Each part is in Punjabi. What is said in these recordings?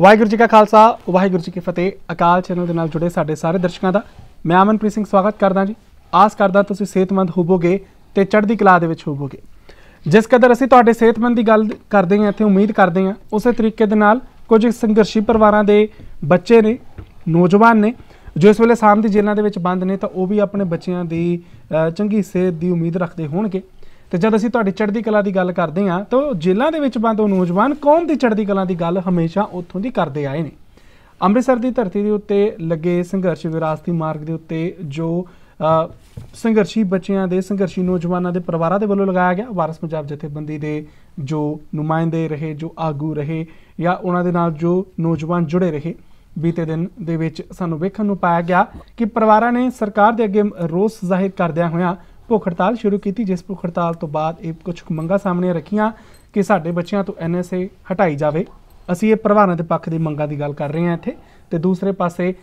ਵਾਹਿਗੁਰੂ ਜੀ ਕਾ ਖਾਲਸਾ ਵਾਹਿਗੁਰੂ ਜੀ ਕੀ ਫਤਿਹ ਅਕਾਲ ਚੈਨਲ ਦੇ ਨਾਲ ਜੁੜੇ ਸਾਡੇ ਸਾਰੇ ਦਰਸ਼ਕਾਂ ਦਾ ਮੈਂ ਅਮਨਪ੍ਰੀਤ ਸਿੰਘ ਸਵਾਗਤ ਕਰਦਾ ਜੀ ਆਸ ਕਰਦਾ ਤੁਸੀਂ ਸਿਹਤਮੰਦ ਹੋਵੋਗੇ ਤੇ ਚੜ੍ਹਦੀ ਕਲਾ ਦੇ ਵਿੱਚ ਹੋਵੋਗੇ ਜਿਸ ਕਦਰ ਅਸੀਂ ਤੁਹਾਡੇ ਸਿਹਤਮੰਦ ਦੀ ਗੱਲ ਕਰਦੇ ਹਾਂ ਇੱਥੇ ਉਮੀਦ ਕਰਦੇ ਹਾਂ ਉਸੇ ਤਰੀਕੇ ਦੇ ਨਾਲ ਕੁਝ ਸੰਘਰਸ਼ੀ ਪਰਿਵਾਰਾਂ ਦੇ ਬੱਚੇ ਨੇ ਨੌਜਵਾਨ ਨੇ ਜੋ ਇਸ ਵੇਲੇ ਸਾਮ ਦੀ ਜੇਲ੍ਹਾਂ ਦੇ ਵਿੱਚ ਬੰਦ ਨੇ ਤਾਂ ਉਹ ਵੀ ਆਪਣੇ ਬੱਚਿਆਂ ਦੀ ਚੰਗੀ ਸਿਹਤ ਦੀ ਉਮੀਦ ਰੱਖਦੇ ਹੋਣਗੇ ਤੇ ਜਦ ਅਸੀਂ ਤੁਹਾਡੀ ਚੜ੍ਹਦੀ ਕਲਾ ਦੀ ਗੱਲ ਕਰਦੇ ਆਂ ਤਾਂ ਜ਼ਿਲ੍ਹਾ ਦੇ ਵਿੱਚ ਬੰਦ ਉਹ ਨੌਜਵਾਨ ਕੌਮ ਦੀ ਚੜ੍ਹਦੀ ਕਲਾ ਦੀ ਗੱਲ ਹਮੇਸ਼ਾ ਉੱਥੋਂ ਦੀ ਕਰਦੇ ਆਏ ਨੇ ਅੰਮ੍ਰਿਤਸਰ ਦੀ ਧਰਤੀ ਦੇ ਉੱਤੇ ਲੱਗੇ ਸੰਘਰਸ਼ ਵਿਰਾਸਤੀ ਮਾਰਗ ਦੇ ਉੱਤੇ ਜੋ ਸੰਘਰਸ਼ੀ ਬੱਚਿਆਂ ਦੇ ਸੰਘਰਸ਼ੀ ਨੌਜਵਾਨਾਂ ਦੇ ਪਰਿਵਾਰਾਂ ਦੇ ਵੱਲੋਂ ਲਗਾਇਆ ਗਿਆ ਵਾਰਸ ਪੰਜਾਬ ਜਥੇਬੰਦੀ ਦੇ ਜੋ ਨੁਮਾਇੰਦੇ ਰਹੇ ਜੋ ਆਗੂ ਰਹੇ ਜਾਂ ਉਹਨਾਂ ਦੇ ਨਾਲ ਜੋ ਨੌਜਵਾਨ ਜੁੜੇ ਰਹੇ ਬੀਤੇ ਦਿਨ ਦੇ ਵਿੱਚ ਸਾਨੂੰ ਵੇਖਣ ਨੂੰ ਪਾਇਆ ਗਿਆ ਕਿ ਪਰਿਵਾਰਾਂ ਨੇ ਸਰਕਾਰ ਦੇ ਅੱਗੇ ਰੋਸ ਜ਼ਾਹਿਰ ਕਰਦਿਆਂ ਹੋਇਆਂ ਭੁੱਖ ਹੜਤਾਲ ਸ਼ੁਰੂ ਕੀਤੀ ਜਿਸ ਭੁੱਖ ਹੜਤਾਲ ਤੋਂ ਬਾਅਦ ਇਹ ਕੁਝ ਮੰਗਾਂ ਸਾਹਮਣੇ ਰੱਖੀਆਂ ਕਿ ਸਾਡੇ ਬੱਚਿਆਂ ਤੋਂ ਐਨਐਸਏ ਹਟਾਈ ਜਾਵੇ ਅਸੀਂ ਇਹ ਪ੍ਰਵਾਨਾਂ ਦੇ ਪੱਖ ਦੀ ਮੰਗਾਂ ਦੀ ਗੱਲ ਕਰ ਰਹੇ ਹਾਂ ਇੱਥੇ ਤੇ ਦੂਸਰੇ ਪਾਸੇ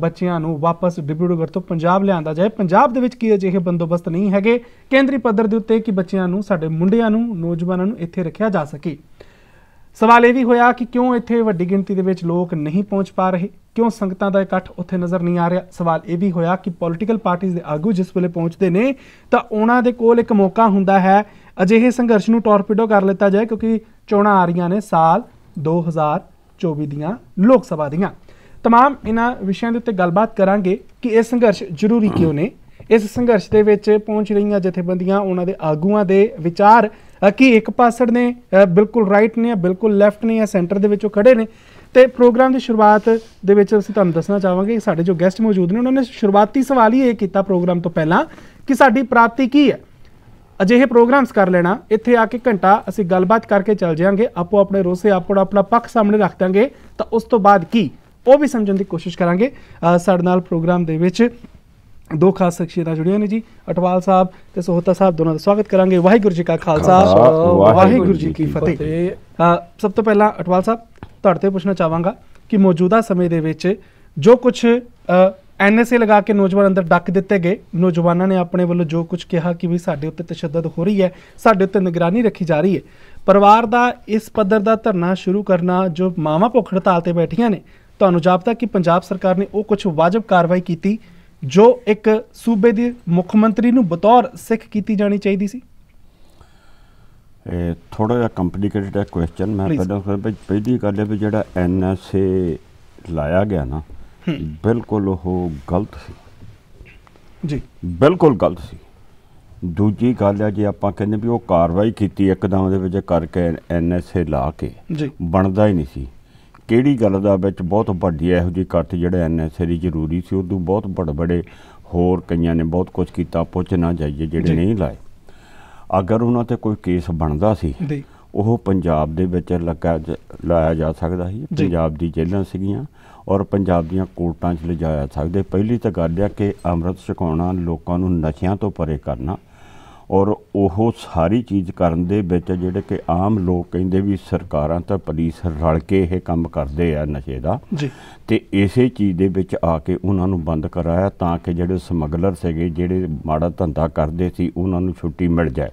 ਬੱਚਿਆਂ ਨੂੰ ਵਾਪਸ ਡਿਬਰੂਗੜ੍ਹ ਤੋਂ ਪੰਜਾਬ ਲਿਆਂਦਾ ਜਾਏ ਪੰਜਾਬ ਦੇ ਵਿੱਚ ਕੀ ਅਜਿਹੇ ਬੰਦੋਬਸਤ ਨਹੀਂ ਹੈਗੇ ਕੇਂਦਰੀ ਪੱਧਰ ਦੇ ਉੱਤੇ ਕਿ ਬੱਚਿਆਂ ਨੂੰ ਸਾਡੇ ਮੁੰਡਿਆਂ ਨੂੰ ਨੌਜਵਾਨਾਂ ਨੂੰ ਇੱਥੇ ਰੱਖਿਆ ਜਾ ਸਕੇ ਸਵਾਲ ਇਹ ਵੀ ਹੋਇਆ ਕਿ ਕਿਉਂ ਇੱਥੇ ਵੱਡੀ ਗਿਣਤੀ ਦੇ ਵਿੱਚ ਲੋਕ ਨਹੀਂ ਪਹੁੰਚ پا ਰਹੇ ਕਿਉਂ ਸੰਗਤਾਂ ਦਾ ਇਕੱਠ ਉੱਥੇ ਨਜ਼ਰ ਨਹੀਂ ਆ ਰਿਹਾ ਸਵਾਲ ਇਹ ਵੀ ਹੋਇਆ ਕਿ ਪੋਲਿਟੀਕਲ ਪਾਰਟੀਆਂ ਦੇ ਆਗੂ ਜਿਸ ਵੇਲੇ ਪਹੁੰਚਦੇ ਨੇ ਤਾਂ ਉਹਨਾਂ ਦੇ ਕੋਲ ਇੱਕ ਮੌਕਾ ਹੁੰਦਾ ਹੈ ਅਜਿਹੇ ਸੰਘਰਸ਼ ਨੂੰ ਟਾਰਪੀਡੋ ਕਰ ਲਿੱਤਾ ਜਾਏ ਕਿਉਂਕਿ ਚੋਣਾਂ ਆ ਰਹੀਆਂ ਨੇ ਸਾਲ 2024 ਦੀਆਂ ਲੋਕ ਸਭਾ ਦੀਆਂ ਤਮਾਮ ਇਹਨਾਂ ਵਿਸ਼ਿਆਂ ਦੇ ਉੱਤੇ ਗੱਲਬਾਤ ਕਰਾਂਗੇ ਕਿ ਇਹ ਸੰਘਰਸ਼ ਜ਼ਰੂਰੀ ਕਿਉਂ ਨੇ ਇਸ ਸੰਘਰਸ਼ ਦੇ ਵਿੱਚ ਪਹੁੰਚ ਰਹੀਆਂ ਜਥੇਬੰਦੀਆਂ ਉਹਨਾਂ ਦੇ ਆਗੂਆਂ ਦੇ ਵਿਚਾਰ ਕਿ ਇੱਕ ਪਾਸੜ ਨੇ ਬਿਲਕੁਲ ਰਾਈਟ ਨੇ ਜਾਂ ਬਿਲਕੁਲ ਲੈਫਟ ਨੇ ਜਾਂ ਸੈਂਟਰ ਦੇ ਵਿੱਚੋਂ ਖੜੇ ਨੇ ਤੇ ਪ੍ਰੋਗਰਾਮ ਦੀ ਸ਼ੁਰੂਆਤ ਦੇ ਵਿੱਚ ਅਸੀਂ ਤੁਹਾਨੂੰ ਦੱਸਣਾ ਚਾਹਾਂਗੇ ਕਿ ਸਾਡੇ ਜੋ ਗੈਸਟ ਮੌਜੂਦ ਨੇ ਉਹਨਾਂ ਨੇ ਸ਼ੁਰੂਆਤੀ ਸਵਾਲ ਹੀ ਇਹ ਕੀਤਾ ਪ੍ਰੋਗਰਾਮ ਤੋਂ ਪਹਿਲਾਂ ਕਿ ਸਾਡੀ ਪ੍ਰਾਪਤੀ ਕੀ ਹੈ ਅਜਿਹੇ ਪ੍ਰੋਗਰਾਮਸ ਕਰ ਲੈਣਾ ਇੱਥੇ ਆ ਕੇ ਘੰਟਾ ਅਸੀਂ ਗੱਲਬਾਤ ਕਰਕੇ ਚੱਲ ਜਾਾਂਗੇ ਆਪੋ ਆਪਣੇ ਰੋਸੇ ਆਪੋ ਆਪਣਾ ਪੱਖ ਸਾਹਮਣੇ ਰੱਖ ਦਾਂਗੇ ਤਾਂ ਉਸ ਤੋਂ ਬਾਅਦ ਕੀ ਉਹ ਵੀ ਸਮਝਣ ਦੀ ਕੋਸ਼ਿਸ਼ ਕਰਾਂਗੇ ਸਾਡੇ ਨਾਲ ਪ੍ਰੋਗਰਾਮ ਦੇ ਵਿੱਚ ਦੋ ਖਾਸ ਸ਼ਖਸੀਅਤਾਂ ਜੁੜੀਆਂ ਨੇ ਜੀ ਅਟਵਾਲ ਸਾਹਿਬ ਤੇ ਸੋਹਤਾ ਸਾਹਿਬ ਦੋਨਾਂ ਦਾ ਸਵਾਗਤ ਕਰਾਂਗੇ ਵਾਹਿਗੁਰੂ ਜੀ ਕਾ ਖਾਲਸਾ ਵਾਹਿਗੁਰੂ ਜੀ ਕੀ ਫਤਿਹ ਸਭ ਤੋਂ ਪਹਿਲਾਂ ਅਟਵਾਲ ਸਾਹਿਬ ਤੁਹਾਡੇ ਤੋਂ ਪੁੱਛਣਾ ਚਾਹਾਂਗਾ ਕਿ ਮੌਜੂਦਾ ਸਮੇਂ ਦੇ ਵਿੱਚ ਜੋ ਕੁਝ ਐਨਐਸਏ ਲਗਾ ਕੇ ਨੌਜਵਾਨ ਅੰਦਰ ਡੱਕ ਦਿੱਤੇ ਗਏ ਨੌਜਵਾਨਾਂ ਨੇ ਆਪਣੇ ਵੱਲੋਂ ਜੋ ਕੁਝ ਕਿਹਾ ਕਿ ਵੀ ਸਾਡੇ ਉੱਤੇ ਤਸ਼ੱਦਦ ਹੋ ਰਹੀ ਹੈ ਸਾਡੇ ਉੱਤੇ ਨਿਗਰਾਨੀ ਰੱਖੀ ਜਾ ਰਹੀ ਹੈ ਪਰਿਵਾਰ ਦਾ ਇਸ ਪੱਧਰ ਦਾ ਧਰਨਾ ਸ਼ੁਰੂ ਕਰਨਾ ਜੋ ਮਾਵਾ ਭੁੱਖ ਹੜਤਾਲ ਤੇ ਬੈਠੀਆਂ ਨੇ ਤੁਹਾਨੂੰ ਜਾਪਦਾ ਕਿ ਪੰਜਾਬ ਸਰਕਾਰ ਨੇ ਉਹ ਕੁਝ ਵਾਜਬ ਕਾਰਵਾਈ ਕੀਤੀ ਜੋ ਇੱਕ ਸੂਬੇ ਦੇ ਮੁੱਖ ਮੰਤਰੀ ਨੂੰ ਬਤੌਰ ਸਿੱਖ ਕੀਤੀ ਜਾਣੀ ਚਾਹੀਦੀ ਸੀ ਇਹ ਥੋੜਾ ਜਿਹਾ ਕੰਪਲਿਕੇਟਡ ਹੈ ਕੁਐਸਚਨ ਮੈਂ ਪਹਿਲਾਂ ਪਹਿਲੀ ਗੱਲ ਹੈ ਵੀ ਜਿਹੜਾ ਐਨਐਸਏ ਲਾਇਆ ਗਿਆ ਨਾ ਬਿਲਕੁਲ ਉਹ ਗਲਤ ਸੀ ਜੀ ਬਿਲਕੁਲ ਗਲਤ ਸੀ ਦੂਜੀ ਗੱਲ ਹੈ ਜੇ ਆਪਾਂ ਕਹਿੰਦੇ ਵੀ ਉਹ ਕਾਰਵਾਈ ਕੀਤੀ ਇੱਕਦਮ ਦੇ ਵਿੱਚ ਕਰਕੇ ਐਨਐਸਏ ਲਾ ਕੇ ਬਣਦਾ ਹੀ ਨਹੀਂ ਸੀ ਕਿਹੜੀ ਗੱਲ ਦਾ ਵਿੱਚ ਬਹੁਤ ਵੱਡੀ ਇਹੋ ਜਿਹੀ ਕੱਟ ਜਿਹੜਾ ਐਨਐਸਆਰੀ ਜ਼ਰੂਰੀ ਸੀ ਉਦੋਂ ਬਹੁਤ ਵੱਡੇ ਵੱਡੇ ਹੋਰ ਕਈਆਂ ਨੇ ਬਹੁਤ ਕੁਝ ਕੀਤਾ ਪੁੱਛ ਨਾ ਜਾਈਏ ਜਿਹੜੇ ਨਹੀਂ ਲਾਏ ਅਗਰ ਉਹਨਾਂ ਤੇ ਕੋਈ ਕੇਸ ਬਣਦਾ ਸੀ ਉਹ ਪੰਜਾਬ ਦੇ ਵਿੱਚ ਲੱਗਾ ਲਾਇਆ ਜਾ ਸਕਦਾ ਸੀ ਪੰਜਾਬ ਦੀ ਜੇਲ੍ਹਾਂ ਸੀਗੀਆਂ ਔਰ ਪੰਜਾਬ ਦੀਆਂ ਕੋਰਟਾਂ 'ਚ ਲਿਜਾਇਆ ਸਕਦੇ ਪਹਿਲੀ ਤਾਂ ਗੱਲ ਇਹ ਕਿ ਅੰਮ੍ਰਿਤ ਛਕਾਉਣਾ ਲੋਕਾਂ ਨੂੰ ਨਸ਼ਿਆਂ ਤੋਂ ਪਰੇ ਕਰਨਾ ਔਰ ਉਹ ਸਾਰੀ ਚੀਜ਼ ਕਰਨ ਦੇ ਵਿੱਚ ਜਿਹੜੇ ਕਿ ਆਮ ਲੋਕ ਕਹਿੰਦੇ ਵੀ ਸਰਕਾਰਾਂ ਤਾਂ ਪੁਲਿਸ ਰਲ ਕੇ ਇਹ ਕੰਮ ਕਰਦੇ ਆ ਨਸ਼ੇ ਦਾ ਜੀ ਤੇ ਇਸੇ ਚੀਜ਼ ਦੇ ਵਿੱਚ ਆ ਕੇ ਉਹਨਾਂ ਨੂੰ ਬੰਦ ਕਰਾਇਆ ਤਾਂ ਕਿ ਜਿਹੜੇ ਸਮਗਲਰ ਸੀਗੇ ਜਿਹੜੇ ਮਾੜਾ ਧੰਦਾ ਕਰਦੇ ਸੀ ਉਹਨਾਂ ਨੂੰ ਛੁੱਟੀ ਮਿਲ ਜਾਏ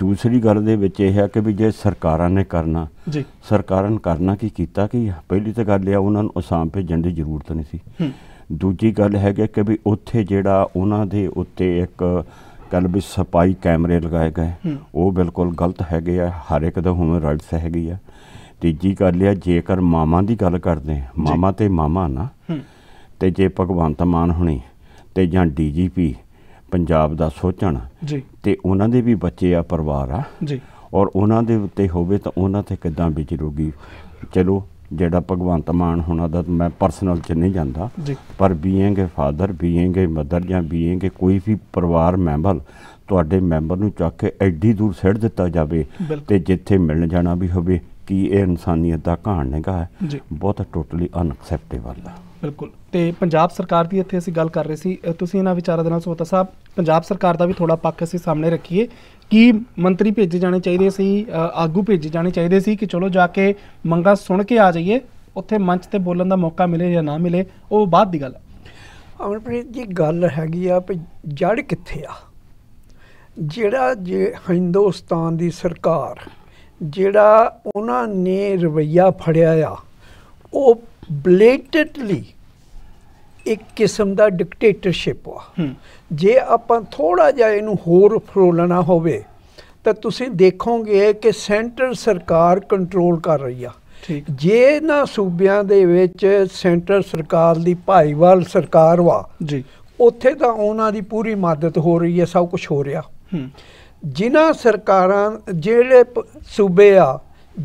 ਦੂਸਰੀ ਗੱਲ ਦੇ ਵਿੱਚ ਇਹ ਹੈ ਕਿ ਵੀ ਜੇ ਸਰਕਾਰਾਂ ਨੇ ਕਰਨਾ ਜੀ ਸਰਕਾਰਾਂ ਨੇ ਕਰਨਾ ਕੀ ਕੀਤਾ ਕਿ ਪਹਿਲੀ ਤਾਂ ਗੱਲ ਇਹ ਉਹਨਾਂ ਨੂੰ ਅਸਾਮ ਭੇਜਣ ਦੀ ਜ਼ਰੂਰਤ ਨਹੀਂ ਸੀ ਦੂਜੀ ਗੱਲ ਹੈ ਕਿ ਵੀ ਉੱਥੇ ਜਿਹੜਾ ਉਹਨਾਂ ਦੇ ਉੱਤੇ ਇੱਕ ਕੱਲ ਵੀ ਸਪਾਈ ਕੈਮਰੇ ਲਗਾਏ ਗਏ ਉਹ ਬਿਲਕੁਲ ਗਲਤ ਹੈਗੇ ਆ ਹਰ ਇੱਕ ਦਾ ਹਿਊਮਨ ਰਾਈਟਸ ਹੈਗੀ ਆ ਤੀਜੀ ਗੱਲ ਇਹ ਜੇਕਰ ਮਾਮਾ ਦੀ ਗੱਲ ਕਰਦੇ ਆ ਮਾਮਾ ਤੇ ਮਾਮਾ ਨਾ ਤੇ ਜੇ ਭਗਵੰਤ ਮਾਨ ਹੁਣੀ ਤੇ ਜਾਂ ਡੀਜੀਪੀ ਪੰਜਾਬ ਦਾ ਸੋਚਣ ਜੀ ਤੇ ਉਹਨਾਂ ਦੇ ਵੀ ਬੱਚੇ ਆ ਪਰਿਵਾਰ ਆ ਜੀ ਔਰ ਉਹਨਾਂ ਦੇ ਉੱਤੇ ਹੋਵੇ ਤਾਂ ਉਹਨਾਂ ਤੇ ਕਿਦਾਂ ਵਿਚਰੂਗੀ ਚਲੋ ਜਿਹੜਾ ਭਗਵੰਤ ਮਾਨ ਹੋਣਾ ਦਾ ਮੈਂ ਪਰਸਨਲ ਚ ਨਹੀਂ ਜਾਂਦਾ ਪਰ being a father being a mother ਜਾਂ ਬੀਇੰਗ ਏ ਕੋਈ ਵੀ ਪਰਿਵਾਰ ਮੈਂਬਰ ਤੁਹਾਡੇ ਮੈਂਬਰ ਨੂੰ ਚੱਕ ਕੇ ਐਡੀ ਦੂਰ ਸਿੱੜ ਦਿੱਤਾ ਜਾਵੇ ਤੇ ਜਿੱਥੇ ਮਿਲਣ ਜਾਣਾ ਵੀ ਹੋਵੇ ਕੀ ਇਹ ਇਨਸਾਨੀਅਤ ਦਾ ਘਾਣ ਨਿਗਾ ਹੈ ਬਹੁਤ ਟੋਟਲੀ ਅਨਐਕਸੈਪਟੇਬਲ ਹੈ ਬਿਲਕੁਲ ਤੇ ਪੰਜਾਬ ਸਰਕਾਰ ਦੀ ਇੱਥੇ ਅਸੀਂ ਗੱਲ ਕਰ ਰਹੇ ਸੀ ਤੁਸੀਂ ਇਹਨਾਂ ਵਿਚਾਰਾਂ ਦੇ ਨਾਲ ਸੋਤਾ ਸਾਹਿਬ ਪੰਜਾਬ ਸਰਕਾਰ ਦਾ ਵੀ ਥੋੜਾ ਪੱਖ ਅਸੀਂ ਸਾਹਮਣੇ ਰੱਖੀਏ ਕੀ ਮੰਤਰੀ ਭੇਜੇ ਜਾਣੇ ਚਾਹੀਦੇ ਸੀ ਆਗੂ ਭੇਜੇ ਜਾਣੇ ਚਾਹੀਦੇ ਸੀ ਕਿ ਚਲੋ ਜਾ ਕੇ ਮੰਗਾ ਸੁਣ ਕੇ ਆ ਜਾਈਏ ਉੱਥੇ ਮੰਚ ਤੇ ਬੋਲਣ ਦਾ ਮੌਕਾ ਮਿਲੇ ਜਾਂ ਨਾ ਮਿਲੇ ਉਹ ਬਾਅਦ ਦੀ ਗੱਲ ਹੈ ਅਮਰਪ੍ਰੀਤ ਜੀ ਗੱਲ ਹੈਗੀ ਆ ਭਈ ਜੜ ਕਿੱਥੇ ਆ ਜਿਹੜਾ ਜੇ ਹਿੰਦੁਸਤਾਨ ਦੀ ਸਰਕਾਰ ਜਿਹੜਾ ਉਹਨਾਂ ਨੇ ਰਵਈਆ ਫੜਿਆ ਆ ਉਹ ਬਲੇਟਡਲੀ ਇੱਕ ਕਿਸਮ ਦਾ ਡਿਕਟੇਟਰਸ਼ਿਪ ਆ ਜੇ ਆਪਾਂ ਥੋੜਾ ਜਿਹਾ ਇਹਨੂੰ ਹੋਰ ਫਰੋਲਣਾ ਹੋਵੇ ਤਾਂ ਤੁਸੀਂ ਦੇਖੋਗੇ ਕਿ ਸੈਂਟਰ ਸਰਕਾਰ ਕੰਟਰੋਲ ਕਰ ਰਹੀ ਆ ਜੇ ਨਾ ਸੂਬਿਆਂ ਦੇ ਵਿੱਚ ਸੈਂਟਰ ਸਰਕਾਰ ਦੀ ਭਾਈਵਾਲ ਸਰਕਾਰ ਵਾ ਜੀ ਉੱਥੇ ਤਾਂ ਉਹਨਾਂ ਦੀ ਪੂਰੀ ਮਦਦ ਹੋ ਰਹੀ ਹੈ ਸਭ ਕੁਝ ਹੋ ਰਿਹਾ ਜਿਨ੍ਹਾਂ ਸਰਕਾਰਾਂ ਜਿਹੜੇ ਸੂਬੇ ਆ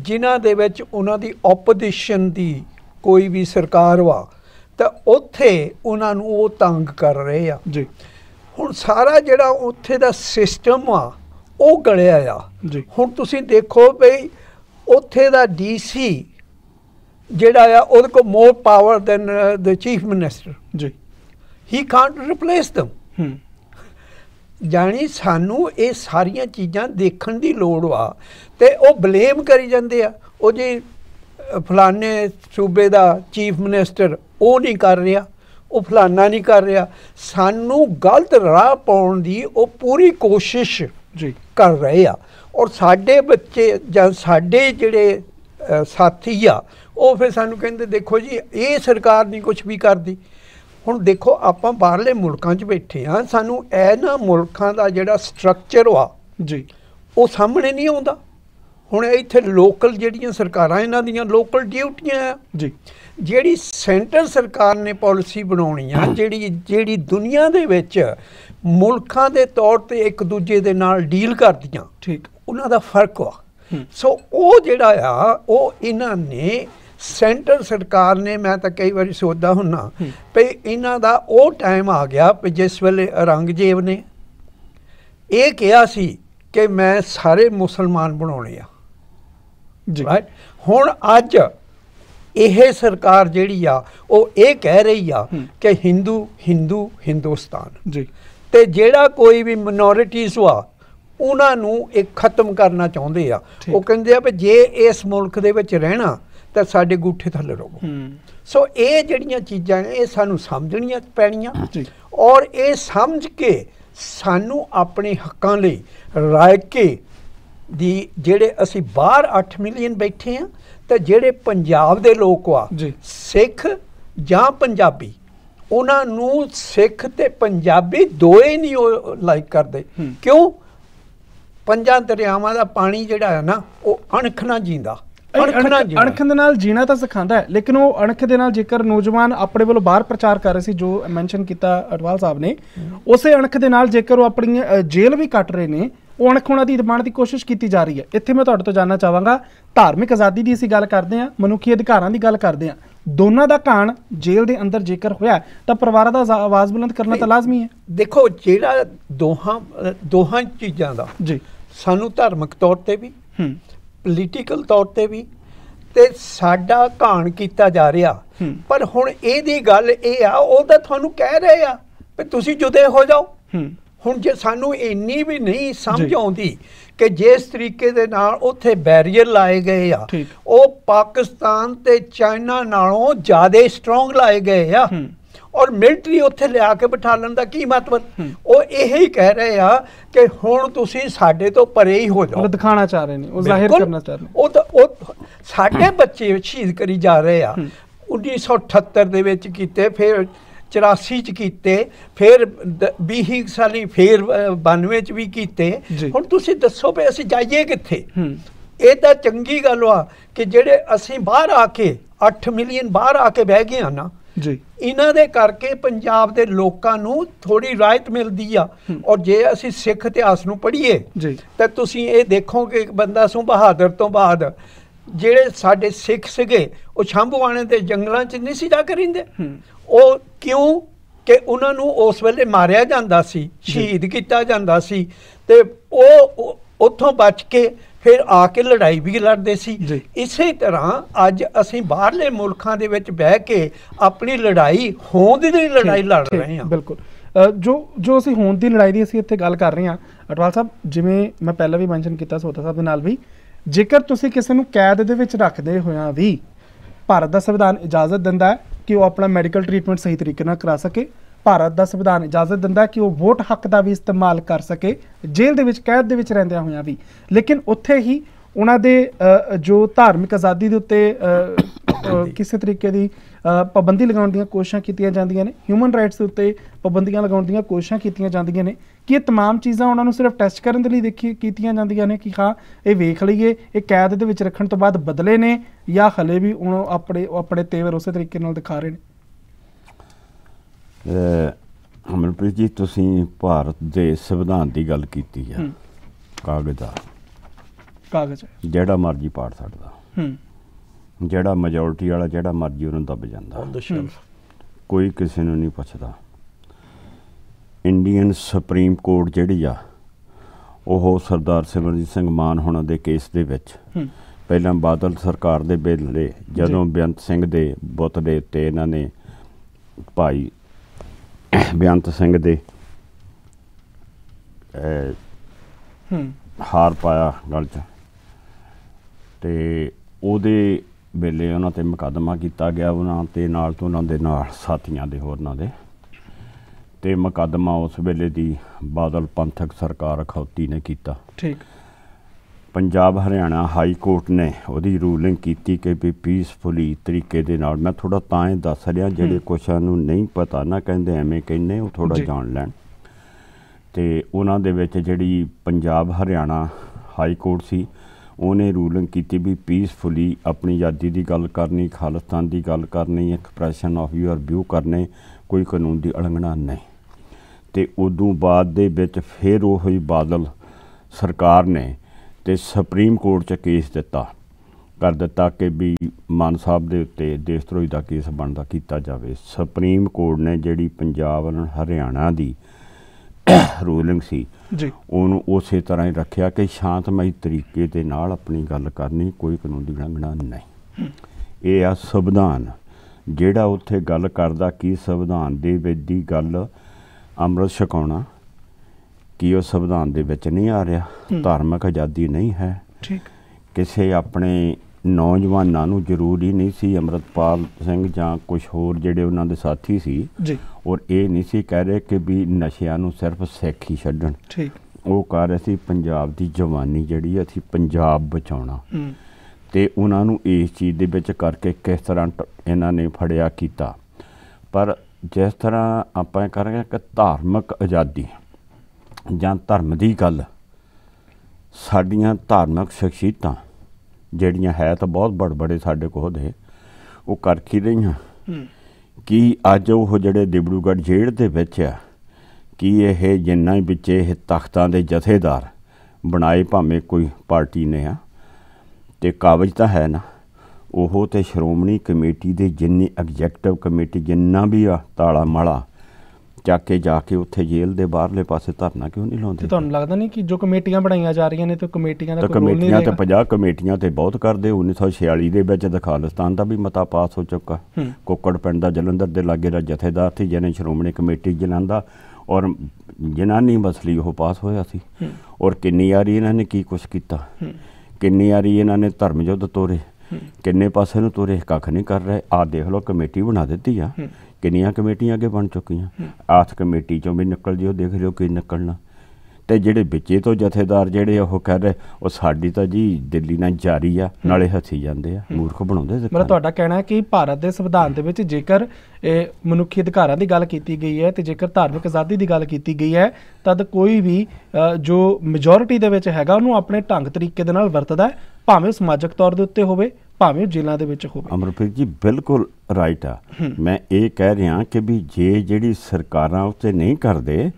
ਜਿਨ੍ਹਾਂ ਦੇ ਵਿੱਚ ਉਹਨਾਂ ਦੀ ਆਪੋਜੀਸ਼ਨ ਦੀ ਕੋਈ ਵੀ ਸਰਕਾਰ ਵਾ ਤਾਂ ਉੱਥੇ ਉਹਨਾਂ ਨੂੰ ਉਹ ਤੰਗ ਕਰ ਰਹੇ ਆ ਜੀ ਹੁਣ ਸਾਰਾ ਜਿਹੜਾ ਉੱਥੇ ਦਾ ਸਿਸਟਮ ਆ ਉਹ ਗੜਿਆ ਆ ਹੁਣ ਤੁਸੀਂ ਦੇਖੋ ਭਈ ਉੱਥੇ ਦਾ ਡੀਸੀ ਜਿਹੜਾ ਆ ਉਹਦੇ ਕੋਲ more power than the chief minister ji ਹੀ ਕਾਂਟ ਰਿਪਲੇਸ them ਹਮ ਜਾਣੀ ਸਾਨੂੰ ਇਹ ਸਾਰੀਆਂ ਚੀਜ਼ਾਂ ਦੇਖਣ ਦੀ ਲੋੜ ਆ ਤੇ ਉਹ ਬਲੇਮ ਕਰੀ ਜਾਂਦੇ ਆ ਉਹ ਜੀ ਫਲਾਣੇ ਸੂਬੇ ਦਾ ਚੀਫ ਮਿਨਿਸਟਰ ਉਹ ਨਹੀਂ ਕਰ ਰਿਹਾ ਉਹ ਫਲਾਨਾ ਨਹੀਂ ਕਰ ਰਿਹਾ ਸਾਨੂੰ ਗਲਤ ਰਾਹ ਪਾਉਣ ਦੀ ਉਹ ਪੂਰੀ ਕੋਸ਼ਿਸ਼ ਜੀ ਕਰ ਰਹੇ ਆ ਔਰ ਸਾਡੇ ਬੱਚੇ ਜਾਂ ਸਾਡੇ ਜਿਹੜੇ ਸਾਥੀ ਆ ਉਹ ਫਿਰ ਸਾਨੂੰ ਕਹਿੰਦੇ ਦੇਖੋ ਜੀ ਇਹ ਸਰਕਾਰ ਨਹੀਂ ਕੁਝ ਵੀ ਕਰਦੀ ਹੁਣ ਦੇਖੋ ਆਪਾਂ ਬਾਹਰਲੇ ਮੁਲਕਾਂ 'ਚ ਬੈਠੇ ਆ ਸਾਨੂੰ ਐ ਨਾ ਮੁਲਕਾਂ ਦਾ ਜਿਹੜਾ ਸਟਰਕਚਰ ਆ ਜੀ ਉਹ ਸਾਹਮਣੇ ਨਹੀਂ ਆਉਂਦਾ ਹੁਣ ਇੱਥੇ ਲੋਕਲ ਜਿਹੜੀਆਂ ਸਰਕਾਰਾਂ ਇਹਨਾਂ ਦੀਆਂ ਲੋਕਲ ਡਿਊਟੀਆਂ ਆ ਜੀ ਜਿਹੜੀ ਸੈਂਟਰ ਸਰਕਾਰ ਨੇ ਪਾਲਿਸੀ ਬਣਾਉਣੀ ਆ ਜਿਹੜੀ ਜਿਹੜੀ ਦੁਨੀਆ ਦੇ ਵਿੱਚ ਮੁਲਕਾਂ ਦੇ ਤੌਰ ਤੇ ਇੱਕ ਦੂਜੇ ਦੇ ਨਾਲ ਡੀਲ ਕਰਦੀਆਂ ਠੀਕ ਉਹਨਾਂ ਦਾ ਫਰਕ ਆ ਸੋ ਉਹ ਜਿਹੜਾ ਆ ਉਹ ਇਹਨਾਂ ਨੇ ਸੈਂਟਰ ਸਰਕਾਰ ਨੇ ਮੈਂ ਤਾਂ ਕਈ ਵਾਰੀ ਸੋਚਦਾ ਹੁੰਨਾ ਭਈ ਇਹਨਾਂ ਦਾ ਉਹ ਟਾਈਮ ਆ ਗਿਆ ਕਿ ਜਿਸ ਵੇਲੇ ਰੰਗਜੀਵ ਨੇ ਇਹ ਕਿਹਾ ਸੀ ਕਿ ਮੈਂ ਸਾਰੇ ਮੁਸਲਮਾਨ ਬਣਾਉਣੇ ਆ ਜੀ ਹੁਣ ਅੱਜ ਇਹ ਸਰਕਾਰ ਜਿਹੜੀ ਆ ਉਹ ਇਹ ਕਹਿ ਰਹੀ ਆ ਕਿ ਹਿੰਦੂ ਹਿੰਦੂ ਹਿੰਦੁਸਤਾਨ ਜੀ ਤੇ ਜਿਹੜਾ ਕੋਈ ਵੀ ਮਿਨੋਰਿਟੀਜ਼ ਹੋਆ ਉਹਨਾਂ ਨੂੰ ਇਹ ਖਤਮ ਕਰਨਾ ਚਾਹੁੰਦੇ ਆ ਉਹ ਕਹਿੰਦੇ ਆ ਵੀ ਜੇ ਇਸ ਮੁਲਕ ਦੇ ਵਿੱਚ ਰਹਿਣਾ ਤਾਂ ਸਾਡੇ ਗੂਠੇ ਥੱਲੇ ਰਹੋ ਸੋ ਇਹ ਜਿਹੜੀਆਂ ਚੀਜ਼ਾਂ ਨੇ ਇਹ ਸਾਨੂੰ ਸਮਝਣੀਆਂ ਪੈਣੀਆਂ ਔਰ ਇਹ ਸਮਝ ਕੇ ਸਾਨੂੰ ਆਪਣੇ ਹੱਕਾਂ ਲਈ ਰਾਇਕੇ ਦੀ ਜਿਹੜੇ ਅਸੀਂ ਬਾਹਰ 8 ਮਿਲੀਅਨ ਬੈਠੇ ਆ ਤੇ ਜਿਹੜੇ ਪੰਜਾਬ ਦੇ ਲੋਕ ਆ ਸਿੱਖ ਜਾਂ ਪੰਜਾਬੀ ਉਹਨਾਂ ਨੂੰ ਸਿੱਖ ਤੇ ਪੰਜਾਬੀ ਦੋਏ ਨਹੀਂ ਲਾਈਕ ਕਰਦੇ ਕਿਉਂ ਪੰਜਾਂ ਦਰਿਆਵਾਂ ਦਾ ਪਾਣੀ ਜਿਹੜਾ ਹੈ ਨਾ ਉਹ ਅਣਖ ਨਾਲ ਜੀਂਦਾ ਅਣਖ ਦੇ ਨਾਲ ਜੀਣਾ ਤਾਂ ਸਿਖਾਉਂਦਾ ਹੈ ਲੇਕਿਨ ਉਹ ਅਣਖ ਦੇ ਨਾਲ ਜੇਕਰ ਨੌਜਵਾਨ ਆਪਣੇ ਵੱਲੋਂ ਬਾਹਰ ਪ੍ਰਚਾਰ ਕਰ ਰਹੇ ਸੀ ਜੋ ਮੈਂਸ਼ਨ ਕੀਤਾ ਅਟਵਾਲ ਸਾਹਿਬ ਨੇ ਉਸੇ ਅਣਖ ਦੇ ਨਾਲ ਜੇਕਰ ਉਹ ਆਪਣੀ ਜੇਲ੍ਹ ਵੀ ਕੱਟ ਰਹੇ ਨੇ ਉਹ ਅਣਖੁਣਾ ਦੀ ਦਬਾਣ ਦੀ ਕੋਸ਼ਿਸ਼ ਕੀਤੀ ਜਾ ਰਹੀ ਹੈ ਇੱਥੇ ਮੈਂ ਤੁਹਾਡੇ ਤੋਂ ਜਾਨਣਾ ਚਾਹਾਂਗਾ ਧਾਰਮਿਕ ਆਜ਼ਾਦੀ ਦੀ ਅਸੀਂ ਗੱਲ ਕਰਦੇ ਹਾਂ ਮਨੁੱਖੀ ਅਧਿਕਾਰਾਂ ਦੀ ਗੱਲ ਕਰਦੇ ਹਾਂ ਦੋਨਾਂ ਦਾ ਕਾਣ ਜੇਲ੍ਹ ਦੇ ਅੰਦਰ ਜੇਕਰ ਹੋਇਆ ਤਾਂ ਪਰਿਵਾਰਾਂ ਦਾ ਆਵਾਜ਼ ਬੁਲੰਦ ਕਰਨਾ ਤਾਂ ਲਾਜ਼ਮੀ ਹੈ ਦੇਖੋ ਜਿਹੜਾ ਦੋਹਾਂ ਦੋਹਾਂ ਚੀਜ਼ਾਂ ਦਾ ਜੀ ਸਾਨੂੰ ਧਾਰਮਿਕ ਤੌਰ ਤੇ ਵੀ ਹੂੰ ਪੋਲੀਟੀਕਲ ਤੌਰ ਤੇ ਵੀ ਤੇ ਸਾਡਾ ਘਾਣ ਕੀਤਾ ਜਾ ਰਿਹਾ ਪਰ ਹੁਣ ਇਹਦੀ ਗੱਲ ਇਹ ਆ ਉਹ ਤਾਂ ਤੁਹਾਨੂੰ ਕਹਿ ਰਹੇ ਆ ਵੀ ਤੁਸੀਂ ਜੁਦੇ ਹੋ ਜਾਓ ਹੂੰ ਹੁਣ ਜੇ ਸਾਨੂੰ ਇੰਨੀ ਵੀ ਨਹੀਂ ਸਮਝ ਆਉਂਦੀ ਕਿ ਜਿਸ ਤਰੀਕੇ ਦੇ ਨਾਲ ਉੱਥੇ ਬੈਰੀਅਰ ਲਾਏ ਗਏ ਆ ਉਹ ਪਾਕਿਸਤਾਨ ਤੇ ਚਾਈਨਾ ਨਾਲੋਂ ਜ਼ਿਆਦਾ ਸਟਰੋਂਗ ਲਾਏ ਗਏ ਆ ਔਰ ਮਿਲਟਰੀ ਉੱਥੇ ਲਿਆ ਕੇ ਲੈਣ ਦਾ ਕੀ ਮਤਲਬ ਉਹ ਇਹ ਹੀ ਕਹਿ ਰਹੇ ਆ ਕਿ ਹੁਣ ਤੁਸੀਂ ਸਾਡੇ ਤੋਂ ਪਰੇ ਹੀ ਹੋ ਜਾਓ ਉਹ ਦਿਖਾਣਾ ਚਾਹ ਰਹੇ ਨੇ ਉਹ ਜ਼ਾਹਿਰ ਕਰਨਾ ਚਾਹ ਰਹੇ ਨੇ ਉਹ ਉਹ ਸਾਡੇ ਬੱਚੇ ਸ਼ਹੀਦ ਕਰੀ ਜਾ ਰਹੇ ਆ 1978 ਦੇ ਵਿੱਚ ਕੀਤੇ ਫਿਰ 84 ਚ ਕੀਤੇ ਫਿਰ 20 ਸਾਲੀ ਫਿਰ 92 ਚ ਵੀ ਕੀਤੇ ਹੁਣ ਤੁਸੀਂ ਦੱਸੋ ਵੀ ਅਸੀਂ ਜਾਈਏ ਕਿੱਥੇ ਇਹ ਤਾਂ ਚੰਗੀ ਗੱਲ ਆ ਕਿ ਜਿਹੜੇ ਅਸੀਂ ਬਾਹਰ ਆ ਕੇ 8 ਮਿਲੀਅਨ ਬਾਹਰ ਆ ਕੇ ਬਹਿ ਗਏ ਆ ਨਾ ਜੀ ਇਹਨਾਂ ਦੇ ਕਰਕੇ ਪੰਜਾਬ ਦੇ ਲੋਕਾਂ ਨੂੰ ਥੋੜੀ ਰਾਇਤ ਮਿਲਦੀ ਆ ਔਰ ਜੇ ਅਸੀਂ ਸਿੱਖ ਇਤਿਹਾਸ ਨੂੰ ਪੜ੍ਹੀਏ ਤਾਂ ਤੁਸੀਂ ਇਹ ਦੇਖੋਗੇ ਕਿ ਬੰਦਾ ਸੋ ਬਹਾਦਰ ਤੋਂ ਬਾਅਦ ਜਿਹੜੇ ਸਾਡੇ ਸਿੱਖ ਸੀਗੇ ਉਹ ਸ਼ੰਭੂਆਣੇ ਦੇ ਜੰਗਲਾਂ 'ਚ ਨਹੀਂ ਸੀ ਜਾ ਕਰਿੰਦੇ ਉਹ ਕਿਉਂ ਕਿ ਉਹਨਾਂ ਨੂੰ ਉਸ ਵੇਲੇ ਮਾਰਿਆ ਜਾਂਦਾ ਸੀ ਸ਼ਹੀਦ ਕੀਤਾ ਜਾਂਦਾ ਸੀ ਤੇ ਉਹ ਉੱਥੋਂ ਬਚ ਕੇ ਫਿਰ ਆ ਕੇ ਲੜਾਈ ਵੀ ਲੜਦੇ ਸੀ ਇਸੇ ਤਰ੍ਹਾਂ ਅੱਜ ਅਸੀਂ ਬਾਹਰਲੇ ਮੁਲਕਾਂ ਦੇ ਵਿੱਚ ਬਹਿ ਕੇ ਆਪਣੀ ਲੜਾਈ ਹੋਂਦ ਦੀ ਲੜਾਈ ਲੜ ਰਹੇ ਹਾਂ ਬਿਲਕੁਲ ਜੋ ਜੋ ਅਸੀਂ ਹੋਂਦ ਦੀ ਲੜਾਈ ਦੀ ਅਸੀਂ ਇੱਥੇ ਗੱਲ ਕਰ ਰਹੇ ਹਾਂ ਅਟਵਾਲ ਸਾਹਿਬ ਜਿਵੇਂ ਮੈਂ ਪਹਿਲਾਂ ਵੀ ਮੈਂਸ਼ਨ ਕੀਤਾ ਸੋਤਾ ਸਾਹਿਬ ਦੇ ਨਾਲ ਵੀ ਜੇਕਰ ਤੁਸੀਂ ਕਿਸੇ ਨੂੰ ਕੈਦ ਦੇ ਵਿੱਚ ਰੱਖਦੇ ਹੋਇਆ ਵੀ ਭਾਰਤ ਦਾ ਸੰਵਿਧਾਨ ਇਜਾਜ਼ਤ ਦਿੰਦਾ ਹੈ ਕਿ ਉਹ ਆਪਣਾ ਮੈਡੀਕਲ ਟ੍ਰੀਟਮੈਂਟ ਸਹੀ ਤਰੀਕੇ ਨਾਲ ਕਰਾ ਸਕੇ ਭਾਰਤ ਦਾ ਸੰਵਿਧਾਨ ਇਜਾਜ਼ਤ ਦਿੰਦਾ ਕਿ ਉਹ ਵੋਟ ਹੱਕ ਦਾ ਵੀ ਇਸਤੇਮਾਲ ਕਰ ਸਕੇ ਜੇਲ੍ਹ ਦੇ ਵਿੱਚ ਕੈਦ ਦੇ ਵਿੱਚ ਰਹਿੰਦਿਆਂ ਹੋਇਆਂ ਵੀ ਲੇਕਿਨ ਉੱਥੇ ਹੀ ਉਹਨਾਂ ਦੇ ਜੋ ਧਾਰਮਿਕ ਆਜ਼ਾਦੀ ਦੇ ਉੱਤੇ ਕਿਸੇ ਤਰੀਕੇ ਦੀ ਪਾਬੰਦੀ ਲਗਾਉਣ ਦੀਆਂ ਕੋਸ਼ਿਸ਼ਾਂ ਕੀਤੀਆਂ ਜਾਂਦੀਆਂ ਨੇ ਹਿਊਮਨ ਰਾਈਟਸ ਦੇ ਉੱਤੇ ਪਾਬੰਦੀਆਂ ਲਗਾਉਣ ਦੀਆਂ ਕੋਸ਼ਿਸ਼ਾਂ ਕੀਤੀਆਂ ਜਾਂਦੀਆਂ ਨੇ ਕਿ ਇਹ तमाम ਚੀਜ਼ਾਂ ਉਹਨਾਂ ਨੂੰ ਸਿਰਫ ਟੈਸਟ ਕਰਨ ਦੇ ਲਈ ਦੇਖੀ ਕੀਤੀਆਂ ਜਾਂਦੀਆਂ ਨੇ ਕਿ ਹਾਂ ਇਹ ਵੇਖ ਲਈਏ ਇਹ ਕੈਦ ਦੇ ਵਿੱਚ ਰੱਖਣ ਤੋਂ ਬਾਅਦ ਬਦਲੇ ਨੇ ਜਾਂ ਹਲੇ ਵੀ ਉਹ ਆਪਣੇ ਆਪਣੇ ਤੇਵਰ ਉਸੇ ਤਰੀਕੇ ਨਾਲ ਦਿਖਾ ਰਹੇ ਨੇ ਅ ਅਮਰਪ੍ਰੀਤ ਜੀ ਤੁਸੀਂ ਭਾਰਤ ਦੇ ਸੰਵਿਧਾਨ ਦੀ ਗੱਲ ਕੀਤੀ ਹੈ ਕਾਗਜ਼ਾ ਕਾਗਜ਼ਾ ਜਿਹੜਾ ਮਰਜੀ ਪਾੜ ਸਕਦਾ ਹੂੰ ਜਿਹੜਾ ਮੈਜੋਰਟੀ ਵਾਲਾ ਜਿਹੜਾ ਮਰਜੀ ਉਹਨੂੰ ਦੱਬ ਜਾਂਦਾ ਕੋਈ ਕਿਸੇ ਨੂੰ ਨਹੀਂ ਪੁੱਛਦਾ ਇੰਡੀਅਨ ਸੁਪਰੀਮ ਕੋਰਟ ਜਿਹੜੀ ਆ ਉਹ ਸਰਦਾਰ ਸਿਮਰਜੀਤ ਸਿੰਘ ਮਾਨ ਹੋਣਾ ਦੇ ਕੇਸ ਦੇ ਵਿੱਚ ਪਹਿਲਾਂ ਬਾਦਲ ਸਰਕਾਰ ਦੇ ਬੇਲੇ ਜਦੋਂ ਬਿਆੰਤ ਸਿੰਘ ਦੇ ਬੁੱਤ ਦੇ ਉੱਤੇ ਇਹਨਾਂ ਨੇ ਭਾਈ ਬਿਆੰਤ ਸਿੰਘ ਦੇ ਹਾਰ ਪਾਇਆ ਗੱਲ 'ਚ ਤੇ ਉਹਦੇ ਵੇਲੇ ਉਹਨਾਂ ਤੇ ਮੁਕਦਮਾ ਕੀਤਾ ਗਿਆ ਉਹਨਾਂ ਤੇ ਨਾਲ ਤੋਂ ਉਹਨਾਂ ਦੇ ਨਾਲ ਸਾਥੀਆਂ ਦੇ ਹੋਰਨਾਂ ਦੇ ਤੇ ਮੁਕਦਮਾ ਉਸ ਵੇਲੇ ਦੀ ਬਾਦਲ ਪੰਥਕ ਸਰਕਾਰ ਖੌਤੀ ਨੇ ਕੀਤਾ ਠੀਕ ਪੰਜਾਬ ਹਰਿਆਣਾ ਹਾਈ ਕੋਰਟ ਨੇ ਉਹਦੀ ਰੂਲਿੰਗ ਕੀਤੀ ਕਿ ਵੀ ਪੀਸਫੁਲੀ ਤਰੀਕੇ ਦੇ ਨਾਲ ਮੈਂ ਥੋੜਾ ਤਾਂ ਇਹ ਦੱਸ ਰਿਹਾ ਜਿਹੜੇ ਕੁਛਾਂ ਨੂੰ ਨਹੀਂ ਪਤਾ ਨਾ ਕਹਿੰਦੇ ਐਵੇਂ ਕਹਿੰਦੇ ਉਹ ਥੋੜਾ ਜਾਣ ਲੈਣ ਤੇ ਉਹਨਾਂ ਦੇ ਵਿੱਚ ਜਿਹੜੀ ਪੰਜਾਬ ਹਰਿਆਣਾ ਹਾਈ ਕੋਰਟ ਸੀ ਉਹਨੇ ਰੂਲਿੰਗ ਕੀਤੀ ਵੀ ਪੀਸਫੁਲੀ ਆਪਣੀ ਆਜ਼ਾਦੀ ਦੀ ਗੱਲ ਕਰਨੀ ਖਾਲਸਤਾਨ ਦੀ ਗੱਲ ਕਰਨੀ ਐਕਸਪ੍ਰੈਸ਼ਨ ਆਫ ਯੂਅਰ ਵਿਊ ਕਰਨੇ ਕੋਈ ਕਾਨੂੰਨ ਦੀ ਅਲੰਘਣਾ ਨਹੀਂ ਤੇ ਉਦੋਂ ਬਾਅਦ ਦੇ ਵਿੱਚ ਫਿਰ ਉਹ ਹੀ ਬਾਦਲ ਸਰਕਾਰ ਨੇ ਤੇ ਸੁਪਰੀਮ ਕੋਰਟ 'ਚ ਕੇਸ ਦਿੱਤਾ ਕਰ ਦਿੱਤਾ ਕਿ ਵੀ ਮਾਨ ਸਾਹਿਬ ਦੇ ਉੱਤੇ ਦੇਸ਼ਦਰੋਹੀ ਦਾ ਕੇਸ ਬਣਦਾ ਕੀਤਾ ਜਾਵੇ ਸੁਪਰੀਮ ਕੋਰਟ ਨੇ ਜਿਹੜੀ ਪੰਜਾਬ ਨਾਲ ਹਰਿਆਣਾ ਦੀ ਰੂਲਿੰਗ ਸੀ ਜੀ ਉਹਨੂੰ ਉਸੇ ਤਰ੍ਹਾਂ ਹੀ ਰੱਖਿਆ ਕਿ ਸ਼ਾਂਤਮਈ ਤਰੀਕੇ ਦੇ ਨਾਲ ਆਪਣੀ ਗੱਲ ਕਰਨੀ ਕੋਈ ਕਾਨੂੰਨ ਦੀ ਉਲੰਘਣਾ ਨਹੀਂ ਇਹ ਆ ਸੰਵਿਧਾਨ ਜਿਹੜਾ ਉੱਥੇ ਗੱਲ ਕਰਦਾ ਕੀ ਸੰਵਿਧਾਨ ਦੇ ਵਿੱਚ ਦੀ ਗੱਲ ਅੰਮ੍ਰਿਤ ਛਕਾਉਣਾ ਕੀ ਉਹ ਸੰਵਿਧਾਨ ਦੇ ਵਿੱਚ ਨਹੀਂ ਆ ਰਿਹਾ ਧਾਰਮਿਕ ਆਜ਼ਾਦੀ ਨਹੀਂ ਹੈ ਠੀਕ ਕਿਸੇ ਆਪਣੇ ਨੌਜਵਾਨਾਂ ਨੂੰ ਜ਼ਰੂਰੀ ਨਹੀਂ ਸੀ ਅਮਰਤਪਾਲ ਸਿੰਘ ਜਾਂ ਕੁਝ ਹੋਰ ਜਿਹੜੇ ਉਹਨਾਂ ਦੇ ਸਾਥੀ ਸੀ ਜੀ ਔਰ ਇਹ ਨਹੀਂ ਸੀ ਕਹਿ ਰਹੇ ਕਿ ਵੀ ਨਸ਼ਿਆਂ ਨੂੰ ਸਿਰਫ ਸਿੱਖ ਹੀ ਛੱਡਣ ਠੀਕ ਉਹ ਕਹ ਰਹੇ ਸੀ ਪੰਜਾਬ ਦੀ ਜਵਾਨੀ ਜਿਹੜੀ ਅਸੀਂ ਪੰਜਾਬ ਬਚਾਉਣਾ ਤੇ ਉਹਨਾਂ ਨੂੰ ਇਸ ਚੀਜ਼ ਦੇ ਵਿੱਚ ਕਰਕੇ ਕਿਸ ਤਰ੍ਹਾਂ ਇਹਨਾਂ ਨੇ ਫੜਿਆ ਕੀਤਾ ਪਰ ਜਿਸ ਤਰ੍ਹਾਂ ਆਪਾਂ ਕਰ ਰਹੇ ਕਿ ਧਾਰਮਿਕ ਆਜ਼ਾਦੀ ਜਾਂ ਧਰਮ ਦੀ ਗੱਲ ਸਾਡੀਆਂ ਧਾਰਮਿਕ ਸ਼ਖਸੀਅਤਾਂ ਜਿਹੜੀਆਂ ਹੈ ਤਾਂ ਬਹੁਤ ਬੜ ਬੜੇ ਸਾਡੇ ਕੋਲ ਦੇ ਉਹ ਕਰਖੀ ਰਹੀਆਂ ਕੀ ਅੱਜ ਉਹ ਜਿਹੜੇ ਦਿਬੜੂਗੜ ਜੇੜ ਦੇ ਵਿੱਚ ਆ ਕੀ ਇਹ ਜਿੰਨਾ ਹੀ ਵਿੱਚ ਇਹ ਤਖਤਾਂ ਦੇ ਜਥੇਦਾਰ ਬਣਾਏ ਭਾਵੇਂ ਕੋਈ ਪਾਰਟੀ ਨੇ ਆ ਤੇ ਕਾਬਜ ਤਾਂ ਹੈ ਨਾ ਉਹ ਤੇ ਸ਼੍ਰੋਮਣੀ ਕਮੇਟੀ ਦੇ ਜਿੰਨੇ ਐਗਜ਼ੈਕਟਿਵ ਕਮੇਟੀ ਜਿੰਨਾ ਵੀ ਆ ਤਾਲਾ ਮਾਲਾ ਚੱਕ ਕੇ ਜਾ ਕੇ ਉੱਥੇ ਜੇਲ੍ਹ ਦੇ ਬਾਹਰਲੇ ਪਾਸੇ ਧਰਨਾ ਕਿਉਂ ਨਹੀਂ ਲਾਉਂਦੇ ਤੁਹਾਨੂੰ ਲੱਗਦਾ ਨਹੀਂ ਕਿ ਜੋ ਕਮੇਟੀਆਂ ਬਣਾਈਆਂ ਜਾ ਰਹੀਆਂ ਨੇ ਤੇ ਕਮੇਟੀਆਂ ਦਾ ਕੋਈ ਰੋਲ ਨਹੀਂ ਕਮੇਟੀਆਂ ਤੇ 50 ਕਮੇਟੀਆਂ ਤੇ ਬਹੁਤ ਕਰਦੇ 1946 ਦੇ ਵਿੱਚ ਤਾਂ ਖਾਲਿਸਤਾਨ ਦਾ ਵੀ ਮਤਾ ਪਾਸ ਹੋ ਚੁੱਕਾ ਕੋਕੜ ਪਿੰਡ ਦਾ ਜਲੰਧਰ ਦੇ ਲਾਗੇ ਦਾ ਜਥੇਦਾਰ ਸੀ ਜਿਹਨੇ ਸ਼੍ਰੋਮਣੀ ਕਮੇਟੀ ਜਲੰਧਾ ਔਰ ਜਨਾਨੀ ਮਸਲੀ ਉਹ ਪਾਸ ਹੋਇਆ ਸੀ ਔਰ ਕਿੰਨੀ ਆਰੀ ਇਹਨਾਂ ਨੇ ਕੀ ਕੁਛ ਕੀਤਾ ਕਿੰਨੀ ਆਰੀ ਇਹਨਾਂ ਨੇ ਧਰਮ ਯੁੱਧ ਤੋਰੇ ਕਿੰਨੇ ਪਾਸੇ ਨੂੰ ਤੋਰੇ ਕੱਖ ਨਹੀਂ ਕਰ ਰਹੇ ਆ ਦੇਖ ਲਓ ਕਮੇਟੀ ਬਣਾ ਦਿੱਤੀ ਆ ਕਿੰਨੀਆਂ ਕਮੇਟੀਆਂ ਅੱਗੇ ਬਣ ਚੁੱਕੀਆਂ ਆਰਥ ਕਮੇਟੀ ਚੋਂ ਵੀ ਨਿਕਲ ਜਿਓ ਦੇਖ ਲਿਓ ਕਿ ਨਿਕਲਣਾ ਤੇ ਜਿਹੜੇ ਵਿੱਚੇ ਤੋਂ ਜਥੇਦਾਰ ਜਿਹੜੇ ਉਹ ਕਰ ਰਹੇ ਉਹ ਸਾਡੀ ਤਾਂ ਜੀ ਦਿੱਲੀ ਨਾਲ ਜਾਰੀ ਆ ਨਾਲੇ ਹੱਥੀ ਜਾਂਦੇ ਆ ਮੂਰਖ ਬਣਾਉਂਦੇ ਮੇਰਾ ਤੁਹਾਡਾ ਕਹਿਣਾ ਹੈ ਕਿ ਭਾਰਤ ਦੇ ਸੰਵਿਧਾਨ ਦੇ ਵਿੱਚ ਜੇਕਰ ਇਹ ਮਨੁੱਖੀ ਅਧਿਕਾਰਾਂ ਦੀ ਗੱਲ ਕੀਤੀ ਗਈ ਹੈ ਤੇ ਜੇਕਰ ਧਾਰਮਿਕ ਆਜ਼ਾਦੀ ਦੀ ਗੱਲ ਕੀਤੀ ਗਈ ਹੈ ਤਦ ਕੋਈ ਵੀ ਜੋ ਮੈਜੋਰਿਟੀ ਦੇ ਵਿੱਚ ਹੈਗਾ ਉਹਨੂੰ ਆਪਣੇ ਢੰਗ ਤਰੀਕੇ ਦੇ ਨਾਲ ਵਰਤਦਾ ਹੈ ਭਾਵੇਂ ਸਮਾਜਿਕ ਤੌਰ ਦੇ ਉੱਤੇ ਹੋਵੇ ਭਾਵੇਂ ਜ਼ਿਲ੍ਹਾ ਦੇ ਵਿੱਚ ਹੋਵੇ ਅਮਰਪ੍ਰੀਤ ਜੀ ਬਿਲਕੁਲ ਰਾਈਟ ਆ ਮੈਂ ਇਹ ਕਹਿ ਰਿਹਾ ਕਿ ਵੀ ਜੇ ਜਿਹੜੀ ਸਰਕਾਰਾਂ ਉੱਤੇ ਨਹੀਂ ਕਰਦੇ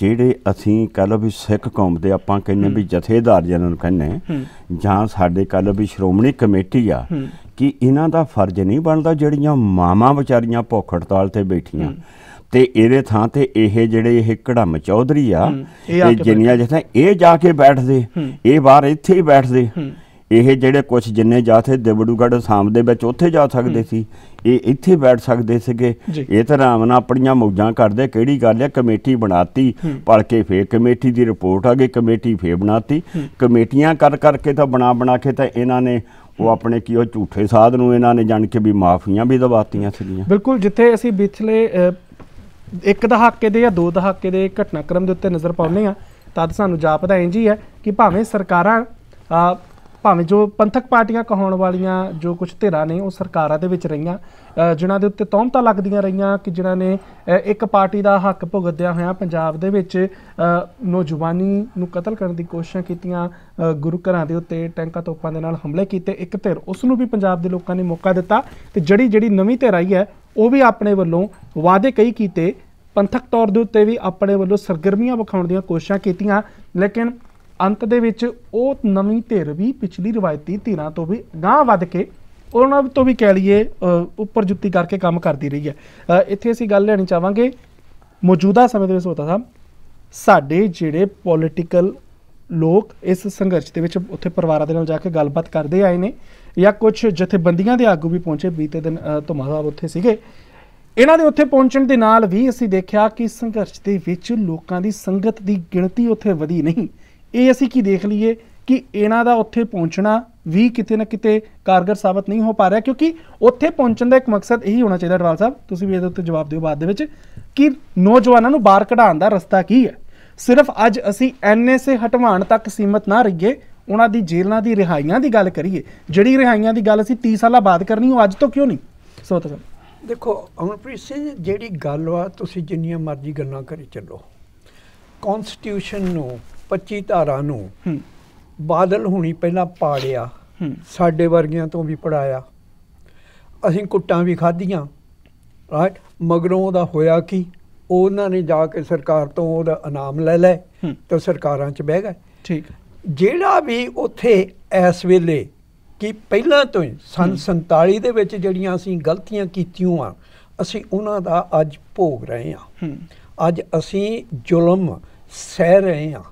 ਜਿਹੜੇ ਅਸੀਂ ਕੱਲ ਵੀ ਸਿੱਖ ਕੌਮ ਦੇ ਆਪਾਂ ਕਹਿੰਨੇ ਵੀ ਜਥੇਦਾਰ ਜਨਨ ਨੂੰ ਕਹਿੰਨੇ ਜਾਂ ਸਾਡੇ ਕੱਲ ਵੀ ਸ਼੍ਰੋਮਣੀ ਕਮੇਟੀ ਆ ਕਿ ਇਹਨਾਂ ਦਾ ਫਰਜ਼ ਨਹੀਂ ਬਣਦਾ ਜਿਹੜੀਆਂ ਮਾਵਾਂ ਵਿਚਾਰੀਆਂ ਭੁੱਖ ਹੜਤਾਲ ਤੇ ਬੈਠੀਆਂ ਤੇ ਇਹਦੇ ਥਾਂ ਤੇ ਇਹ ਜਿਹੜੇ ਇਹ ਕੜਮ ਚੌਧਰੀ ਆ ਇਹ ਜਿੰਨੀਆਂ ਜਿਹਾ ਇਹ ਜਾ ਕੇ ਬੈਠਦੇ ਇਹ ਬਾਹਰ ਇੱਥੇ ਹੀ ਬੈਠਦੇ ਇਹ ਜਿਹੜੇ ਕੁਝ ਜਿੰਨੇ ਜਾਥੇ ਦਿਬੜੂਗੜ ਸਾਮ ਦੇ ਵਿੱਚ ਉੱਥੇ ਜਾ ਸਕਦੇ ਸੀ ਇਹ ਇੱਥੇ ਬੈਠ ਸਕਦੇ ਸੀਗੇ ਇਹ ਤਾਂ ਆਰਾਮ ਨਾਲ ਆਪਣੀਆਂ ਮੌਜਾਂ ਕਰਦੇ ਕਿਹੜੀ ਗੱਲ ਹੈ ਕਮੇਟੀ ਬਣਾਤੀ ਪੜ ਕੇ ਫੇਰ ਕਮੇਟੀ ਦੀ ਰਿਪੋਰਟ ਆ ਗਈ ਕਮੇਟੀ ਫੇਰ ਬਣਾਤੀ ਕਮੇਟੀਆਂ ਕਰ ਕਰਕੇ ਤਾਂ ਬਣਾ ਬਣਾ ਕੇ ਤਾਂ ਇਹਨਾਂ ਨੇ ਉਹ ਆਪਣੇ ਕੀ ਉਹ ਝੂਠੇ ਸਾਧ ਨੂੰ ਇਹਨਾਂ ਨੇ ਜਾਣ ਕੇ ਵੀ ਮਾਫੀਆਂ ਵੀ ਦਵਾਤੀਆਂ ਸੀਗੀਆਂ ਬਿਲਕੁਲ ਜਿੱਥੇ ਅਸੀਂ ਵਿਚਲੇ ਇੱਕ ਦਹਾਕੇ ਦੇ ਜਾਂ ਦੋ ਦਹਾਕੇ ਦੇ ਘਟਨਾਕ੍ਰਮ ਦੇ ਉੱਤੇ ਨਜ਼ਰ ਪਾਉਂਦੇ ਆ ਤਦ ਸਾਨੂੰ ਜਾਪਦਾ ਇੰਜ ਹੀ ਹੈ ਕਿ ਭਾਵੇਂ ਸਰਕਾਰਾਂ ਭਾਵੇਂ ਜੋ ਪੰਥਕ ਪਾਰਟੀਆਂ ਕਹਾਉਣ ਵਾਲੀਆਂ ਜੋ ਕੁਝ ਧਿਰਾਂ ਨੇ ਉਹ ਸਰਕਾਰਾਂ ਦੇ ਵਿੱਚ ਰਹੀਆਂ ਜਿਨ੍ਹਾਂ ਦੇ ਉੱਤੇ ਤੌਮਤਾ ਲੱਗਦੀਆਂ ਰਹੀਆਂ ਕਿ ਜਿਨ੍ਹਾਂ ਨੇ ਇੱਕ ਪਾਰਟੀ ਦਾ ਹੱਕ ਭੁਗਤਦਿਆਂ ਹੋਇਆ ਪੰਜਾਬ ਦੇ ਵਿੱਚ ਨੌਜਵਾਨੀ ਨੂੰ ਕਤਲ ਕਰਨ ਦੀ ਕੋਸ਼ਿਸ਼ਾਂ ਕੀਤੀਆਂ ਗੁਰੂ ਘਰਾਂ ਦੇ ਉੱਤੇ ਟੈਂਕਾਂ ਤੋਪਾਂ ਦੇ ਨਾਲ ਹਮਲੇ ਕੀਤੇ ਇੱਕ ਧਿਰ ਉਸ ਨੂੰ ਵੀ ਪੰਜਾਬ ਦੇ ਲੋਕਾਂ ਨੇ ਮੌਕਾ ਦਿੱਤਾ ਤੇ ਜਿਹੜੀ ਜਿਹੜੀ ਨਵੀਂ ਧਿਰ ਆਈ ਹੈ ਉਹ ਵੀ ਆਪਣੇ ਵੱਲੋਂ ਵਾਅਦੇ ਕਈ ਕੀਤੇ ਪੰਥਕ ਤੌਰ ਦੇ ਉੱਤੇ ਵੀ ਆਪਣੇ ਵੱਲੋਂ ਸਰਗਰਮੀਆਂ ਵਿਖਾਉਣ ਦੀਆਂ ਕੋਸ਼ਿਸ਼ਾਂ ਕੀਤੀਆਂ ਲੇਕਿਨ ਅੰਤ ਦੇ ਵਿੱਚ ਉਹ ਨਵੀਂ ਧਿਰ ਵੀ ਪਿਛਲੀ ਰਵਾਇਤੀ ਧਿਰਾਂ ਤੋਂ ਵੀ ਗਾਂ ਵੱਧ ਕੇ ਉਹਨਾਂ ਤੋਂ ਵੀ ਕਹਿ ਲਈਏ ਉੱਪਰ ਜੁੱਤੀ ਕਰਕੇ ਕੰਮ ਕਰਦੀ ਰਹੀ ਹੈ ਇੱਥੇ ਅਸੀਂ ਗੱਲ ਲੈਣੀ ਚਾਹਾਂਗੇ ਮੌਜੂਦਾ ਸਮੇਂ ਦੇ ਵਿੱਚ ਹੋਤਾ ਸਾਹਿਬ ਸਾਡੇ ਜਿਹੜੇ ਪੋਲਿਟੀਕਲ ਲੋਕ ਇਸ ਸੰਘਰਸ਼ ਦੇ ਵਿੱਚ ਉੱਥੇ ਪਰਿਵਾਰਾਂ ਦੇ ਨਾਲ ਜਾ ਕੇ ਗੱਲਬਾਤ ਕਰਦੇ ਆਏ ਨੇ ਜਾਂ ਕੁਝ ਜਥੇਬੰਦੀਆਂ ਦੇ ਆਗੂ ਵੀ ਪਹੁੰਚੇ ਬੀਤੇ ਦਿਨ ਧੁਮਾ ਸਾਹਿਬ ਉੱਥੇ ਸੀਗੇ ਇਹਨਾਂ ਦੇ ਉੱਥੇ ਪਹੁੰਚਣ ਦੇ ਨਾਲ ਵੀ ਅਸੀਂ ਦੇਖਿਆ ਕਿ ਸੰਘਰਸ਼ ਦੇ ਵਿੱਚ ਲੋਕਾਂ ਦੀ ਸੰਗਤ ਦੀ ਗਿਣਤੀ ਉੱਥੇ ਵਧੀ ਨਹੀਂ ਇਹ ਅਸੀਂ ਕੀ ਦੇਖ ਲਈਏ ਕਿ ਇਹਨਾਂ ਦਾ ਉੱਥੇ ਪਹੁੰਚਣਾ ਵੀ ਕਿਤੇ ਨਾ ਕਿਤੇ ਕਾਰਗਰ ਸਾਬਤ ਨਹੀਂ ਹੋ ਪਾ ਰਿਹਾ ਕਿਉਂਕਿ ਉੱਥੇ ਪਹੁੰਚਣ ਦਾ ਇੱਕ ਮਕਸਦ ਇਹੀ ਹੋਣਾ ਚਾਹੀਦਾ ਡਵਾਲ ਸਾਹਿਬ ਤੁਸੀਂ ਵੀ ਇਹਦੇ ਉੱਤੇ ਜਵਾਬ ਦਿਓ ਬਾਅਦ ਦੇ ਵਿੱਚ ਕਿ ਨੌਜਵਾਨਾਂ ਨੂੰ ਬਾਹਰ ਕਢਾਉਣ ਦਾ ਰਸਤਾ ਕੀ ਹੈ ਸਿਰਫ ਅੱਜ ਅਸੀਂ ਐਨਐਸਏ ਹਟਵਾਉਣ ਤੱਕ ਸੀਮਤ ਨਾ ਰਹੀਏ ਉਹਨਾਂ ਦੀ ਜੇਲ੍ਹਾਂ ਦੀ ਰਿਹਾਈਆਂ ਦੀ ਗੱਲ ਕਰੀਏ ਜਿਹੜੀ ਰਿਹਾਈਆਂ ਦੀ ਗੱਲ ਅਸੀਂ 30 ਸਾਲਾਂ ਬਾਅਦ ਕਰਨੀ ਉਹ ਅੱਜ ਤੋਂ ਕਿਉਂ ਨਹੀਂ ਸੋਤ ਸਾਹਿਬ ਦੇਖੋ ਅਮਰਪ੍ਰੀਤ ਸਿੰਘ ਜਿਹੜੀ ਗੱਲ ਆ ਤੁਸੀਂ ਜਿੰਨੀਆਂ ਮਰਜ਼ੀ ਗੱਲਾਂ ਕਰੀ ਚੱਲੋ ਕਨਸਟੀਟਿਊਸ਼ਨ ਨੂੰ 25 ਧਾਰਾ ਨੂੰ ਬਾਦਲ ਹੁਣੀ ਪਹਿਲਾਂ ਪਾੜਿਆ ਸਾਡੇ ਵਰਗਿਆਂ ਤੋਂ ਵੀ ਪੜਾਇਆ ਅਸੀਂ ਕੁੱਟਾਂ ਵੀ ਖਾਧੀਆਂ ਰਾਈਟ ਮਗਰੋਂ ਦਾ ਹੋਇਆ ਕੀ ਉਹਨਾਂ ਨੇ ਜਾ ਕੇ ਸਰਕਾਰ ਤੋਂ ਉਹਦਾ ਇਨਾਮ ਲੈ ਲੈ ਤੇ ਸਰਕਾਰਾਂ 'ਚ ਬਹਿ ਗਏ ਠੀਕ ਜਿਹੜਾ ਵੀ ਉੱਥੇ ਇਸ ਵੇਲੇ ਕਿ ਪਹਿਲਾਂ ਤੋਂ ਹੀ ਸਨ 47 ਦੇ ਵਿੱਚ ਜਿਹੜੀਆਂ ਅਸੀਂ ਗਲਤੀਆਂ ਕੀਤੀਆਂ ਆ ਅਸੀਂ ਉਹਨਾਂ ਦਾ ਅੱਜ ਭੋਗ ਰਹੇ ਆ ਅੱਜ ਅਸੀਂ ਜ਼ੁਲਮ ਸਹਿ ਰਹੇ ਆ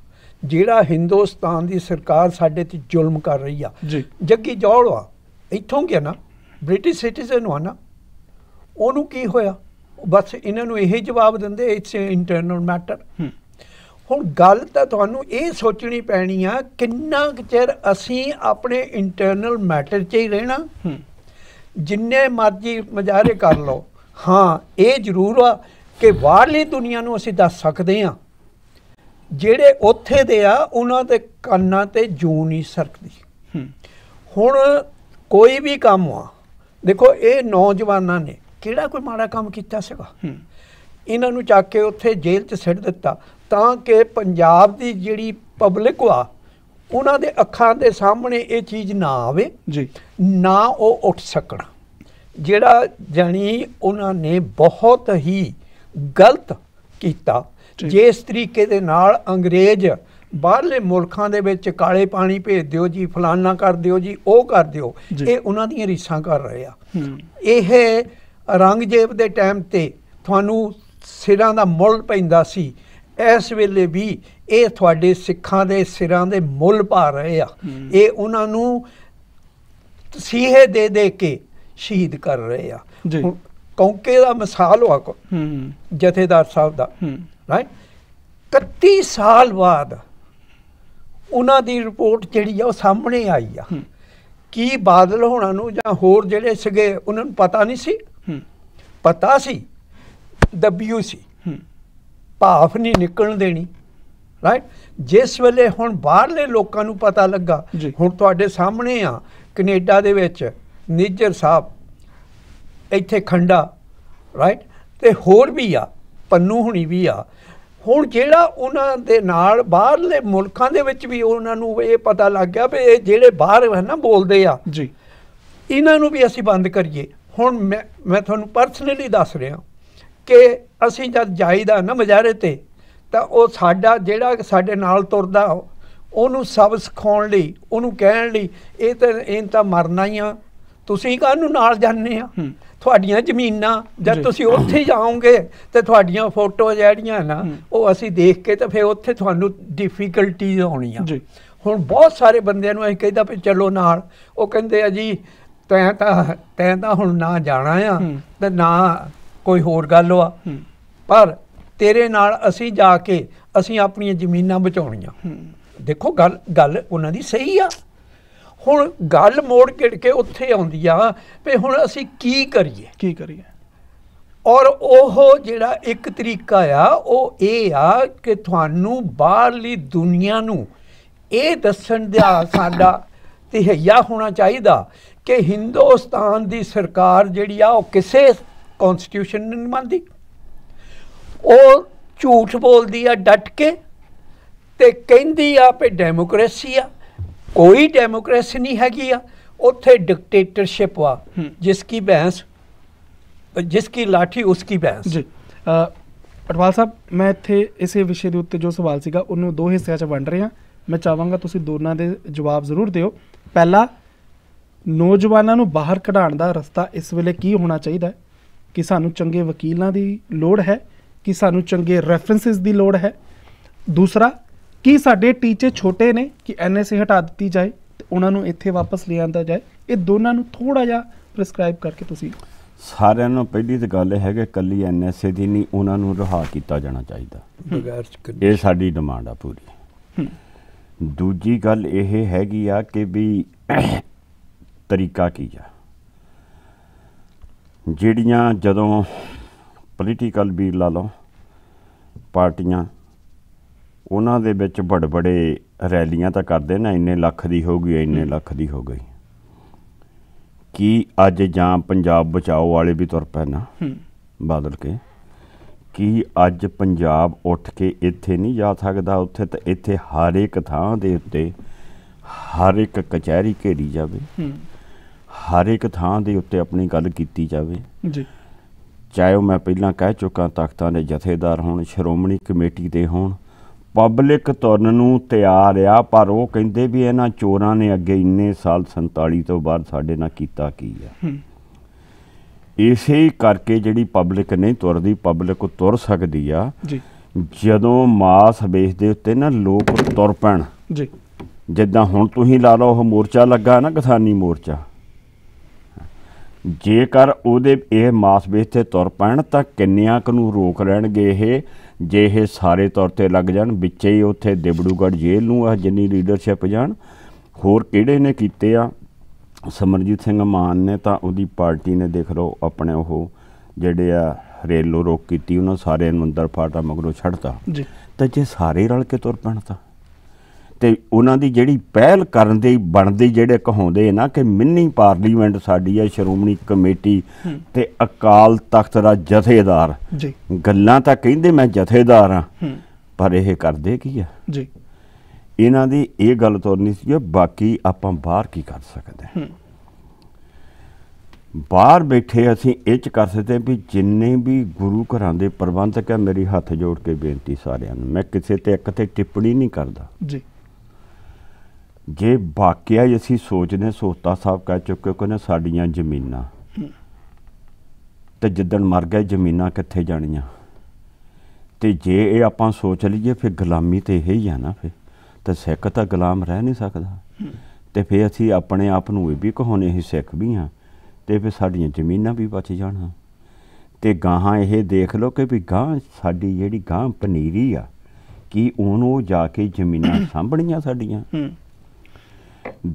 ਜਿਹੜਾ ਹਿੰਦੁਸਤਾਨ ਦੀ ਸਰਕਾਰ ਸਾਡੇ ਤੇ ਜ਼ੁਲਮ ਕਰ ਰਹੀ ਆ ਜੱਗੀ ਆ ਇੱਥੋਂ ਗਿਆ ਨਾ ਬ੍ਰਿਟਿਸ਼ ਸਿਟੀਜ਼ਨ ਹੋਣਾ ਨਾ ਉਹਨੂੰ ਕੀ ਹੋਇਆ ਬਸ ਇਹਨਾਂ ਨੂੰ ਇਹ ਜਵਾਬ ਦਿੰਦੇ ਇਟਸ ਇੰਟਰਨਲ ਮੈਟਰ ਹੁਣ ਗੱਲ ਤਾਂ ਤੁਹਾਨੂੰ ਇਹ ਸੋਚਣੀ ਪੈਣੀ ਆ ਕਿੰਨਾ ਚਿਰ ਅਸੀਂ ਆਪਣੇ ਇੰਟਰਨਲ ਮੈਟਰ 'ਚ ਹੀ ਰਹਿਣਾ ਜਿੰਨੇ ਮਰਜ਼ੀ ਮਜ਼ਾਰੇ ਕਰ ਲਓ ਹਾਂ ਇਹ ਜ਼ਰੂਰ ਆ ਕਿ ਬਾਹਰਲੀ ਦੁਨੀਆ ਨੂੰ ਅਸੀਂ ਦੱਸ ਸਕਦੇ ਆ ਜਿਹੜੇ ਉੱਥੇ ਦੇ ਆ ਉਹਨਾਂ ਦੇ ਕੰਨਾਂ ਤੇ ਜੂ ਨਹੀਂ ਸਰਕਦੀ ਹੁਣ ਕੋਈ ਵੀ ਕੰਮ ਆ ਦੇਖੋ ਇਹ ਨੌਜਵਾਨਾਂ ਨੇ ਕਿਹੜਾ ਕੋਈ ਮਾੜਾ ਕੰਮ ਕੀਤਾ ਸੀਗਾ ਇਹਨਾਂ ਨੂੰ ਚੱਕ ਕੇ ਉੱਥੇ ਜੇਲ੍ਹ 'ਚ ਸਿੱਟ ਦਿੱਤਾ ਤਾਂ ਕਿ ਪੰਜਾਬ ਦੀ ਜਿਹੜੀ ਪਬਲਿਕ ਆ ਉਹਨਾਂ ਦੇ ਅੱਖਾਂ ਦੇ ਸਾਹਮਣੇ ਇਹ ਚੀਜ਼ ਨਾ ਆਵੇ ਜੀ ਨਾ ਉਹ ਉੱਠ ਸਕਣ ਜਿਹੜਾ ਜਾਨੀ ਉਹਨਾਂ ਨੇ ਬਹੁਤ ਹੀ ਗਲਤ ਕੀਤਾ ਜਿਸ ਤਰੀਕੇ ਦੇ ਨਾਲ ਅੰਗਰੇਜ਼ ਬਾਹਰਲੇ ਮੁਲਕਾਂ ਦੇ ਵਿੱਚ ਕਾਲੇ ਪਾਣੀ ਭੇਜ ਦਿਓ ਜੀ ਫਲਾਨਾ ਕਰ ਦਿਓ ਜੀ ਉਹ ਕਰ ਦਿਓ ਇਹ ਉਹਨਾਂ ਦੀਆਂ ਰੀਸਾਂ ਕਰ ਰਹੇ ਆ ਇਹ ਰੰਗਜੇਬ ਦੇ ਟਾਈਮ ਤੇ ਤੁਹਾਨੂੰ ਸਿਰਾਂ ਦਾ ਮੁੱਲ ਪੈਂਦਾ ਸੀ ਇਸ ਵੇਲੇ ਵੀ ਇਹ ਤੁਹਾਡੇ ਸਿੱਖਾਂ ਦੇ ਸਿਰਾਂ ਦੇ ਮੁੱਲ ਪਾ ਰਹੇ ਆ ਇਹ ਉਹਨਾਂ ਨੂੰ ਸੀਹੇ ਦੇ ਦੇ ਕੇ ਸ਼ਹੀਦ ਕਰ ਰਹੇ ਆ ਕੌਂਕੇ ਦਾ ਮਿਸਾਲ ਹੋਆ ਕੋ ਜਥੇਦਾਰ ਸਾਹਿਬ ਦਾ ਰਾਈਟ 31 ਸਾਲ ਬਾਅਦ ਉਹਨਾਂ ਦੀ ਰਿਪੋਰਟ ਜਿਹੜੀ ਆ ਉਹ ਸਾਹਮਣੇ ਆਈ ਆ ਕੀ ਬਾਦਲ ਹੋਣਾ ਨੂੰ ਜਾਂ ਹੋਰ ਜਿਹੜੇ ਸੀਗੇ ਉਹਨਾਂ ਨੂੰ ਪਤਾ ਨਹੀਂ ਸੀ ਪਤਾ ਸੀ ਸੀ ਭਾਫ ਨਹੀਂ ਨਿਕਲਣ ਦੇਣੀ ਰਾਈਟ ਜਿਸ ਵੇਲੇ ਹੁਣ ਬਾਹਰਲੇ ਲੋਕਾਂ ਨੂੰ ਪਤਾ ਲੱਗਾ ਹੁਣ ਤੁਹਾਡੇ ਸਾਹਮਣੇ ਆ ਕੈਨੇਡਾ ਦੇ ਵਿੱਚ ਨਿੱਜਰ ਸਾਹਿਬ ਇੱਥੇ ਖੰਡਾ ਰਾਈਟ ਤੇ ਹੋਰ ਵੀ ਆ ਪੰਨੂ ਹੁਣੀ ਵੀ ਆ ਹੁਣ ਜਿਹੜਾ ਉਹਨਾਂ ਦੇ ਨਾਲ ਬਾਹਰਲੇ ਮੁਲਕਾਂ ਦੇ ਵਿੱਚ ਵੀ ਉਹਨਾਂ ਨੂੰ ਇਹ ਪਤਾ ਲੱਗ ਗਿਆ ਵੀ ਇਹ ਜਿਹੜੇ ਬਾਹਰ ਹੈ ਨਾ ਬੋਲਦੇ ਆ ਜੀ ਇਹਨਾਂ ਨੂੰ ਵੀ ਅਸੀਂ ਬੰਦ ਕਰੀਏ ਹੁਣ ਮੈਂ ਮੈਂ ਤੁਹਾਨੂੰ ਪਰਸਨਲੀ ਦੱਸ ਰਿਹਾ ਕਿ ਅਸੀਂ ਜਦ ਜਾਈਦਾ ਨਾ ਮਜਾਰੇ ਤੇ ਤਾਂ ਉਹ ਸਾਡਾ ਜਿਹੜਾ ਸਾਡੇ ਨਾਲ ਤੁਰਦਾ ਉਹਨੂੰ ਸਭ ਸਿਖਾਉਣ ਲਈ ਉਹਨੂੰ ਕਹਿਣ ਲਈ ਇਹ ਤਾਂ ਇਹ ਤਾਂ ਮਰਨਾ ਹੀ ਆ ਤੁਸੀਂ ਕਾਹਨੂੰ ਨਾਲ ਜਾਣਦੇ ਆ ਤੁਹਾਡੀਆਂ ਜ਼ਮੀਨਾਂ ਜਦ ਤੁਸੀਂ ਉੱਥੇ ਜਾਓਗੇ ਤੇ ਤੁਹਾਡੀਆਂ ਫੋਟੋ ਜਿਹੜੀਆਂ ਨਾ ਉਹ ਅਸੀਂ ਦੇਖ ਕੇ ਤੇ ਫਿਰ ਉੱਥੇ ਤੁਹਾਨੂੰ ਡਿਫਿਕਲਟੀਜ਼ ਹੋਣੀਆਂ ਜੀ ਹੁਣ ਬਹੁਤ ਸਾਰੇ ਬੰਦਿਆਂ ਨੂੰ ਅਸੀਂ ਕਹਿੰਦਾ ਵੀ ਚਲੋ ਨਾਲ ਉਹ ਕਹਿੰਦੇ ਆ ਜੀ ਤੈਂ ਤਾਂ ਤੈਂ ਤਾਂ ਹੁਣ ਨਾ ਜਾਣਾ ਆ ਤੇ ਨਾ ਕੋਈ ਹੋਰ ਗੱਲ ਆ ਪਰ ਤੇਰੇ ਨਾਲ ਅਸੀਂ ਜਾ ਕੇ ਅਸੀਂ ਆਪਣੀਆਂ ਜ਼ਮੀਨਾਂ ਬਚਾਉਣੀਆਂ ਦੇਖੋ ਗੱਲ ਗੱਲ ਉਹਨਾਂ ਦੀ ਸਹੀ ਆ ਹੁਣ ਗੱਲ ਮੋੜ ਕਿੜ ਕੇ ਉੱਥੇ ਆਉਂਦੀ ਆ ਵੀ ਹੁਣ ਅਸੀਂ ਕੀ ਕਰੀਏ ਕੀ ਕਰੀਏ ਔਰ ਉਹ ਜਿਹੜਾ ਇੱਕ ਤਰੀਕਾ ਆ ਉਹ ਇਹ ਆ ਕਿ ਤੁਹਾਨੂੰ ਬਾਹਰਲੀ ਦੁਨੀਆ ਨੂੰ ਇਹ ਦੱਸਣ ਦਾ ਸਾਡਾ ਤਿਹਿਆ ਹੋਣਾ ਚਾਹੀਦਾ ਕਿ ਹਿੰਦੁਸਤਾਨ ਦੀ ਸਰਕਾਰ ਜਿਹੜੀ ਆ ਉਹ ਕਿਸੇ ਕਨਸਟੀਟਿਊਸ਼ਨ ਨੂੰ ਮੰਨਦੀ ਉਹ ਝੂਠ ਬੋਲਦੀ ਆ ਡਟ ਕੇ ਤੇ ਕਹਿੰਦੀ ਆ ਕਿ ਡੈਮੋਕ੍ਰੇਸੀ ਆ ਕੋਈ ਡੈਮੋਕ੍ਰੇਸੀ ਨਹੀਂ ਹੈਗੀ ਆ ਉੱਥੇ ਡਿਕਟੇਟਰਸ਼ਿਪ ਆ ਜਿਸ ਕੀ ਬਹਿਸ ਜਿਸ ਕੀ ਲਾਠੀ ਉਸ ਕੀ ਬਹਿਸ ਜੀ ਪਟਵਾਲ ਸਾਹਿਬ ਮੈਂ ਇੱਥੇ ਇਸੇ ਵਿਸ਼ੇ ਦੇ ਉੱਤੇ ਜੋ ਸਵਾਲ ਸੀਗਾ ਉਹਨੂੰ ਦੋ ਹਿੱਸਿਆਂ 'ਚ ਵੰਡ ਰਿਹਾ ਮੈਂ ਚਾਹਾਂਗਾ ਤੁਸੀਂ ਦੋਨਾਂ ਦੇ ਜਵਾਬ ਜ਼ਰੂਰ ਦਿਓ ਪਹਿਲਾ ਨੌਜਵਾਨਾਂ ਨੂੰ ਬਾਹਰ ਕਢਾਉਣ ਦਾ ਰਸਤਾ ਇਸ ਵੇਲੇ ਕੀ ਹੋਣਾ ਚਾਹੀਦਾ ਹੈ ਕਿ ਸਾਨੂੰ ਚੰਗੇ ਵਕੀਲਾਂ ਦੀ ਲੋੜ ਹੈ ਕਿ ਸਾਨੂੰ ਚੰਗੇ ਰੈਫਰੈਂਸਸ ਦੀ ਲੋੜ ਹੈ ਦੂਸਰਾ ਕੀ ਸਾਡੇ ਟੀਚੇ ਛੋਟੇ ਨੇ ਕਿ ਐਨਐਸਏ ਹਟਾ ਦਿੱਤੀ ਜਾਏ ਤੇ ਉਹਨਾਂ ਨੂੰ ਇੱਥੇ ਵਾਪਸ ਲਿਆਂਦਾ ਜਾਏ ਇਹ ਦੋਨਾਂ ਨੂੰ ਥੋੜਾ ਜਿਹਾ ਪ੍ਰੈਸਕ੍ਰਾਈਬ ਕਰਕੇ ਤੁਸੀਂ ਸਾਰਿਆਂ ਨੂੰ ਪਹਿਲੀ ਤੇ ਗੱਲ ਹੈ ਕਿ ਕੱਲੀ ਐਨਐਸਏ ਦੀ ਨਹੀਂ ਉਹਨਾਂ ਨੂੰ ਰਹਾ ਕੀਤਾ ਜਾਣਾ ਚਾਹੀਦਾ ਇਹ ਸਾਡੀ ਡਿਮਾਂਡ ਆ ਪੂਰੀ ਦੂਜੀ ਗੱਲ ਇਹ ਹੈਗੀ ਆ ਕਿ ਵੀ ਤਰੀਕਾ ਕੀ ਆ ਜਿਹੜੀਆਂ ਜਦੋਂ ਪੋਲੀਟੀਕਲ ਵੀਰ ਲਾ ਲਓ ਪਾਰਟੀਆਂ ਉਹਨਾਂ ਦੇ ਵਿੱਚ ਵੱਡ ਬੜੇ ਰੈਲੀਆਂ ਤਾਂ ਕਰਦੇ ਨਾ ਇੰਨੇ ਲੱਖ ਦੀ ਹੋ ਗਈ ਇੰਨੇ ਲੱਖ ਦੀ ਹੋ ਗਈ ਕੀ ਅੱਜ ਜਾਂ ਪੰਜਾਬ ਬਚਾਓ ਵਾਲੇ ਵੀ ਤੁਰ ਪੈਣਾ ਨਾ ਬਾਦਲ ਕੇ ਕੀ ਅੱਜ ਪੰਜਾਬ ਉੱਠ ਕੇ ਇੱਥੇ ਨਹੀਂ ਜਾ ਸਕਦਾ ਉੱਥੇ ਤਾਂ ਇੱਥੇ ਹਰ ਇੱਕ ਥਾਂ ਦੇ ਉੱਤੇ ਹਰ ਇੱਕ ਕਚਹਿਰੀ ਘੇਰੀ ਜਾਵੇ ਹਰ ਇੱਕ ਥਾਂ ਦੇ ਉੱਤੇ ਆਪਣੀ ਗੱਲ ਕੀਤੀ ਜਾਵੇ ਜੀ ਚਾਹੇ ਉਹ ਮੈਂ ਪਹਿਲਾਂ ਕਹਿ ਚੁੱਕਾ ਤਖਤਾਂ ਦੇ ਜਥੇਦਾਰ ਹੋਣ ਸ਼੍ਰੋਮਣੀ ਕਮੇਟੀ ਦੇ ਹੋਣ ਪਬਲਿਕ ਤੁਰਨ ਨੂੰ ਤਿਆਰ ਆ ਪਰ ਉਹ ਕਹਿੰਦੇ ਵੀ ਇਹਨਾਂ ਚੋਰਾਂ ਨੇ ਅੱਗੇ ਇੰਨੇ ਸਾਲ 47 ਤੋਂ ਬਾਅਦ ਸਾਡੇ ਨਾਲ ਕੀਤਾ ਕੀ ਆ ਇਸੇ ਕਰਕੇ ਜਿਹੜੀ ਪਬਲਿਕ ਨਹੀਂ ਤੁਰਦੀ ਪਬਲਿਕ ਤੁਰ ਸਕਦੀ ਆ ਜੀ ਜਦੋਂ ਮਾਸ ਵੇਚ ਦੇ ਉੱਤੇ ਨਾ ਲੋਕ ਤੁਰ ਪੈਣ ਜੀ ਜਿੱਦਾਂ ਹੁਣ ਤੁਸੀਂ ਲਾ ਲਓ ਉਹ ਮੋਰਚਾ ਲੱਗਾ ਨਾ ਕਿਸਾਨੀ ਮੋਰਚਾ ਜੇਕਰ ਉਹਦੇ ਇਹ ਮਾਸ ਵੇਚ ਤੇ ਤੁਰ ਪੈਣ ਤਾਂ ਕਿੰਨਿਆਂ ਕ ਨੂੰ ਰੋਕ ਲੈਣਗੇ ਇਹ ਜੇ ਇਹ ਸਾਰੇ ਤੌਰ ਤੇ ਲੱਗ ਜਾਣ ਵਿੱਚੇ ਹੀ ਉੱਥੇ ਦਿਬੜੂਗੜ ਜੇਲ੍ਹ ਨੂੰ ਆ ਜਿੰਨੀ ਲੀਡਰਸ਼ਿਪ ਜਾਣ ਹੋਰ ਕਿਹੜੇ ਨੇ ਕੀਤੇ ਆ ਸਮਰਜੀਤ ਸਿੰਘ ਮਾਨ ਨੇ ਤਾਂ ਉਹਦੀ ਪਾਰਟੀ ਨੇ ਦੇਖ ਲਓ ਆਪਣੇ ਉਹ ਜਿਹੜੇ ਆ ਰੇਲੋ ਰੋਕ ਕੀਤੀ ਉਹਨਾਂ ਸਾਰੇ ਨੂੰ ਅੰਦਰ ਫਾਟਾ ਮਗਰੋਂ ਛੱਡਤਾ ਜੀ ਤਾਂ ਜੇ ਸਾਰੇ ਰਲ ਕੇ ਤੁਰ ਪੈਣ ਤਾਂ ਤੇ ਉਹਨਾਂ ਦੀ ਜਿਹੜੀ ਪਹਿਲ ਕਰਨ ਦੇ ਬਣਦੇ ਜਿਹੜੇ ਕਹਾਉਂਦੇ ਨਾ ਕਿ ਮਿੰਨੀ ਪਾਰਲੀਮੈਂਟ ਸਾਡੀ ਹੈ ਸ਼੍ਰੋਮਣੀ ਕਮੇਟੀ ਤੇ ਅਕਾਲ ਤਖਤ ਦਾ ਜਥੇਦਾਰ ਜੀ ਗੱਲਾਂ ਤਾਂ ਕਹਿੰਦੇ ਮੈਂ ਜਥੇਦਾਰ ਹਾਂ ਪਰ ਇਹ ਕਰਦੇ ਕੀ ਆ ਜੀ ਇਹਨਾਂ ਦੀ ਇਹ ਗੱਲ ਤੋਰਨੀ ਸੀ ਬਾਕੀ ਆਪਾਂ ਬਾਹਰ ਕੀ ਕਰ ਸਕਦੇ ਹਾਂ ਬਾਹਰ ਬੈਠੇ ਅਸੀਂ ਇਹ ਚ ਕਰ ਸਕਦੇ ਵੀ ਜਿੰਨੇ ਵੀ ਗੁਰੂ ਘਰਾਂ ਦੇ ਪ੍ਰਬੰਧਕ ਹੈ ਮੇਰੀ ਹੱਥ ਜੋੜ ਕੇ ਬੇਨਤੀ ਸਾਰਿਆਂ ਨੂੰ ਮੈਂ ਕਿਸੇ ਤੇ ਇੱਕ ਤੇ ਟਿੱਪਣੀ ਨਹੀਂ ਕਰਦਾ ਜੀ ਜੇ ਬਾਕਿਆ ਹੀ ਅਸੀਂ ਸੋਚਦੇ ਸੋਤਾ ਸਾਹਿਬ ਕਹਿ ਚੁੱਕੇ ਕਹਿੰਦੇ ਸਾਡੀਆਂ ਜ਼ਮੀਨਾਂ ਤੇ ਜਿੱਦਣ ਮਰ ਗਏ ਜ਼ਮੀਨਾਂ ਕਿੱਥੇ ਜਾਣੀਆਂ ਤੇ ਜੇ ਇਹ ਆਪਾਂ ਸੋਚ ਲਈਏ ਫਿਰ ਗੁਲਾਮੀ ਤੇ ਇਹ ਹੀ ਆ ਨਾ ਫਿਰ ਤੇ ਸਿੱਖ ਤਾਂ ਗੁਲਾਮ ਰਹਿ ਨਹੀਂ ਸਕਦਾ ਤੇ ਫਿਰ ਅਸੀਂ ਆਪਣੇ ਆਪ ਨੂੰ ਇਹ ਵੀ ਕਹਾਉਣੇ ਹੀ ਸਿੱਖ ਵੀ ਹਾਂ ਤੇ ਫਿਰ ਸਾਡੀਆਂ ਜ਼ਮੀਨਾਂ ਵੀ ਬਚ ਜਾਣਾ ਤੇ ਗਾਹਾਂ ਇਹ ਦੇਖ ਲਓ ਕਿ ਵੀ ਗਾਹ ਸਾਡੀ ਜਿਹੜੀ ਗਾਹ ਪਨੀਰੀ ਆ ਕੀ ਉਹਨੂੰ ਜਾ ਕੇ ਜ਼ਮੀਨਾਂ ਸਾਂਭਣੀਆਂ ਸਾਡੀਆਂ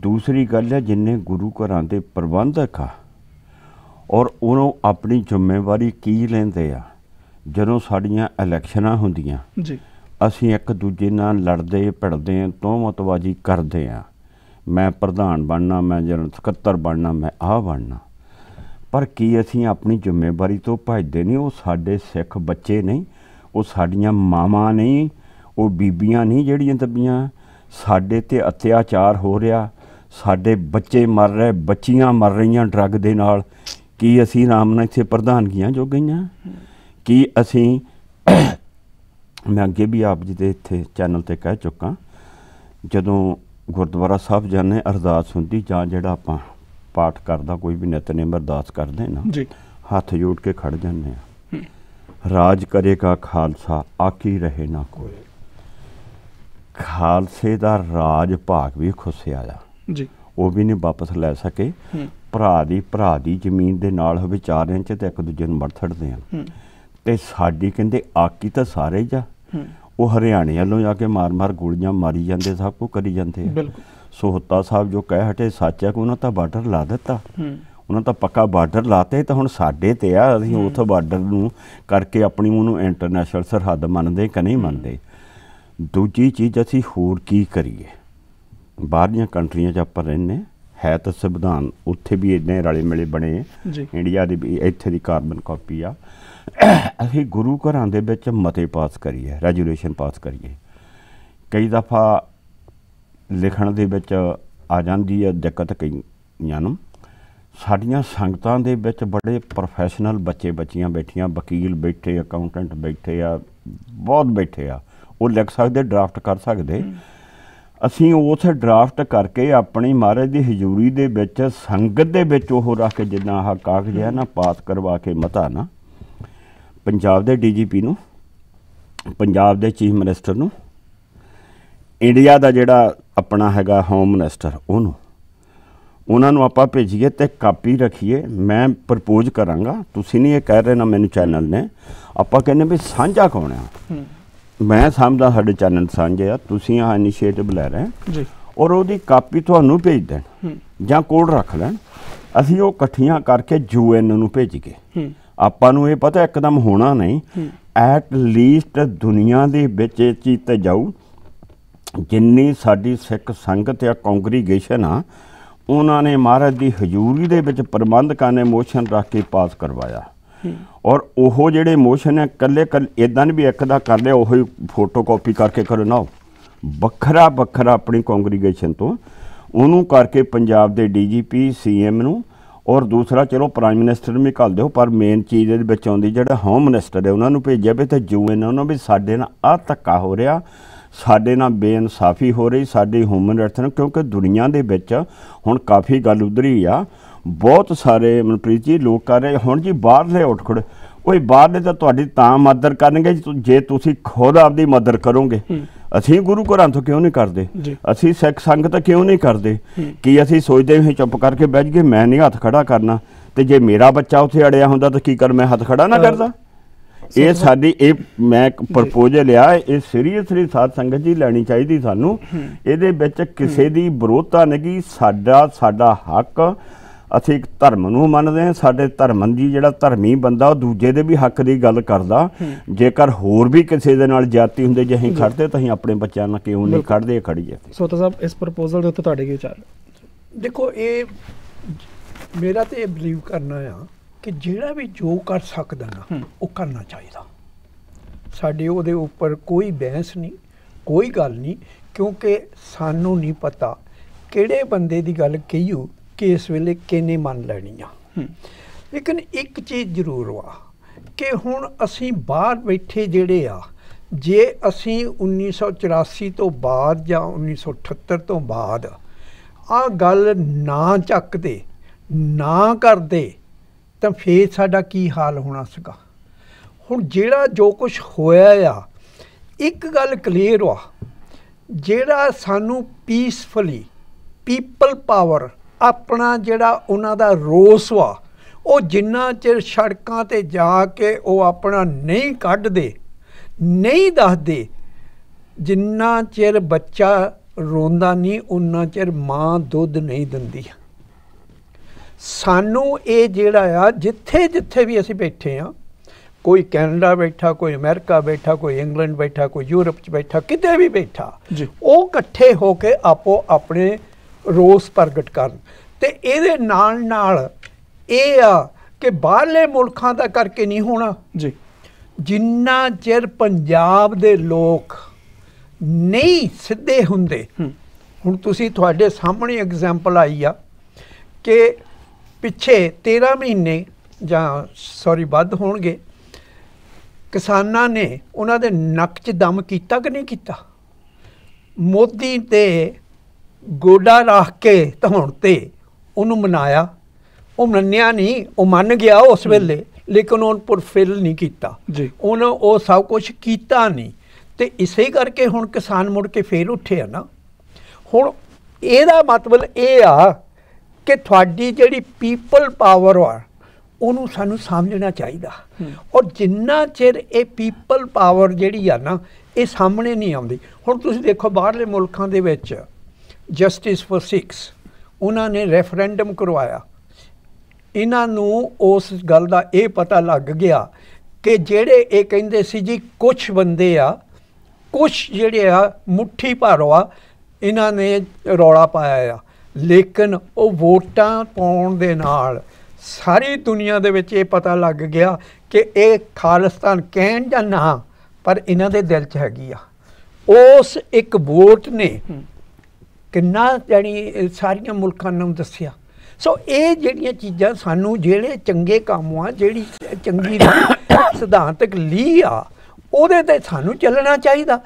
ਦੂਸਰੀ ਗੱਲ ਹੈ ਜਿੰਨੇ ਗੁਰੂ ਘਰਾਂ ਦੇ ਪ੍ਰਬੰਧਕ ਆ ਔਰ ਉਹਨੋਂ ਆਪਣੀ ਜ਼ਿੰਮੇਵਾਰੀ ਕੀ ਲੈਂਦੇ ਆ ਜਦੋਂ ਸਾਡੀਆਂ ਇਲੈਕਸ਼ਨਾਂ ਹੁੰਦੀਆਂ ਜੀ ਅਸੀਂ ਇੱਕ ਦੂਜੇ ਨਾਲ ਲੜਦੇ ਭਿੜਦੇ ਤੋਹਮਤਬਾਜ਼ੀ ਕਰਦੇ ਆ ਮੈਂ ਪ੍ਰਧਾਨ ਬਣਨਾ ਮੈਂ ਜਨਰਲ ਸਕੱਤਰ ਬਣਨਾ ਮੈਂ ਆਹ ਬਣਨਾ ਪਰ ਕੀ ਅਸੀਂ ਆਪਣੀ ਜ਼ਿੰਮੇਵਾਰੀ ਤੋਂ ਭੱਜਦੇ ਨਹੀਂ ਉਹ ਸਾਡੇ ਸਿੱਖ ਬੱਚੇ ਨਹੀਂ ਉਹ ਸਾਡੀਆਂ ਮਾਵਾਂ ਨਹੀਂ ਉਹ ਬੀਬੀਆਂ ਨਹੀਂ ਜਿਹੜੀਆਂ ਦੱਬੀਆਂ ਸਾਡੇ ਤੇ ਅਤਿਆਚਾਰ ਹੋ ਰਿਹਾ ਸਾਡੇ ਬੱਚੇ ਮਰ ਰਹੇ ਬੱਚੀਆਂ ਮਰ ਰਹੀਆਂ ਡਰੱਗ ਦੇ ਨਾਲ ਕੀ ਅਸੀਂ ਨਾਮ ਨਾਲ ਇੱਥੇ ਪ੍ਰਧਾਨਗੀਆਂ ਜੋ ਗਈਆਂ ਕੀ ਅਸੀਂ ਮੈਂ ਅੱਗੇ ਵੀ ਆਪ ਜੀ ਦੇ ਇੱਥੇ ਚੈਨਲ ਤੇ ਕਹਿ ਚੁੱਕਾ ਜਦੋਂ ਗੁਰਦੁਆਰਾ ਸਾਹਿਬ ਜਾਂਦੇ ਅਰਦਾਸ ਹੁੰਦੀ ਜਾਂ ਜਿਹੜਾ ਆਪਾਂ ਪਾਠ ਕਰਦਾ ਕੋਈ ਵੀ ਨਿਤਨੇਮ ਅਰਦਾਸ ਕਰਦੇ ਨਾ ਜੀ ਹੱਥ ਜੋੜ ਕੇ ਖੜ ਜਾਂਦੇ ਆ ਰਾਜ ਕਰੇਗਾ ਖਾਲਸਾ ਆਕੀ ਰਹੇ ਨਾ ਕੋਈ ਖਾਲਸੇ ਦਾ ਰਾਜ ਭਾਗ ਵੀ ਖੁੱਸਿਆ ਜੀ ਉਹ ਵੀ ਨਹੀਂ ਵਾਪਸ ਲੈ ਸਕੇ ਭਰਾ ਦੀ ਭਰਾ ਦੀ ਜ਼ਮੀਨ ਦੇ ਨਾਲ ਵਿਚਾਰਿਆਂ ਚ ਤੇ ਇੱਕ ਦੂਜੇ ਨੂੰ ਮੜ ਆ ਤੇ ਸਾਡੀ ਕਹਿੰਦੇ ਆਕੀ ਤਾਂ ਸਾਰੇ ਜਾ ਉਹ ਹਰਿਆਣੇ ਵੱਲੋਂ ਜਾ ਕੇ ਮਾਰ-ਮਾਰ ਗੋਲੀਆਂ ਮਾਰੀ ਜਾਂਦੇ ਸਭ ਕੋ ਕਰੀ ਜਾਂਦੇ ਆ ਸੋਹਤਾ ਸਾਹਿਬ ਜੋ ਕਹਿ ਹਟੇ ਸੱਚ ਹੈ ਕਿ ਉਹਨਾਂ ਤਾਂ ਬਾਰਡਰ ਲਾ ਦਿੱਤਾ ਉਹਨਾਂ ਤਾਂ ਪੱਕਾ ਬਾਰਡਰ ਲਾਤੇ ਤਾਂ ਹੁਣ ਸਾਡੇ ਤੇ ਆ ਅਸੀਂ ਉਥੋਂ ਬਾਰਡਰ ਨੂੰ ਕਰਕੇ ਆਪਣੀ ਉਹਨੂੰ ਇੰਟਰਨੈਸ਼ਨਲ ਸਰਹੱਦ ਮੰਨਦੇ ਕਿ ਨਹੀਂ ਮੰਨਦੇ ਦੂਜੀ ਚੀਜ਼ ਅਸੀਂ ਹੋਰ ਕੀ ਕਰੀਏ ਬਾਹਰੀਆਂ ਕੰਟਰੀਆਂ 'ਚ ਆਪਾਂ ਰਹਿੰਨੇ ਹੈ ਤਾਂ ਸੰਵਿਧਾਨ ਉੱਥੇ ਵੀ ਇੰਨੇ ਰਲੇ ਮਿਲੇ ਬਣੇ ਇੰਡੀਆ ਦੀ ਵੀ ਇੱਥੇ ਦੀ ਕਾਰਬਨ ਕਾਪੀ ਆ ਅਸੀਂ ਗੁਰੂ ਘਰਾਂ ਦੇ ਵਿੱਚ ਮਤੇ ਪਾਸ ਕਰੀਏ ਰੈਜੂਲੇਸ਼ਨ ਪਾਸ ਕਰੀਏ ਕਈ ਦਫਾ ਲਿਖਣ ਦੇ ਵਿੱਚ ਆ ਜਾਂਦੀ ਹੈ ਦਿੱਕਤ ਕਈਆਂ ਨੂੰ ਸਾਡੀਆਂ ਸੰਗਤਾਂ ਦੇ ਵਿੱਚ ਬੜੇ ਪ੍ਰੋਫੈਸ਼ਨਲ ਬੱਚੇ ਬੱਚੀਆਂ ਬੈਠੀਆਂ ਵਕੀਲ ਬੈਠੇ ਅਕਾਊਂਟੈਂਟ ਬੈਠੇ ਆ ਬਹੁਤ ਬੈਠੇ ਆ ਉਹ ਲਿਖ ਸਕਦੇ ਡਰਾਫਟ ਕਰ ਸਕਦੇ ਅਸੀਂ ਉਸ ਡਰਾਫਟ ਕਰਕੇ ਆਪਣੀ ਮਹਾਰਾਜ ਦੀ ਹਜ਼ੂਰੀ ਦੇ ਵਿੱਚ ਸੰਗਤ ਦੇ ਵਿੱਚ ਉਹ ਰੱਖ ਕੇ ਜਿੱਦਾਂ ਆਹ ਕਾਗਜ਼ ਹੈ ਨਾ ਪਾਸ ਕਰਵਾ ਕੇ ਮਤਾ ਨਾ ਪੰਜਾਬ ਦੇ ਡੀਜੀਪੀ ਨੂੰ ਪੰਜਾਬ ਦੇ ਚੀਫ ਮਿਨਿਸਟਰ ਨੂੰ ਇੰਡੀਆ ਦਾ ਜਿਹੜਾ ਆਪਣਾ ਹੈਗਾ ਹੋਮ ਮਿਨਿਸਟਰ ਉਹਨੂੰ ਉਹਨਾਂ ਨੂੰ ਆਪਾਂ ਭੇਜੀਏ ਤੇ ਕਾਪੀ ਰੱਖੀਏ ਮੈਂ ਪ੍ਰਪੋਜ਼ ਕਰਾਂਗਾ ਤੁਸੀਂ ਨਹੀਂ ਇਹ ਕਹਿ ਰਹੇ ਨਾ ਮੈਨੂੰ ਚੈਨਲ ਨੇ ਆਪਾਂ ਕਹਿੰਦੇ ਵੀ ਸਾਂਝਾ ਕੌਣ ਆ ਮੈਂ ਸਮਝਦਾ ਸਾਡੇ ਚੈਨਲ ਸਾਂਝੇ ਆ ਤੁਸੀਂ ਆ ਇਨੀਸ਼ੀਏਟਿਵ ਲੈ ਰਹੇ ਜੀ ਔਰ ਉਹਦੀ ਕਾਪੀ ਤੁਹਾਨੂੰ ਭੇਜ ਦੇਣ ਜਾਂ ਕੋਲ ਰੱਖ ਲੈਣ ਅਸੀਂ ਉਹ ਇਕੱਠੀਆਂ ਕਰਕੇ ਯੂਐਨ ਨੂੰ ਭੇਜ ਕੇ ਆਪਾਂ ਨੂੰ ਇਹ ਪਤਾ ਇੱਕਦਮ ਹੋਣਾ ਨਹੀਂ ਐਟ ਲੀਸਟ ਦੁਨੀਆ ਦੇ ਵਿੱਚ ਇਹ ਚੀਜ਼ ਤੇ ਜਾਊ ਜਿੰਨੀ ਸਾਡੀ ਸਿੱਖ ਸੰਗਤ ਜਾਂ ਕongregation ਆ ਉਹਨਾਂ ਨੇ ਮਹਾਰਾਜ ਦੀ ਹਜ਼ੂਰੀ ਦੇ ਵਿੱਚ ਪ੍ਰਬੰਧਕਾਂ ਨੇ ਮੋਸ਼ਨ ਰੱਖ ਕੇ ਪਾਸ ਕਰਵਾਇਆ ਔਰ ਉਹ ਜਿਹੜੇ ਮੋਸ਼ਨ ਹੈ ਕੱਲੇ ਕੱਲ ਇਦਾਂ ਨਹੀਂ ਵੀ ਇੱਕ ਦਾ ਕਰ ਲਿਆ ਉਹੀ ਫੋਟੋ ਕਾਪੀ ਕਰਕੇ ਕਰੋ ਨਾ ਵੱਖਰਾ ਵੱਖਰਾ ਆਪਣੀ ਕongregation ਤੋਂ ਉਹਨੂੰ ਕਰਕੇ ਪੰਜਾਬ ਦੇ ਡੀਜੀਪੀ ਸੀਐਮ ਨੂੰ ਔਰ ਦੂਸਰਾ ਚਲੋ ਪ੍ਰਾਈਮ ਮਿਨਿਸਟਰ ਨੂੰ ਵੀ ਕਰ ਦਿਓ ਪਰ ਮੇਨ ਚੀਜ਼ ਇਹਦੇ ਵਿੱਚ ਆਉਂਦੀ ਜਿਹੜਾ ਹੋਮ ਮਿਨਿਸਟਰ ਹੈ ਉਹਨਾਂ ਨੂੰ ਭੇਜਿਆ ਵੀ ਤੇ ਜੂ ਇਹਨਾਂ ਉਹਨਾਂ ਵੀ ਸਾਡੇ ਨਾਲ ਆ ਧੱਕਾ ਹੋ ਰਿਹਾ ਸਾਡੇ ਨਾਲ ਬੇਇਨਸਾਫੀ ਹੋ ਰਹੀ ਸਾਡੇ ਹਿਊਮਨ ਰਾਈਟਸ ਨੂੰ ਕਿਉਂਕਿ ਦੁਨੀਆ ਦੇ ਵਿੱਚ ਹੁਣ ਕਾਫੀ ਗੱਲ ਉਧਰੀ ਆ ਬਹੁਤ ਸਾਰੇ ਮਨਪ੍ਰੀਤ ਜੀ ਲੋਕ ਕਰ ਰਹੇ ਹੁਣ ਜੀ ਬਾਹਰਲੇ ਉੱਠ ਖੜੇ ਕੋਈ ਬਾਹਰਲੇ ਤਾਂ ਤੁਹਾਡੀ ਤਾਂ ਮਦਦ ਕਰਨਗੇ ਜੇ ਤੁਸੀਂ ਖੁਦ ਆਪਦੀ ਮਦਦ ਕਰੋਗੇ ਅਸੀਂ ਗੁਰੂ ਘਰਾਂ ਤੋਂ ਕਿਉਂ ਨਹੀਂ ਕਰਦੇ ਅਸੀਂ ਸਿੱਖ ਸੰਗਤ ਕਿਉਂ ਨਹੀਂ ਕਰਦੇ ਕਿ ਅਸੀਂ ਸੋਚਦੇ ਹਾਂ ਚੁੱਪ ਕਰਕੇ ਬੈਠ ਗਏ ਮੈਂ ਨਹੀਂ ਹੱਥ ਖੜਾ ਕਰਨਾ ਤੇ ਜੇ ਮੇਰਾ ਬੱਚਾ ਉੱਥੇ ਅੜਿਆ ਹੁੰਦਾ ਤਾਂ ਕੀ ਕਰ ਮੈਂ ਹੱਥ ਖੜਾ ਨਾ ਕਰਦਾ ਇਹ ਸਾਡੀ ਇਹ ਮੈਂ ਪ੍ਰਪੋਜ਼ਲ ਆ ਇਹ ਸੀਰੀਅਸਲੀ ਸਾਧ ਸੰਗਤ ਜੀ ਲੈਣੀ ਚਾਹੀਦੀ ਸਾਨੂੰ ਇਹਦੇ ਵਿੱਚ ਕਿਸੇ ਦੀ ਵਿਰੋਧਤਾ ਨਹੀਂ ਸਾਡਾ ਸਾਡਾ ਹੱਕ ਅਸੀਂ ਧਰਮ ਨੂੰ ਮੰਨਦੇ ਹਾਂ ਸਾਡੇ ਧਰਮ ਜੀ ਜਿਹੜਾ ਧਰਮੀ ਬੰਦਾ ਉਹ ਦੂਜੇ ਦੇ ਵੀ ਹੱਕ ਦੀ ਗੱਲ ਕਰਦਾ ਜੇਕਰ ਹੋਰ ਵੀ ਕਿਸੇ ਦੇ ਨਾਲ ਜਾਤੀ ਹੁੰਦੇ ਜੇ ਅਸੀਂ ਖੜਦੇ ਤਾਂ ਅਸੀਂ ਆਪਣੇ ਬੱਚਿਆਂ ਨਾਲ ਕਿਉਂ ਨਹੀਂ ਖੜਦੇ ਖੜੀਏ ਸੋਤਾ ਸਾਹਿਬ ਇਸ ਪ੍ਰਪੋਜ਼ਲ ਦੇ ਉੱਤੇ ਤੁਹਾਡੇ ਕੀ ਵਿਚਾਰ ਦੇਖੋ ਇਹ ਮੇਰਾ ਤੇ ਇਹ ਬਲੀਵ ਕਰਨਾ ਆ ਕਿ ਜਿਹੜਾ ਵੀ ਜੋ ਕਰ ਸਕਦਾ ਨਾ ਉਹ ਕਰਨਾ ਚਾਹੀਦਾ ਸਾਡੇ ਉਹਦੇ ਉੱਪਰ ਕੋਈ ਬਹਿਸ ਨਹੀਂ ਕੋਈ ਗੱਲ ਨਹੀਂ ਕਿਉਂਕਿ ਸਾਨੂੰ ਨਹੀਂ ਪਤਾ ਕਿਹੜੇ ਬੰਦੇ ਦੀ ਗੱਲ ਕਹੀਓ ਕਿ ਇਸ ਵੇਲੇ ਕਿਨੇ ਮੰਨ ਲੈਣੀਆਂ ਲੇਕਿਨ ਇੱਕ ਚੀਜ਼ ਜ਼ਰੂਰ ਵਾ ਕਿ ਹੁਣ ਅਸੀਂ ਬਾਹਰ ਬੈਠੇ ਜਿਹੜੇ ਆ ਜੇ ਅਸੀਂ 1984 ਤੋਂ ਬਾਅਦ ਜਾਂ 1978 ਤੋਂ ਬਾਅਦ ਆ ਗੱਲ ਨਾ ਚੱਕਦੇ ਨਾ ਕਰਦੇ ਤਾਂ ਫੇਰ ਸਾਡਾ ਕੀ ਹਾਲ ਹੋਣਾ ਸੀਗਾ ਹੁਣ ਜਿਹੜਾ ਜੋ ਕੁਝ ਹੋਇਆ ਆ ਇੱਕ ਗੱਲ ਕਲੀਅਰ ਵਾ ਜਿਹੜਾ ਸਾਨੂੰ ਪੀਸਫੁਲੀ ਪੀਪਲ ਪਾਵਰ ਆਪਣਾ ਜਿਹੜਾ ਉਹਨਾਂ ਦਾ ਰੋਸ ਵਾ ਉਹ ਜਿੰਨਾ ਚਿਰ ਸੜਕਾਂ ਤੇ ਜਾ ਕੇ ਉਹ ਆਪਣਾ ਨਹੀਂ ਕੱਢਦੇ ਨਹੀਂ ਦੱਸਦੇ ਜਿੰਨਾ ਚਿਰ ਬੱਚਾ ਰੋਂਦਾ ਨਹੀਂ ਉਹਨਾਂ ਚਿਰ ਮਾਂ ਦੁੱਧ ਨਹੀਂ ਦਿੰਦੀ ਸਾਨੂੰ ਇਹ ਜਿਹੜਾ ਆ ਜਿੱਥੇ ਜਿੱਥੇ ਵੀ ਅਸੀਂ ਬੈਠੇ ਆ ਕੋਈ ਕੈਨੇਡਾ ਬੈਠਾ ਕੋਈ ਅਮਰੀਕਾ ਬੈਠਾ ਕੋਈ ਇੰਗਲੈਂਡ ਬੈਠਾ ਕੋਈ ਯੂਰਪ 'ਚ ਬੈਠਾ ਕਿਤੇ ਵੀ ਬੈਠਾ ਉਹ ਇਕੱਠੇ ਹੋ ਕੇ ਆਪੋ ਆਪਣੇ ਰੋਸ ਪ੍ਰਗਟ ਕਰਨ ਤੇ ਇਹਦੇ ਨਾਲ ਨਾਲ ਇਹ ਆ ਕਿ ਬਾਹਰਲੇ ਮੁਲਕਾਂ ਦਾ ਕਰਕੇ ਨਹੀਂ ਹੋਣਾ ਜੀ ਜਿੰਨਾ ਚਿਰ ਪੰਜਾਬ ਦੇ ਲੋਕ ਨਹੀਂ ਸਿੱਧੇ ਹੁੰਦੇ ਹੁਣ ਤੁਸੀਂ ਤੁਹਾਡੇ ਸਾਹਮਣੇ ਐਗਜ਼ਾਮਪਲ ਆਈ ਆ ਕਿ ਪਿੱਛੇ 13 ਮਹੀਨੇ ਜਾਂ ਸੌਰੀ ਵੱਧ ਹੋਣਗੇ ਕਿਸਾਨਾਂ ਨੇ ਉਹਨਾਂ ਦੇ ਨੱਕ 'ਚ ਦਮ ਕੀਤਾ ਕਿ ਨਹੀਂ ਕੀਤਾ ਮੋਦੀ ਤੇ ਗੋਡਾ ਰੱਖ ਕੇ ਧੌਣ ਤੇ ਉਹਨੂੰ ਮਨਾਇਆ ਉਹ ਮੰਨਿਆ ਨਹੀਂ ਉਹ ਮੰਨ ਗਿਆ ਉਸ ਵੇਲੇ ਲੇਕਿਨ ਪਰ ਫਿਲ ਨਹੀਂ ਕੀਤਾ ਜੀ ਉਹਨ ਉਹ ਸਭ ਕੁਝ ਕੀਤਾ ਨਹੀਂ ਤੇ ਇਸੇ ਕਰਕੇ ਹੁਣ ਕਿਸਾਨ ਮੁੜ ਕੇ ਫੇਰ ਉੱਠੇ ਆ ਨਾ ਹੁਣ ਇਹਦਾ ਮਤਲਬ ਇਹ ਆ ਕਿ ਤੁਹਾਡੀ ਜਿਹੜੀ ਪੀਪਲ ਪਾਵਰ ਆ ਉਹਨੂੰ ਸਾਨੂੰ ਸਮਝਣਾ ਚਾਹੀਦਾ ਔਰ ਜਿੰਨਾ ਚਿਰ ਇਹ ਪੀਪਲ ਪਾਵਰ ਜਿਹੜੀ ਆ ਨਾ ਇਹ ਸਾਹਮਣੇ ਨਹੀਂ ਆਉਂਦੀ ਹੁਣ ਤੁਸੀਂ ਦੇਖੋ ਬਾਹਰਲੇ ਮੁਲਕਾਂ ਦੇ ਵਿੱਚ ਜਸਟਿਸ ਫॉर ਸਿਕਸ ਉਹਨਾਂ ਨੇ ਰੈਫਰੈਂਡਮ ਕਰਵਾਇਆ ਇਹਨਾਂ ਨੂੰ ਉਸ ਗੱਲ ਦਾ ਇਹ ਪਤਾ ਲੱਗ ਗਿਆ ਕਿ ਜਿਹੜੇ ਇਹ ਕਹਿੰਦੇ ਸੀ ਜੀ ਕੁਝ ਬੰਦੇ ਆ ਕੁਝ ਜਿਹੜੇ ਆ ਮੁੱਠੀ ਭਰਵਾ ਇਹਨਾਂ ਨੇ ਰੌਲਾ ਪਾਇਆ ਆ ਲੇਕਿਨ ਉਹ ਵੋਟਾਂ ਪਾਉਣ ਦੇ ਨਾਲ ਸਾਰੀ ਦੁਨੀਆ ਦੇ ਵਿੱਚ ਇਹ ਪਤਾ ਲੱਗ ਗਿਆ ਕਿ ਇਹ ਖਾਲਿਸਤਾਨ ਕਹਿਣ ਜਾਂ ਨਾ ਪਰ ਇਹਨਾਂ ਦੇ ਦਿਲ 'ਚ ਹੈਗੀ ਆ ਉਸ ਇੱਕ ਵੋਟ ਨੇ ਕਿੰਨਾ ਜਾਨੀ ਸਾਰੀਆਂ ਮੁਲਕਾਂ ਨੂੰ ਦੱਸਿਆ ਸੋ ਇਹ ਜਿਹੜੀਆਂ ਚੀਜ਼ਾਂ ਸਾਨੂੰ ਜਿਹੜੇ ਚੰਗੇ ਕੰਮ ਆ ਜਿਹੜੀ ਚੰਗੀ ਸਿਧਾਂਤਕ ਲੀ ਆ ਉਹਦੇ ਤੇ ਸਾਨੂੰ ਚੱਲਣਾ ਚਾਹੀਦਾ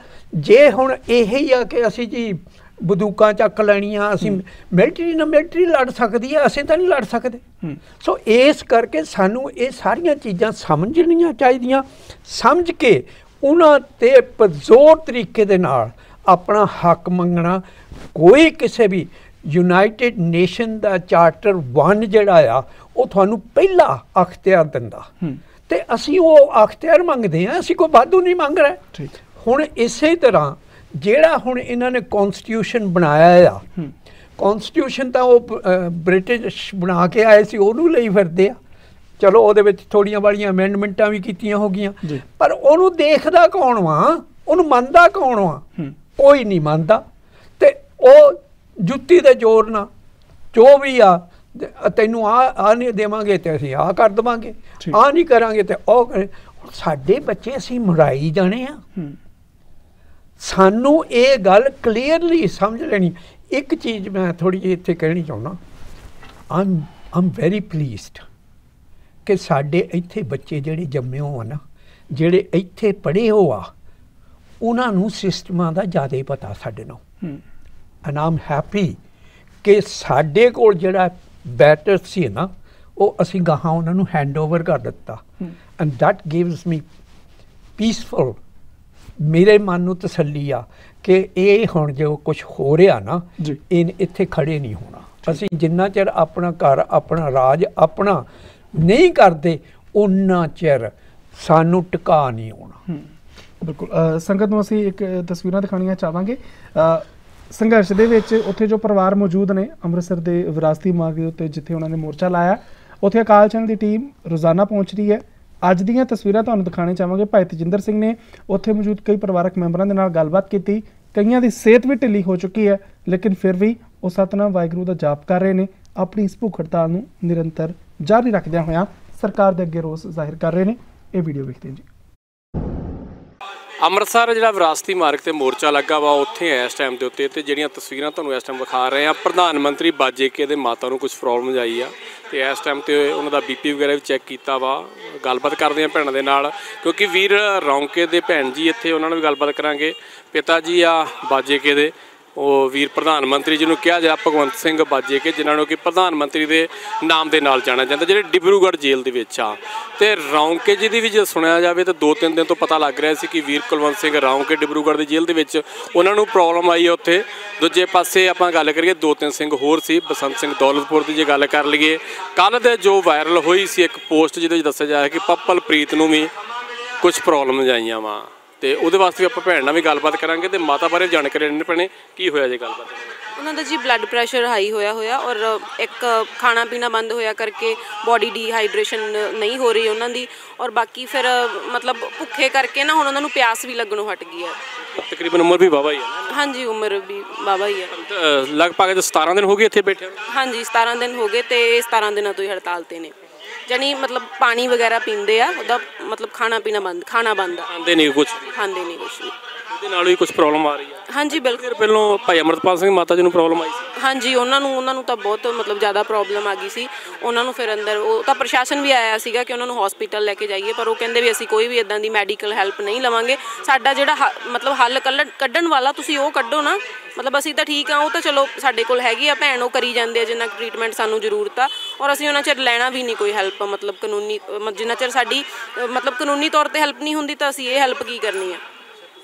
ਜੇ ਹੁਣ ਇਹ ਹੀ ਆ ਕਿ ਅਸੀਂ ਜੀ ਬੰਦੂਕਾਂ ਚੱਕ ਲੈਣੀਆਂ ਅਸੀਂ ਮਿਲਟਰੀ ਨਾਲ ਮਿਲਟਰੀ ਲੜ ਸਕਦੀ ਆ ਅਸੀਂ ਤਾਂ ਨਹੀਂ ਲੜ ਸਕਦੇ ਸੋ ਇਸ ਕਰਕੇ ਸਾਨੂੰ ਇਹ ਸਾਰੀਆਂ ਚੀਜ਼ਾਂ ਸਮਝਣੀਆਂ ਚਾਹੀਦੀਆਂ ਸਮਝ ਕੇ ਉਹਨਾਂ ਤੇ ਪਜ਼ੋਰ ਤਰੀਕੇ ਦੇ ਨਾਲ ਆਪਣਾ ਹੱਕ ਮੰਗਣਾ ਕੋਈ ਕਿਸੇ ਵੀ ਯੂਨਾਈਟਿਡ ਨੇਸ਼ਨ ਦਾ ਚਾਰਟਰ 1 ਜਿਹੜਾ ਆ ਉਹ ਤੁਹਾਨੂੰ ਪਹਿਲਾ ਅਖਤਿਆਰ ਦਿੰਦਾ ਤੇ ਅਸੀਂ ਉਹ ਅਖਤਿਆਰ ਮੰਗਦੇ ਆ ਅਸੀਂ ਕੋਈ ਵਾਧੂ ਨਹੀਂ ਮੰਗ ਰਹੇ ਹੁਣ ਇਸੇ ਤਰ੍ਹਾਂ ਜਿਹੜਾ ਹੁਣ ਇਹਨਾਂ ਨੇ ਕਨਸਟੀਟਿਊਸ਼ਨ ਬਣਾਇਆ ਆ ਕਨਸਟੀਟਿਊਸ਼ਨ ਤਾਂ ਉਹ ਬ੍ਰਿਟਿਸ਼ ਬਣਾ ਕੇ ਆਏ ਸੀ ਉਹਨੂੰ ਲਈ ਫਿਰਦੇ ਆ ਚਲੋ ਉਹਦੇ ਵਿੱਚ ਥੋੜੀਆਂ ਵਾਲੀਆਂ ਅਮੈਂਡਮੈਂਟਾਂ ਵੀ ਕੀਤੀਆਂ ਹੋਗੀਆਂ ਪਰ ਉਹਨੂੰ ਦੇਖਦਾ ਕੌਣ ਵਾ ਉਹਨੂੰ ਮੰਨਦਾ ਕੌਣ ਵਾ ਕੋਈ ਨਹੀਂ ਮੰਨਦਾ ਤੇ ਉਹ ਜੁੱਤੀ ਦੇ ਜ਼ੋਰ ਨਾਲ ਜੋ ਵੀ ਆ ਤੈਨੂੰ ਆ ਆ ਨਹੀਂ ਦੇਵਾਂਗੇ ਤੇ ਅਸੀਂ ਆ ਕਰ ਦਵਾਂਗੇ ਆ ਨਹੀਂ ਕਰਾਂਗੇ ਤੇ ਉਹ ਸਾਡੇ ਬੱਚੇ ਅਸੀਂ ਮਰਾਈ ਜਾਣੇ ਆ ਸਾਨੂੰ ਇਹ ਗੱਲ ਕਲੀਅਰਲੀ ਸਮਝ ਲੈਣੀ ਇੱਕ ਚੀਜ਼ ਮੈਂ ਥੋੜੀ ਜਿਹੀ ਇੱਥੇ ਕਹਿਣੀ ਚਾਹੁੰਦਾ ਆਮ ਆਮ ਵੈਰੀ ਪਲੀਸਡ ਕਿ ਸਾਡੇ ਇੱਥੇ ਬੱਚੇ ਜਿਹੜੇ ਜੰਮੇ ਹੋ ਨਾ ਜਿਹੜੇ ਇੱਥੇ ਪੜ੍ਹੇ ਹੋ ਆ ਉਹਨਾਂ ਨੂੰ ਸਿਸਟਮਾਂ ਦਾ ਜ਼ਿਆਦਾ ਹੀ ਪਤਾ ਸਾਡੇ ਨੂੰ ਐਂਡ ਆਮ ਹੈਪੀ ਕਿ ਸਾਡੇ ਕੋਲ ਜਿਹੜਾ ਬੈਟਰ ਸੀ ਨਾ ਉਹ ਅਸੀਂ ਗਾਹਾਂ ਉਹਨਾਂ ਨੂੰ ਹੈਂਡਓਵਰ ਕਰ ਦਿੱਤਾ and that gives me peaceful ਮੇਰੇ ਮਨ ਨੂੰ ਤਸੱਲੀ ਆ ਕਿ ਇਹ ਹੁਣ ਜੋ ਕੁਝ ਹੋ ਰਿਹਾ ਨਾ ਇਹ ਇੱਥੇ ਖੜੇ ਨਹੀਂ ਹੋਣਾ ਅਸੀਂ ਜਿੰਨਾ ਚਿਰ ਆਪਣਾ ਘਰ ਆਪਣਾ ਰਾਜ ਆਪਣਾ ਨਹੀਂ ਕਰਦੇ ਉਹਨਾਂ ਚਿਰ ਸਾਨੂੰ ਟਿਕਾ ਨਹੀਂ ਹੋਣਾ ਬਿਲਕੁਲ ਸੰਗਤ ਨੂੰ ਅਸੀਂ ਇੱਕ ਤਸਵੀਰਾਂ ਦਿਖਾਣੀਆਂ ਚਾਹਾਂਗੇ ਸੰਘਰਸ਼ ਦੇ ਵਿੱਚ ਉੱਥੇ ਜੋ ਪਰਿਵਾਰ ਮੌਜੂਦ ਨੇ ਅੰਮ੍ਰਿਤਸਰ ਦੇ ਵਿਰਾਸਤੀ ਮਾਰਗ ਦੇ ਉੱਤੇ ਜਿੱਥੇ ਉਹਨਾਂ ਨੇ ਮੋਰਚਾ ਲਾਇਆ ਉੱਥੇ ਅਕਾਲ ਚੰਦ ਦੀ ਟੀਮ ਰੋਜ਼ਾਨਾ ਪਹੁੰਚ ਰਹੀ ਹੈ ਅੱਜ ਦੀਆਂ ਤਸਵੀਰਾਂ ਤੁਹਾਨੂੰ ਦਿਖਾਣੇ ਚਾਹਾਂਗੇ ਭਾਈ ਤਜਿੰਦਰ ਸਿੰਘ ਨੇ ਉੱਥੇ ਮੌਜੂਦ ਕਈ ਪਰਿਵਾਰਕ ਮੈਂਬਰਾਂ ਦੇ ਨਾਲ ਗੱਲਬਾਤ ਕੀਤੀ ਕਈਆਂ ਦੀ ਸਿਹਤ ਵੀ ਢਿੱਲੀ ਹੋ ਚੁੱਕੀ ਹੈ ਲੇਕਿਨ ਫਿਰ ਵੀ ਉਹ ਸਤਨਾਮ ਵਾਹਿਗੁਰੂ ਦਾ ਜਾਪ ਕਰ ਰਹੇ ਨੇ ਆਪਣੀ ਇਸ ਭੁੱਖ ਹੜਤਾਲ ਨੂੰ ਨਿਰੰਤਰ ਜਾਰੀ ਰੱਖਦਿਆਂ ਹੋਇਆਂ ਸਰਕਾਰ ਦੇ ਅੱਗੇ ਰੋਸ ਜ਼ਾਹਿਰ ਕਰ ਰਹੇ ਨੇ ਇਹ ਵੀਡੀਓ ਵੇਖਦੇ ਜੀ ਅੰਮ੍ਰਿਤਸਰ ਜਿਹੜਾ ਵਿਰਾਸਤੀ ਮਾਰਗ ਤੇ ਮੋਰਚਾ ਲੱਗਾ ਵਾ ਉੱਥੇ ਐ ਇਸ ਟਾਈਮ ਦੇ ਉੱਤੇ ਤੇ ਜਿਹੜੀਆਂ ਤਸਵੀਰਾਂ ਤੁਹਾਨੂੰ ਇਸ ਟਾਈਮ ਵਿਖਾ ਰਹੇ ਆ ਪ੍ਰਧਾਨ ਮੰਤਰੀ ਬਾਜੇਕੇ ਦੇ ਮਾਤਾ ਨੂੰ ਕੁਝ ਪ੍ਰੋਬਲਮ ਆਈ ਆ ਤੇ ਇਸ ਟਾਈਮ ਤੇ ਉਹਨਾਂ ਦਾ ਬੀਪੀ ਵਗੈਰਾ ਵੀ ਚੈੱਕ ਕੀਤਾ ਵਾ ਗੱਲਬਾਤ ਕਰਦੇ ਆ ਭੈਣ ਦੇ ਨਾਲ ਕਿਉਂਕਿ ਵੀਰ ਰੌਂਕੇ ਦੇ ਭੈਣ ਜੀ ਇੱਥੇ ਉਹਨਾਂ ਨਾਲ ਵੀ ਗੱਲਬਾਤ ਕਰਾਂਗੇ ਪਿਤਾ ਜੀ ਆ ਬਾਜੇਕੇ ਦੇ ਉਹ ਵੀਰ ਪ੍ਰਧਾਨ ਮੰਤਰੀ ਜੀ ਨੂੰ ਕਿਹਾ ਜਾ ਭਗਵੰਤ ਸਿੰਘ ਬਾਜੇ ਕੇ ਜਿਨ੍ਹਾਂ ਨੂੰ ਕਿ ਪ੍ਰਧਾਨ ਮੰਤਰੀ ਦੇ ਨਾਮ ਦੇ ਨਾਲ ਜਾਣਿਆ ਜਾਂਦਾ ਜਿਹੜੇ ਡਿਬਰੂਗੜ੍ਹ ਜੇਲ੍ਹ ਦੇ ਵਿੱਚ ਆ ਤੇ ਰੌਂਕੇ ਜੀ ਦੀ ਵੀ ਜੇ ਸੁਣਿਆ ਜਾਵੇ ਤਾਂ ਦੋ ਤਿੰਨ ਦਿਨ ਤੋਂ ਪਤਾ ਲੱਗ ਰਿਹਾ ਸੀ ਕਿ ਵੀਰ ਕੁਲਵੰਤ ਸਿੰਘ ਰੌਂਕੇ ਡਿਬਰੂਗੜ੍ਹ ਦੀ ਜੇਲ੍ਹ ਦੇ ਵਿੱਚ ਉਹਨਾਂ ਨੂੰ ਪ੍ਰੋਬਲਮ ਆਈ ਹੈ ਉੱਥੇ ਦੂਜੇ ਪਾਸੇ ਆਪਾਂ ਗੱਲ ਕਰੀਏ ਦੋ ਤਿੰਨ ਸਿੰਘ ਹੋਰ ਸੀ ਬਸੰਤ ਸਿੰਘ ਦੌਲਤਪੁਰ ਦੀ ਜੇ ਗੱਲ ਕਰ ਲਈਏ ਕੱਲ ਦੇ ਜੋ ਵਾਇਰਲ ਹੋਈ ਸੀ ਇੱਕ ਪੋਸਟ ਜਿਹਦੇ ਵਿੱਚ ਦੱਸਿਆ ਜਾ ਰਿਹਾ ਕਿ ਪੱਪਲਪ੍ਰੀਤ ਨੂੰ ਵੀ ਕੁਝ ਪ੍ਰੋਬਲਮ ਆਈਆਂ ਵਾ ਤੇ ਉਹਦੇ ਵਾਸਤੇ ਆਪਾਂ ਭੈਣ ਨਾਲ ਵੀ ਗੱਲਬਾਤ ਕਰਾਂਗੇ ਤੇ ਮਾਤਾ ਬਾਰੇ ਜਾਣਕਾਰੀ ਲੈਣੀ ਪੈਣੇ ਕੀ ਹੋਇਆ ਜੇ ਗੱਲਬਾਤ ਉਹਨਾਂ ਦਾ ਜੀ ਬਲੱਡ ਪ੍ਰੈਸ਼ਰ ਹਾਈ ਹੋਇਆ ਹੋਇਆ ਔਰ ਇੱਕ ਖਾਣਾ ਪੀਣਾ ਬੰਦ ਹੋਇਆ ਕਰਕੇ ਬਾਡੀ ਡੀਹਾਈਡਰੇਸ਼ਨ ਨਹੀਂ ਹੋ ਰਹੀ ਉਹਨਾਂ ਦੀ ਔਰ ਬਾਕੀ ਫਿਰ ਮਤਲਬ ਭੁੱਖੇ ਕਰਕੇ ਨਾ ਹੁਣ ਉਹਨਾਂ ਨੂੰ ਪਿਆਸ ਵੀ ਲੱਗਣੋਂ ਹਟ ਗਈ ਹੈ ਤਕਰੀਬਨ ਉਮਰ ਵੀ ਬਾਬਾ ਹੀ ਹੈ ਹਾਂਜੀ ਉਮਰ ਵੀ ਬਾਬਾ ਹੀ ਹੈ ਲਗਭਗ 17 ਦਿਨ ਹੋ ਗਏ ਇੱਥੇ ਬੈਠੇ ਹਾਂਜੀ 17 ਦਿਨ ਹੋ ਗਏ ਤੇ 17 ਦਿਨਾਂ ਤੋਂ ਹੀ ਹੜਤਾਲ ਤੇ ਨੇ ਜਾਨੀ ਮਤਲਬ ਪਾਣੀ ਵਗੈਰਾ ਪੀਂਦੇ ਆ ਉਹਦਾ ਮਤਲਬ ਖਾਣਾ ਪੀਣਾ ਬੰਦ ਖਾਣਾ ਬੰਦ ਆ ਖਾਂਦੇ ਨਹੀਂ ਕੁਝ ਖਾਂਦੇ ਨਹੀਂ ਕੁਝ ਵੀ ਇਹਦੇ ਨਾਲ ਵੀ ਕੁਝ ਪ੍ਰੋਬਲਮ ਆ ਰਹੀ ਹੈ ਹਾਂਜੀ ਬਿਲਕੁਲ ਫਿਰ ਪਹਿਲਾਂ ਭਾਈ ਅਮਰਤਪਾਲ ਸਿੰਘ ਮਾਤਾ ਜੀ ਨੂੰ ਪ੍ਰੋਬਲਮ ਆਈ ਸੀ ਹਾਂਜੀ ਉਹਨਾਂ ਨੂੰ ਉਹਨਾਂ ਨੂੰ ਤਾਂ ਬਹੁਤ ਮਤਲਬ ਜ਼ਿਆਦਾ ਪ੍ਰੋਬਲਮ ਆ ਗਈ ਸੀ ਉਹਨਾਂ ਨੂੰ ਫਿਰ ਅੰਦਰ ਉਹ ਤਾਂ ਪ੍ਰਸ਼ਾਸਨ ਵੀ ਆਇਆ ਸੀਗਾ ਕਿ ਉਹਨਾਂ ਨੂੰ ਹਸਪੀਟਲ ਲੈ ਕੇ ਜਾਈਏ ਪਰ ਉਹ ਕਹਿੰਦੇ ਵੀ ਅਸੀਂ ਕੋਈ ਵੀ ਇਦਾਂ ਦੀ ਮੈਡੀਕਲ ਹੈਲਪ ਨਹੀਂ ਲਵਾਂਗੇ ਸਾਡਾ ਜਿਹੜਾ ਮਤਲਬ ਹੱਲ ਕੱਢਣ ਵਾਲਾ ਤੁਸੀਂ ਉਹ ਕੱਢੋ ਨਾ ਮਤਲਬ ਅਸੀਂ ਤਾਂ ਠੀਕ ਆ ਉਹ ਤਾਂ ਚਲੋ ਸਾਡੇ ਕੋਲ ਹੈਗੀ ਆ ਭੈਣ ਉਹ ਕਰੀ ਜਾਂਦੇ ਆ ਜਿੰਨਾ ਟ੍ਰੀਟਮੈਂਟ ਸਾਨੂੰ ਜ਼ਰੂਰਤ ਆ ਔਰ ਅਸੀਂ ਉਹਨਾਂ ਚਿਰ ਲੈਣਾ ਵੀ ਨਹੀਂ ਕੋਈ ਹੈਲਪ ਮਤਲਬ ਕਾਨੂੰਨੀ ਜਿੰਨਾ ਚਿਰ ਸਾਡੀ ਮਤਲਬ ਕਾਨੂੰਨੀ ਤੌਰ ਤੇ ਹੈਲਪ ਨਹੀਂ ਹੁੰਦੀ ਤਾਂ ਅਸੀਂ ਇਹ ਹੈਲਪ ਕੀ ਕਰਨੀ ਆ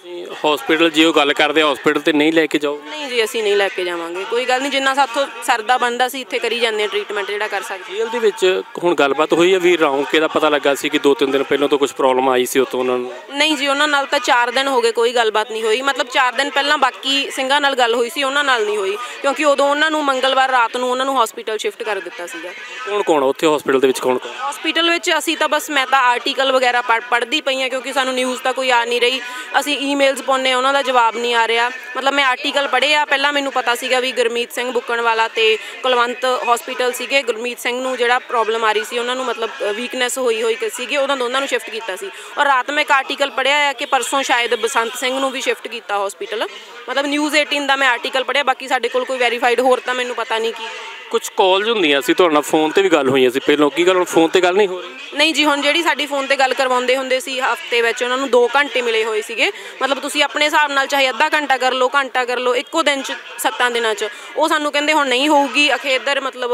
ਤੁਸੀਂ ਹਸਪੀਟਲ ਜਿਉ ਗੱਲ ਕਰਦੇ ਹਸਪੀਟਲ ਤੇ ਨਹੀਂ ਲੈ ਕੇ ਜਾਓ ਨਹੀਂ ਜੀ ਅਸੀਂ ਨਹੀਂ ਲੈ ਕੇ ਜਾਵਾਂਗੇ ਕੋਈ ਗੱਲ ਨਹੀਂ ਜਿੰਨਾ ਸਾਥੋਂ ਸਰਦਾ ਬੰਦਾ ਸੀ ਇੱਥੇ ਕਰੀ ਜਾਂਦੇ ਆ ਟ੍ਰੀਟਮੈਂਟ ਜਿਹੜਾ ਕਰ ਸਕਦੇ ਜੇਲ੍ਹ ਦੇ ਵਿੱਚ ਹੁਣ ਗੱਲਬਾਤ ਹੋਈ ਹੈ ਵੀਰ ਰਾਉਂਕੇ ਦਾ ਪਤਾ ਲੱਗਾ ਸੀ ਕਿ 2-3 ਦਿਨ ਪਹਿਲਾਂ ਤੋਂ ਕੁਝ ਪ੍ਰੋਬਲਮ ਆਈ ਸੀ ਉਤੋਂ ਉਹਨਾਂ ਨੂੰ ਨਹੀਂ ਜੀ ਉਹਨਾਂ ਨਾਲ ਤਾਂ 4 ਦਿਨ ਹੋ ਗਏ ਕੋਈ ਗੱਲਬਾਤ ਨਹੀਂ ਹੋਈ ਮਤਲਬ 4 ਦਿਨ ਪਹਿਲਾਂ ਬਾਕੀ ਸਿੰਘਾਂ ਨਾਲ ਗੱਲ ਹੋਈ ਸੀ ਉਹਨਾਂ ਨਾਲ ਨਹੀਂ ਹੋਈ ਕਿਉਂਕਿ ਉਦੋਂ ਉਹਨਾਂ ਨੂੰ ਮੰਗਲਵਾਰ ਰਾਤ ਨੂੰ ਉਹਨਾਂ ਨੂੰ ਹਸਪੀਟਲ ਸ਼ਿਫਟ ਕਰ ਦਿੱਤਾ ਸੀਗਾ ਕੌਣ ਕੌਣ ਉੱਥੇ ਹਸਪੀਟਲ ਦੇ ਵਿੱਚ ਕੌਣ ਕੌਣ ਹਸਪੀਟਲ ਵਿੱਚ ਅਸੀਂ ਤਾਂ ਬਸ ਮੈਂ ਤਾਂ ਆਰਟੀਕਲ ਵਗੈਰਾ ਪੜ੍ਹਦੀ ਪਈ ਆ ਕਿਉਂਕਿ ਸਾਨੂੰ ਨਿਊਜ਼ ਤਾਂ ਕੋਈ ਆ ਨਹੀਂ ਰਹੀ ਅਸੀਂ ਈਮੇਲਸ ਪਾਉਨੇ ਉਹਨਾਂ ਦਾ ਜਵਾਬ ਨਹੀਂ ਆ ਰਿਹਾ ਮਤਲਬ ਮੈਂ ਆਰਟੀਕਲ ਪੜ੍ਹੇ ਆ ਪਹਿਲਾਂ ਮੈਨੂੰ ਪਤਾ ਸੀਗਾ ਵੀ ਗੁਰਮੀਤ ਸਿੰਘ ਬੁੱਕਣ ਵਾਲਾ ਤੇ ਕੁਲਵੰਤ ਹਸਪੀਟਲ ਸੀਗੇ ਗੁਰਮੀਤ ਸਿੰਘ ਨੂੰ ਜਿਹੜਾ ਪ੍ਰੋਬਲਮ ਆ ਰਹੀ ਸੀ ਉਹਨਾਂ ਨੂੰ ਮਤਲਬ ਵੀਕਨੈਸ ਹੋਈ ਹੋਈ ਸੀਗੀ ਉਹਨਾਂ ਦੋਨਾਂ ਨੂੰ ਸ਼ਿਫਟ ਕੀਤਾ ਸੀ ਔਰ ਰਾਤ ਮੈਂ ਇੱਕ ਆਰਟੀਕਲ ਪੜ੍ਹਿਆ ਆ ਕਿ ਪਰਸੋਂ ਸ਼ਾਇਦ ਬਸੰਤ ਸਿੰਘ ਨੂੰ ਵੀ ਸ਼ਿਫਟ ਕੀਤਾ ਹਸਪੀਟਲ ਮਤਲਬ ਨਿਊਜ਼ 18 ਦਾ ਮੈਂ ਆਰਟੀਕਲ ਪੜ੍ਹਿਆ ਬਾਕੀ ਸਾਡੇ ਕੋਲ ਕੋਈ ਵੈਰੀਫਾਈਡ ਹੋਰ ਤਾਂ ਮੈਨੂੰ ਪਤਾ ਨਹੀਂ ਕੀ ਕੁਝ ਕਾਲਜ ਹੁੰਦੀਆਂ ਸੀ ਤੁਹਾਡੇ ਨਾਲ ਫੋਨ ਤੇ ਵੀ ਗੱਲ ਹੋਈਆਂ ਸੀ ਪਹਿਲਾਂ ਕੀ ਗੱਲ ਹੁਣ ਫੋਨ ਤੇ ਗੱਲ ਨਹੀਂ ਹੋ ਰਹੀ ਨਹੀਂ ਜੀ ਹੁਣ ਜਿਹੜੀ ਸਾਡੀ ਫੋਨ ਤੇ ਗੱਲ ਕਰਵਾਉਂਦੇ ਹੁੰਦੇ ਸੀ ਹਫਤੇ ਵਿੱਚ ਉਹਨਾਂ ਨੂੰ 2 ਘੰਟੇ ਮਿਲੇ ਹੋਏ ਸੀਗੇ ਮਤਲਬ ਤੁਸੀਂ ਆਪਣੇ ਹਿਸਾਬ ਨਾਲ ਚਾਹੇ ਅੱਧਾ ਘੰਟਾ ਕਰ ਲਓ ਘੰਟਾ ਕਰ ਲਓ ਇੱਕੋ ਦਿਨ ਚ ਸੱਤਾਂ ਦਿਨਾਂ ਚ ਉਹ ਸਾਨੂੰ ਕਹਿੰਦੇ ਹੁਣ ਨਹੀਂ ਹੋਊਗੀ ਅਖੇ ਇੱਧਰ ਮਤਲਬ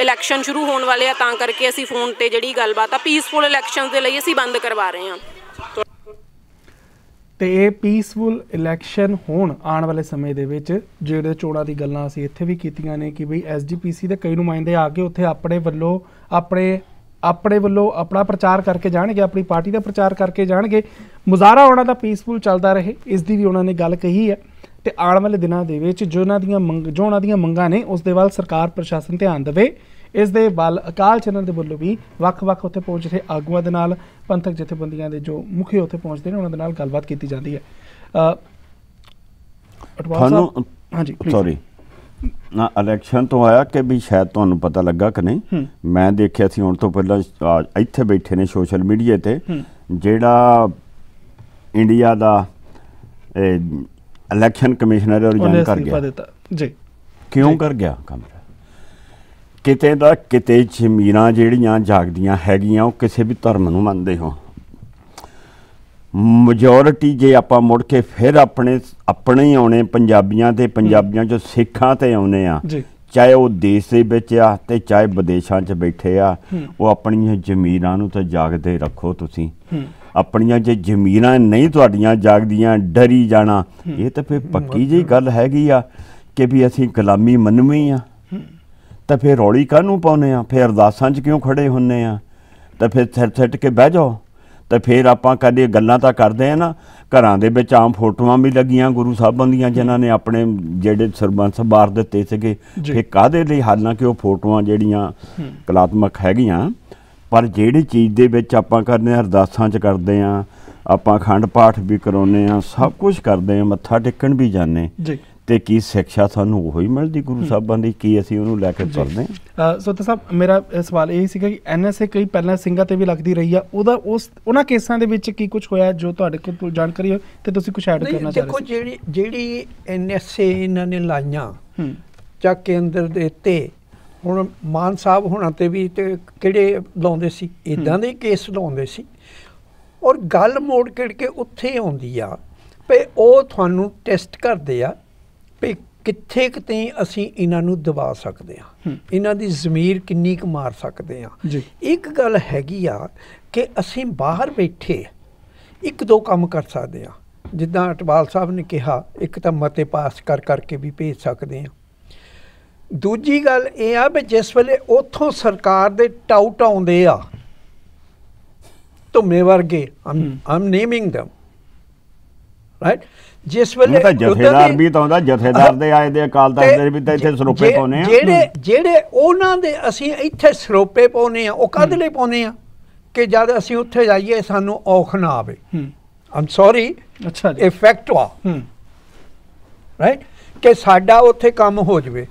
ਇਲੈਕਸ਼ਨ ਸ਼ੁਰੂ ਹੋਣ ਵਾਲੇ ਆ ਤਾਂ ਕਰਕੇ ਅਸੀਂ ਫੋਨ ਤੇ ਜਿਹੜੀ ਗੱਲਬਾਤ ਆ ਪੀਸਫੁਲ ਇਲੈਕਸ਼ਨਸ ਦੇ ਲਈ ਅਸੀਂ ਬੰਦ ਕਰਵਾ ਰਹੇ ਹਾਂ ਤੇ ਇਹ ਪੀਸਫੁਲ ਇਲੈਕਸ਼ਨ ਹੋਣ ਆਉਣ ਵਾਲੇ ਸਮੇਂ ਦੇ ਵਿੱਚ ਜਿਹੜੇ ਚੋਣਾਂ ਦੀ ਗੱਲਾਂ ਅਸੀਂ ਇੱਥੇ ਵੀ ਕੀਤੀਆਂ ਨੇ ਕਿ ਵੀ ਐਸਜੀਪੀਸੀ ਦੇ ਕਈ ਨੁਮਾਇੰਦੇ ਆ ਕੇ ਉੱਥੇ ਆਪਣੇ ਵੱਲੋਂ ਆਪਣੇ ਆਪਣੇ ਵੱਲੋਂ ਆਪਣਾ ਪ੍ਰਚਾਰ ਕਰਕੇ ਜਾਣਗੇ ਆਪਣੀ ਪਾਰਟੀ ਦਾ ਪ੍ਰਚਾਰ ਕਰਕੇ ਜਾਣਗੇ ਮੁਜ਼ਾਰਾ ਉਹਨਾਂ ਦਾ ਪੀਸਫੁਲ ਚੱਲਦਾ ਰਹੇ ਇਸ ਦੀ ਵੀ ਉਹਨਾਂ ਨੇ ਗੱਲ ਕਹੀ ਹੈ ਤੇ ਆਉਣ ਵਾਲੇ ਦਿਨਾਂ ਦੇ ਵਿੱਚ ਜੋ ਉਹਨਾਂ ਦੀਆਂ ਮੰਗ ਜੋ ਉਹਨਾਂ ਦੀਆਂ ਮੰਗਾਂ ਨੇ ਉਸ ਦੇ ਵੱਲ ਸਰਕਾਰ ਪ੍ਰਸ਼ਾਸਨ ਧਿਆਨ ਦੇਵੇ ਇਸ ਦੇ ਵੱਲ ਅਕਾਲ ਚੈਨਲ ਦੇ ਵੱਲੋਂ ਵੀ ਵੱਖ-ਵੱਖ ਉੱਥੇ ਪਹੁੰਚ ਰਹੇ ਆਗੂਆਂ ਦੇ ਨਾਲ ਪੰਥਕ ਜਥੇਬੰਦੀਆਂ ਦੇ ਜੋ ਮੁਖੀ ਉੱਥੇ ਪਹੁੰਚਦੇ ਨੇ ਉਹਨਾਂ ਦੇ ਨਾਲ ਗੱਲਬਾਤ ਕੀਤੀ ਜਾਂਦੀ ਹੈ ਅਟਵਾਲ ਸਾਹਿਬ ਹਾਂਜੀ ਸੌਰੀ ਨਾ ਇਲੈਕਸ਼ਨ ਤੋਂ ਆਇਆ ਕਿ ਵੀ ਸ਼ਾਇਦ ਤੁਹਾਨੂੰ ਪਤਾ ਲੱਗਾ ਕਿ ਨਹੀਂ ਮੈਂ ਦੇਖਿਆ ਸੀ ਹੁਣ ਤੋਂ ਪਹਿਲਾਂ ਇੱਥੇ ਬੈਠੇ ਨੇ ਸੋਸ਼ਲ ਮੀਡੀਆ ਤੇ ਜਿਹੜਾ ਇੰਡੀਆ ਦਾ ਇਲੈਕਸ਼ਨ ਕਮਿਸ਼ਨਰ ਉਹ ਜਾਣ ਕਰ ਗਿਆ ਜੀ ਕਿਉਂ ਕਰ ਗਿਆ ਕੰਮ ਕਿਤੇ ਦਾ ਕਿਤੇ ਜ਼ਮੀਰਾਂ ਜਿਹੜੀਆਂ ਜਾਗਦੀਆਂ ਹੈਗੀਆਂ ਉਹ ਕਿਸੇ ਵੀ ਧਰਮ ਨੂੰ ਮੰਨਦੇ ਹੋ ਮੈਜੋਰਿਟੀ ਜੇ ਆਪਾਂ ਮੁੜ ਕੇ ਫਿਰ ਆਪਣੇ ਆਪਣੇ ਹੀ ਆਉਣੇ ਪੰਜਾਬੀਆਂ ਤੇ ਪੰਜਾਬੀਆਂ ਚੋਂ ਸਿੱਖਾਂ ਤੇ ਆਉਨੇ ਆ ਚਾਹੇ ਉਹ ਦੇਸ਼ ਦੇ ਵਿੱਚ ਆ ਤੇ ਚਾਹੇ ਵਿਦੇਸ਼ਾਂ 'ਚ ਬੈਠੇ ਆ ਉਹ ਆਪਣੀਆਂ ਜ਼ਮੀਰਾਂ ਨੂੰ ਤਾਂ ਜਾਗਦੇ ਰੱਖੋ ਤੁਸੀਂ ਆਪਣੀਆਂ ਜੇ ਜ਼ਮੀਰਾਂ ਨਹੀਂ ਤੁਹਾਡੀਆਂ ਜਾਗਦੀਆਂ ਡਰੀ ਜਾਣਾ ਇਹ ਤਾਂ ਫੇ ਪੱਕੀ ਜੀ ਗੱਲ ਹੈਗੀ ਆ ਕਿ ਵੀ ਅਸੀਂ ਗੁਲਾਮੀ ਮੰਨਵੇਂ ਆ ਤਾਂ ਫਿਰ ਰੌਲੀ ਕਾਹਨੂੰ ਪਾਉਨੇ ਆ ਫਿਰ ਅਰਦਾਸਾਂ 'ਚ ਕਿਉਂ ਖੜੇ ਹੁੰਨੇ ਆ ਤਾਂ ਫਿਰ ਥਰ ਥਰ ਕੇ ਬਹਿ ਜਾਓ ਤਾਂ ਫਿਰ ਆਪਾਂ ਕਦੇ ਗੱਲਾਂ ਤਾਂ ਕਰਦੇ ਆ ਨਾ ਘਰਾਂ ਦੇ ਵਿੱਚ ਆਮ ਫੋਟੋਆਂ ਵੀ ਲੱਗੀਆਂ ਗੁਰੂ ਸਾਹਿਬਾਂ ਦੀਆਂ ਜਿਨ੍ਹਾਂ ਨੇ ਆਪਣੇ ਜਿਹੜੇ ਸਰਬੰਸ ਬਾਰ ਦਿੱਤੇ ਸੀਗੇ ਫਿਰ ਕਾਦੇ ਲਈ ਹਾਲਾਂਕਿ ਉਹ ਫੋਟੋਆਂ ਜਿਹੜੀਆਂ ਕਲਾਤਮਕ ਹੈਗੀਆਂ ਪਰ ਜਿਹੜੀ ਚੀਜ਼ ਦੇ ਵਿੱਚ ਆਪਾਂ ਕਰਨੇ ਅਰਦਾਸਾਂ 'ਚ ਕਰਦੇ ਆ ਆਪਾਂ ਖੰਡ ਪਾਠ ਵੀ ਕਰਾਉਨੇ ਆ ਸਭ ਕੁਝ ਕਰਦੇ ਆ ਮੱਥਾ ਟੇਕਣ ਵੀ ਜਾਂਦੇ ਜੀ ਤੇ ਕੀ ਸਿੱਖਿਆ ਸਾਨੂੰ ਉਹੀ ਮਿਲਦੀ ਗੁਰੂ ਸਾਹਿਬਾਂ ਦੀ ਕੀ ਅਸੀਂ ਉਹਨੂੰ ਲੈ ਕੇ ਚੱਲਦੇ ਹਾਂ ਸੋ ਤਾਂ ਸਾਹਿਬ ਮੇਰਾ ਸਵਾਲ ਇਹ ਸੀਗਾ ਕਿ ਐਨਐਸਏ ਕਈ ਪਹਿਲਾਂ ਸਿੰਘਾਂ ਤੇ ਵੀ ਲੱਗਦੀ ਰਹੀ ਆ ਉਹਦਾ ਉਸ ਉਹਨਾਂ ਕੇਸਾਂ ਦੇ ਵਿੱਚ ਕੀ ਕੁਝ ਹੋਇਆ ਜੋ ਤੁਹਾਡੇ ਕੋਲ ਜਾਣਕਾਰੀ ਹੋ ਤੇ ਤੁਸੀਂ ਕੁਝ ਐਡ ਕਰਨਾ ਚਾਹੋ ਰਹੇ ਦੇਖੋ ਜਿਹੜੀ ਜਿਹੜੀ ਐਨਐਸਏ ਇਹਨਾਂ ਨੇ ਲਾਈਆਂ ਚਾ ਕੇਂਦਰ ਦੇ ਤੇ ਹੁਣ ਮਾਨ ਸਾਹਿਬ ਹੁਣਾਂ ਤੇ ਵੀ ਤੇ ਕਿਹੜੇ ਲਾਉਂਦੇ ਸੀ ਇਦਾਂ ਦੇ ਕੇਸ ਲਾਉਂਦੇ ਸੀ ਔਰ ਗੱਲ ਮੋੜ ਕੇ ਉੱਥੇ ਆਉਂਦੀ ਆ ਪਏ ਉਹ ਤੁਹਾਨੂੰ ਟੈਸਟ ਕਰਦੇ ਆ ਕਿੱਥੇ ਕਿਤੇ ਅਸੀਂ ਇਹਨਾਂ ਨੂੰ ਦਬਾ ਸਕਦੇ ਹਾਂ ਇਹਨਾਂ ਦੀ ਜ਼ਮੀਰ ਕਿੰਨੀ ਕੁ ਮਾਰ ਸਕਦੇ ਹਾਂ ਇੱਕ ਗੱਲ ਹੈਗੀ ਆ ਕਿ ਅਸੀਂ ਬਾਹਰ ਬੈਠੇ ਇੱਕ ਦੋ ਕੰਮ ਕਰ ਸਕਦੇ ਹਾਂ ਜਿੱਦਾਂ ਅਟਵਾਲ ਸਾਹਿਬ ਨੇ ਕਿਹਾ ਇੱਕ ਤਾਂ ਮਤੇ ਪਾਸ ਕਰ ਕਰਕੇ ਵੀ ਭੇਜ ਸਕਦੇ ਹਾਂ ਦੂਜੀ ਗੱਲ ਇਹ ਆ ਵੀ ਜਿਸ ਵੇਲੇ ਉਥੋਂ ਸਰਕਾਰ ਦੇ ਟਾਊਟ ਆਉਂਦੇ ਆ ਧੁੰਮੇ ਵਰਗੇ ਆਮ ਨੇਮਿੰਗ them ਰਾਈਟ ਜਿਸ ਵੇਲੇ ਜਥੇਦਾਰ ਵੀ ਤਾਂ ਆਉਂਦਾ ਜਥੇਦਾਰ ਦੇ ਆਏ ਦੇ ਅਕਾਲ ਤਖਤ ਦੇ ਵੀ ਤਾਂ ਇੱਥੇ ਸਰੋਪੇ ਪਾਉਨੇ ਆ ਜਿਹੜੇ ਜਿਹੜੇ ਉਹਨਾਂ ਦੇ ਅਸੀਂ ਇੱਥੇ ਸਰੋਪੇ ਪਾਉਨੇ ਆ ਉਹ ਕਦ ਲਈ ਪਾਉਨੇ ਆ ਕਿ ਜਦ ਅਸੀਂ ਉੱਥੇ ਜਾਈਏ ਸਾਨੂੰ ਔਖ ਨਾ ਆਵੇ ਹਮ ਆਮ ਸੌਰੀ ਅੱਛਾ ਜੀ ਇਫੈਕਟ ਵਾ ਰਾਈਟ ਕਿ ਸਾਡਾ ਉੱਥੇ ਕੰਮ ਹੋ ਜਵੇ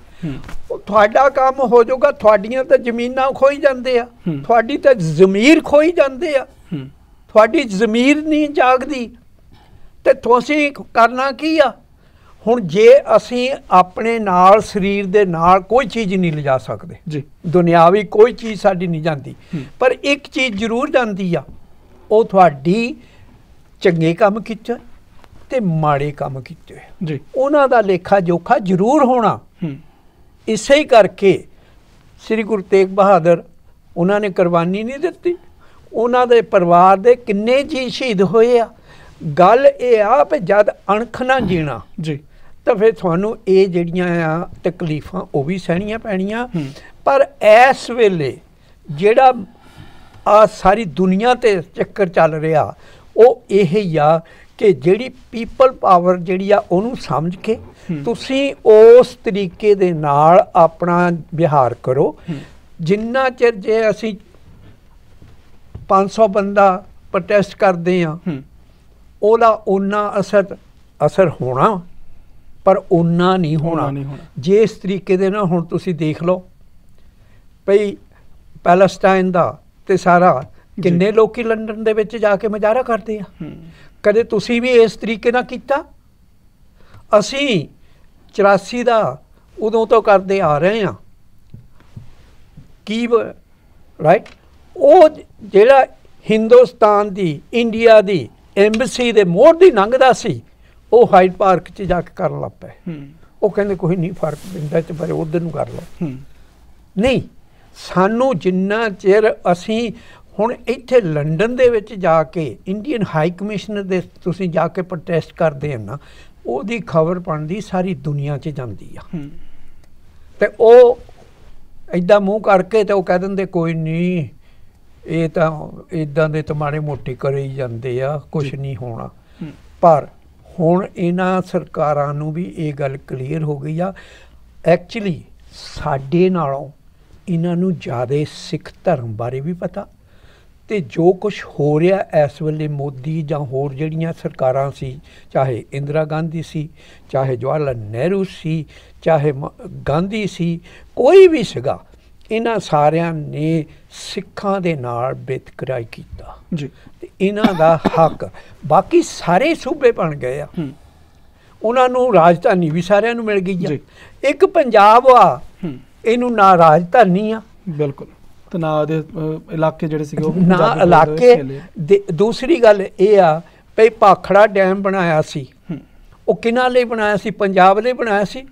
ਤੁਹਾਡਾ ਕੰਮ ਹੋ ਜਾਊਗਾ ਤੁਹਾਡੀਆਂ ਤਾਂ ਜ਼ਮੀਨਾਂ ਖੋਈ ਜਾਂਦੇ ਆ ਤੁਹਾਡੀ ਤਾਂ ਜ਼ਮੀਰ ਖੋਈ ਜਾਂਦੇ ਆ ਤੁਹਾਡੀ ਜ਼ਮੀਰ ਨਹੀਂ ਜਾਗਦੀ ਤੇ ਤੁਸੀਂ ਕਰਨਾ ਕੀ ਆ ਹੁਣ ਜੇ ਅਸੀਂ ਆਪਣੇ ਨਾਲ ਸਰੀਰ ਦੇ ਨਾਲ ਕੋਈ ਚੀਜ਼ ਨਹੀਂ ਲਿਜਾ ਸਕਦੇ ਜੀ ਦੁਨਿਆਵੀ ਕੋਈ ਚੀਜ਼ ਸਾਡੀ ਨਹੀਂ ਜਾਂਦੀ ਪਰ ਇੱਕ ਚੀਜ਼ ਜ਼ਰੂਰ ਜਾਂਦੀ ਆ ਉਹ ਤੁਹਾਡੀ ਚੰਗੇ ਕੰਮ ਕੀਤੇ ਤੇ ਮਾੜੇ ਕੰਮ ਕੀਤੇ ਜੀ ਉਹਨਾਂ ਦਾ ਲੇਖਾ ਜੋਖਾ ਜ਼ਰੂਰ ਹੋਣਾ ਇਸੇ ਹੀ ਕਰਕੇ ਸ੍ਰੀ ਗੁਰੂ ਤੇਗ ਬਹਾਦਰ ਉਹਨਾਂ ਨੇ ਕੁਰਬਾਨੀ ਨਹੀਂ ਦਿੱਤੀ ਉਹਨਾਂ ਦੇ ਪਰਿਵਾਰ ਦੇ ਕਿੰਨੇ ਜੀ ਸ਼ਹੀਦ ਹੋਏ ਆ ਗੱਲ ਇਹ ਆ ਕਿ ਜਦ ਅਣਖ ਨਾ ਜੀਣਾ ਜੀ ਤਾਂ ਫਿਰ ਤੁਹਾਨੂੰ ਇਹ ਜਿਹੜੀਆਂ ਆ ਤਕਲੀਫਾਂ ਉਹ ਵੀ ਸਹਿਣੀਆਂ ਪੈਣੀਆਂ ਪਰ ਇਸ ਵੇਲੇ ਜਿਹੜਾ ਆ ਸਾਰੀ ਦੁਨੀਆ ਤੇ ਚੱਕਰ ਚੱਲ ਰਿਹਾ ਉਹ ਇਹ ਹੀ ਆ ਕਿ ਜਿਹੜੀ ਪੀਪਲ ਪਾਵਰ ਜਿਹੜੀ ਆ ਉਹਨੂੰ ਸਮਝ ਕੇ ਤੁਸੀਂ ਉਸ ਤਰੀਕੇ ਦੇ ਨਾਲ ਆਪਣਾ ਵਿਹਾਰ ਕਰੋ ਜਿੰਨਾ ਚਿਰ ਜੇ ਅਸੀਂ 500 ਬੰਦਾ ਪ੍ਰੋਟੈਸਟ ਕਰਦੇ ਆ ਉਹਦਾ ਉਨਾ ਅਸਰ ਅਸਰ ਹੋਣਾ ਪਰ ਉਨਾ ਨਹੀਂ ਹੋਣਾ ਜੇ ਇਸ ਤਰੀਕੇ ਦੇ ਨਾਲ ਹੁਣ ਤੁਸੀਂ ਦੇਖ ਲਓ ਭਈ ਪੈਲਸਟਾਈਨ ਦਾ ਤੇ ਸਾਰਾ ਕਿੰਨੇ ਲੋਕੀ ਲੰਡਨ ਦੇ ਵਿੱਚ ਜਾ ਕੇ ਮਜ਼ਾਰਾ ਕਰਦੇ ਆ ਕਦੇ ਤੁਸੀਂ ਵੀ ਇਸ ਤਰੀਕੇ ਨਾਲ ਕੀਤਾ ਅਸੀਂ 84 ਦਾ ਉਦੋਂ ਤੋਂ ਕਰਦੇ ਆ ਰਹੇ ਆ ਕੀ ਰਾਈਟ ਉਹ ਜਿਹੜਾ ਹਿੰਦੁਸਤਾਨ ਦੀ ਇੰਡੀਆ ਦੀ ਐਮਬੈਸੀ ਦੇ ਮੋਹਰ ਦੀ ਲੰਘਦਾ ਸੀ ਉਹ ਹਾਈਡ ਪਾਰਕ 'ਚ ਜਾ ਕੇ ਕਰਨ ਲੱਗ ਹੈ ਉਹ ਕਹਿੰਦੇ ਕੋਈ ਨਹੀਂ ਫਰਕ ਪੈਂਦਾ ਤੇ ਪਰ ਉਧਰ ਨੂੰ ਕਰ ਲਓ ਨਹੀਂ ਸਾਨੂੰ ਜਿੰਨਾ ਚਿਰ ਅਸੀਂ ਹੁਣ ਇੱਥੇ ਲੰਡਨ ਦੇ ਵਿੱਚ ਜਾ ਕੇ ਇੰਡੀਅਨ ਹਾਈ ਕਮਿਸ਼ਨਰ ਦੇ ਤੁਸੀਂ ਜਾ ਕੇ ਪ੍ਰੋਟੈਸਟ ਕਰਦੇ ਹੋ ਨਾ ਉਹਦੀ ਖਬਰ ਪੜਨਦੀ ਸਾਰੀ ਦੁਨੀਆ 'ਚ ਜਾਂਦੀ ਆ ਤੇ ਉਹ ਐਦਾਂ ਮੂੰਹ ਕਰਕੇ ਤੇ ਉਹ ਕਹਿ ਦਿੰਦੇ ਕੋਈ ਨਹੀਂ ਇਹ ਤਾਂ ਇਦਾਂ ਦੇ ਤੁਮਾਰੇ ਮੋਟੇ ਕਰੇ ਹੀ ਜਾਂਦੇ ਆ ਕੁਝ ਨਹੀਂ ਹੋਣਾ ਪਰ ਹੁਣ ਇਹਨਾਂ ਸਰਕਾਰਾਂ ਨੂੰ ਵੀ ਇਹ ਗੱਲ ਕਲੀਅਰ ਹੋ ਗਈ ਆ ਐਕਚੁਅਲੀ ਸਾਡੇ ਨਾਲੋਂ ਇਹਨਾਂ ਨੂੰ ਜ਼ਿਆਦਾ ਸਿੱਖ ਧਰਮ ਬਾਰੇ ਵੀ ਪਤਾ ਤੇ ਜੋ ਕੁਝ ਹੋ ਰਿਹਾ ਇਸ ਵੇਲੇ ਮੋਦੀ ਜਾਂ ਹੋਰ ਜਿਹੜੀਆਂ ਸਰਕਾਰਾਂ ਸੀ ਚਾਹੇ ਇੰਦਰਾ ਗਾਂਧੀ ਸੀ ਚਾਹੇ ਜਵਾਹਰ ਲਾਲ ਨਹਿਰੂ ਸੀ ਚਾਹੇ ਗਾਂਧੀ ਸੀ ਕੋਈ ਵੀ ਸੀਗਾ ਇਹਨਾਂ ਸਾਰਿਆਂ ਨੇ ਸਿੱਖਾਂ ਦੇ ਨਾਲ ਬਿਤਕਰਾਈ ਕੀਤਾ ਜੀ ਤੇ ਇਹਨਾਂ ਦਾ ਹੱਕ ਬਾਕੀ ਸਾਰੇ ਸੂਬੇ ਬਣ ਗਏ ਆ ਉਹਨਾਂ ਨੂੰ ਰਾਜਧਾਨੀ ਵੀ ਸਾਰਿਆਂ ਨੂੰ ਮਿਲ ਗਈ ਜੀ ਇੱਕ ਪੰਜਾਬ ਆ ਇਹਨੂੰ ਨਾ ਰਾਜਧਾਨੀ ਆ ਬਿਲਕੁਲ ਤੇ ਨਾ ਦੇ ਇਲਾਕੇ ਜਿਹੜੇ ਸੀਗੇ ਉਹ ਨਾ ਇਲਾਕੇ ਦੂਸਰੀ ਗੱਲ ਇਹ ਆ ਭਈ ਪਾਖੜਾ ਡੈਮ ਬਣਾਇਆ ਸੀ ਉਹ ਕਿਨਾਂ ਲਈ ਬਣਾਇਆ ਸੀ ਪੰਜਾਬ ਲਈ ਬਣਾਇਆ ਸੀ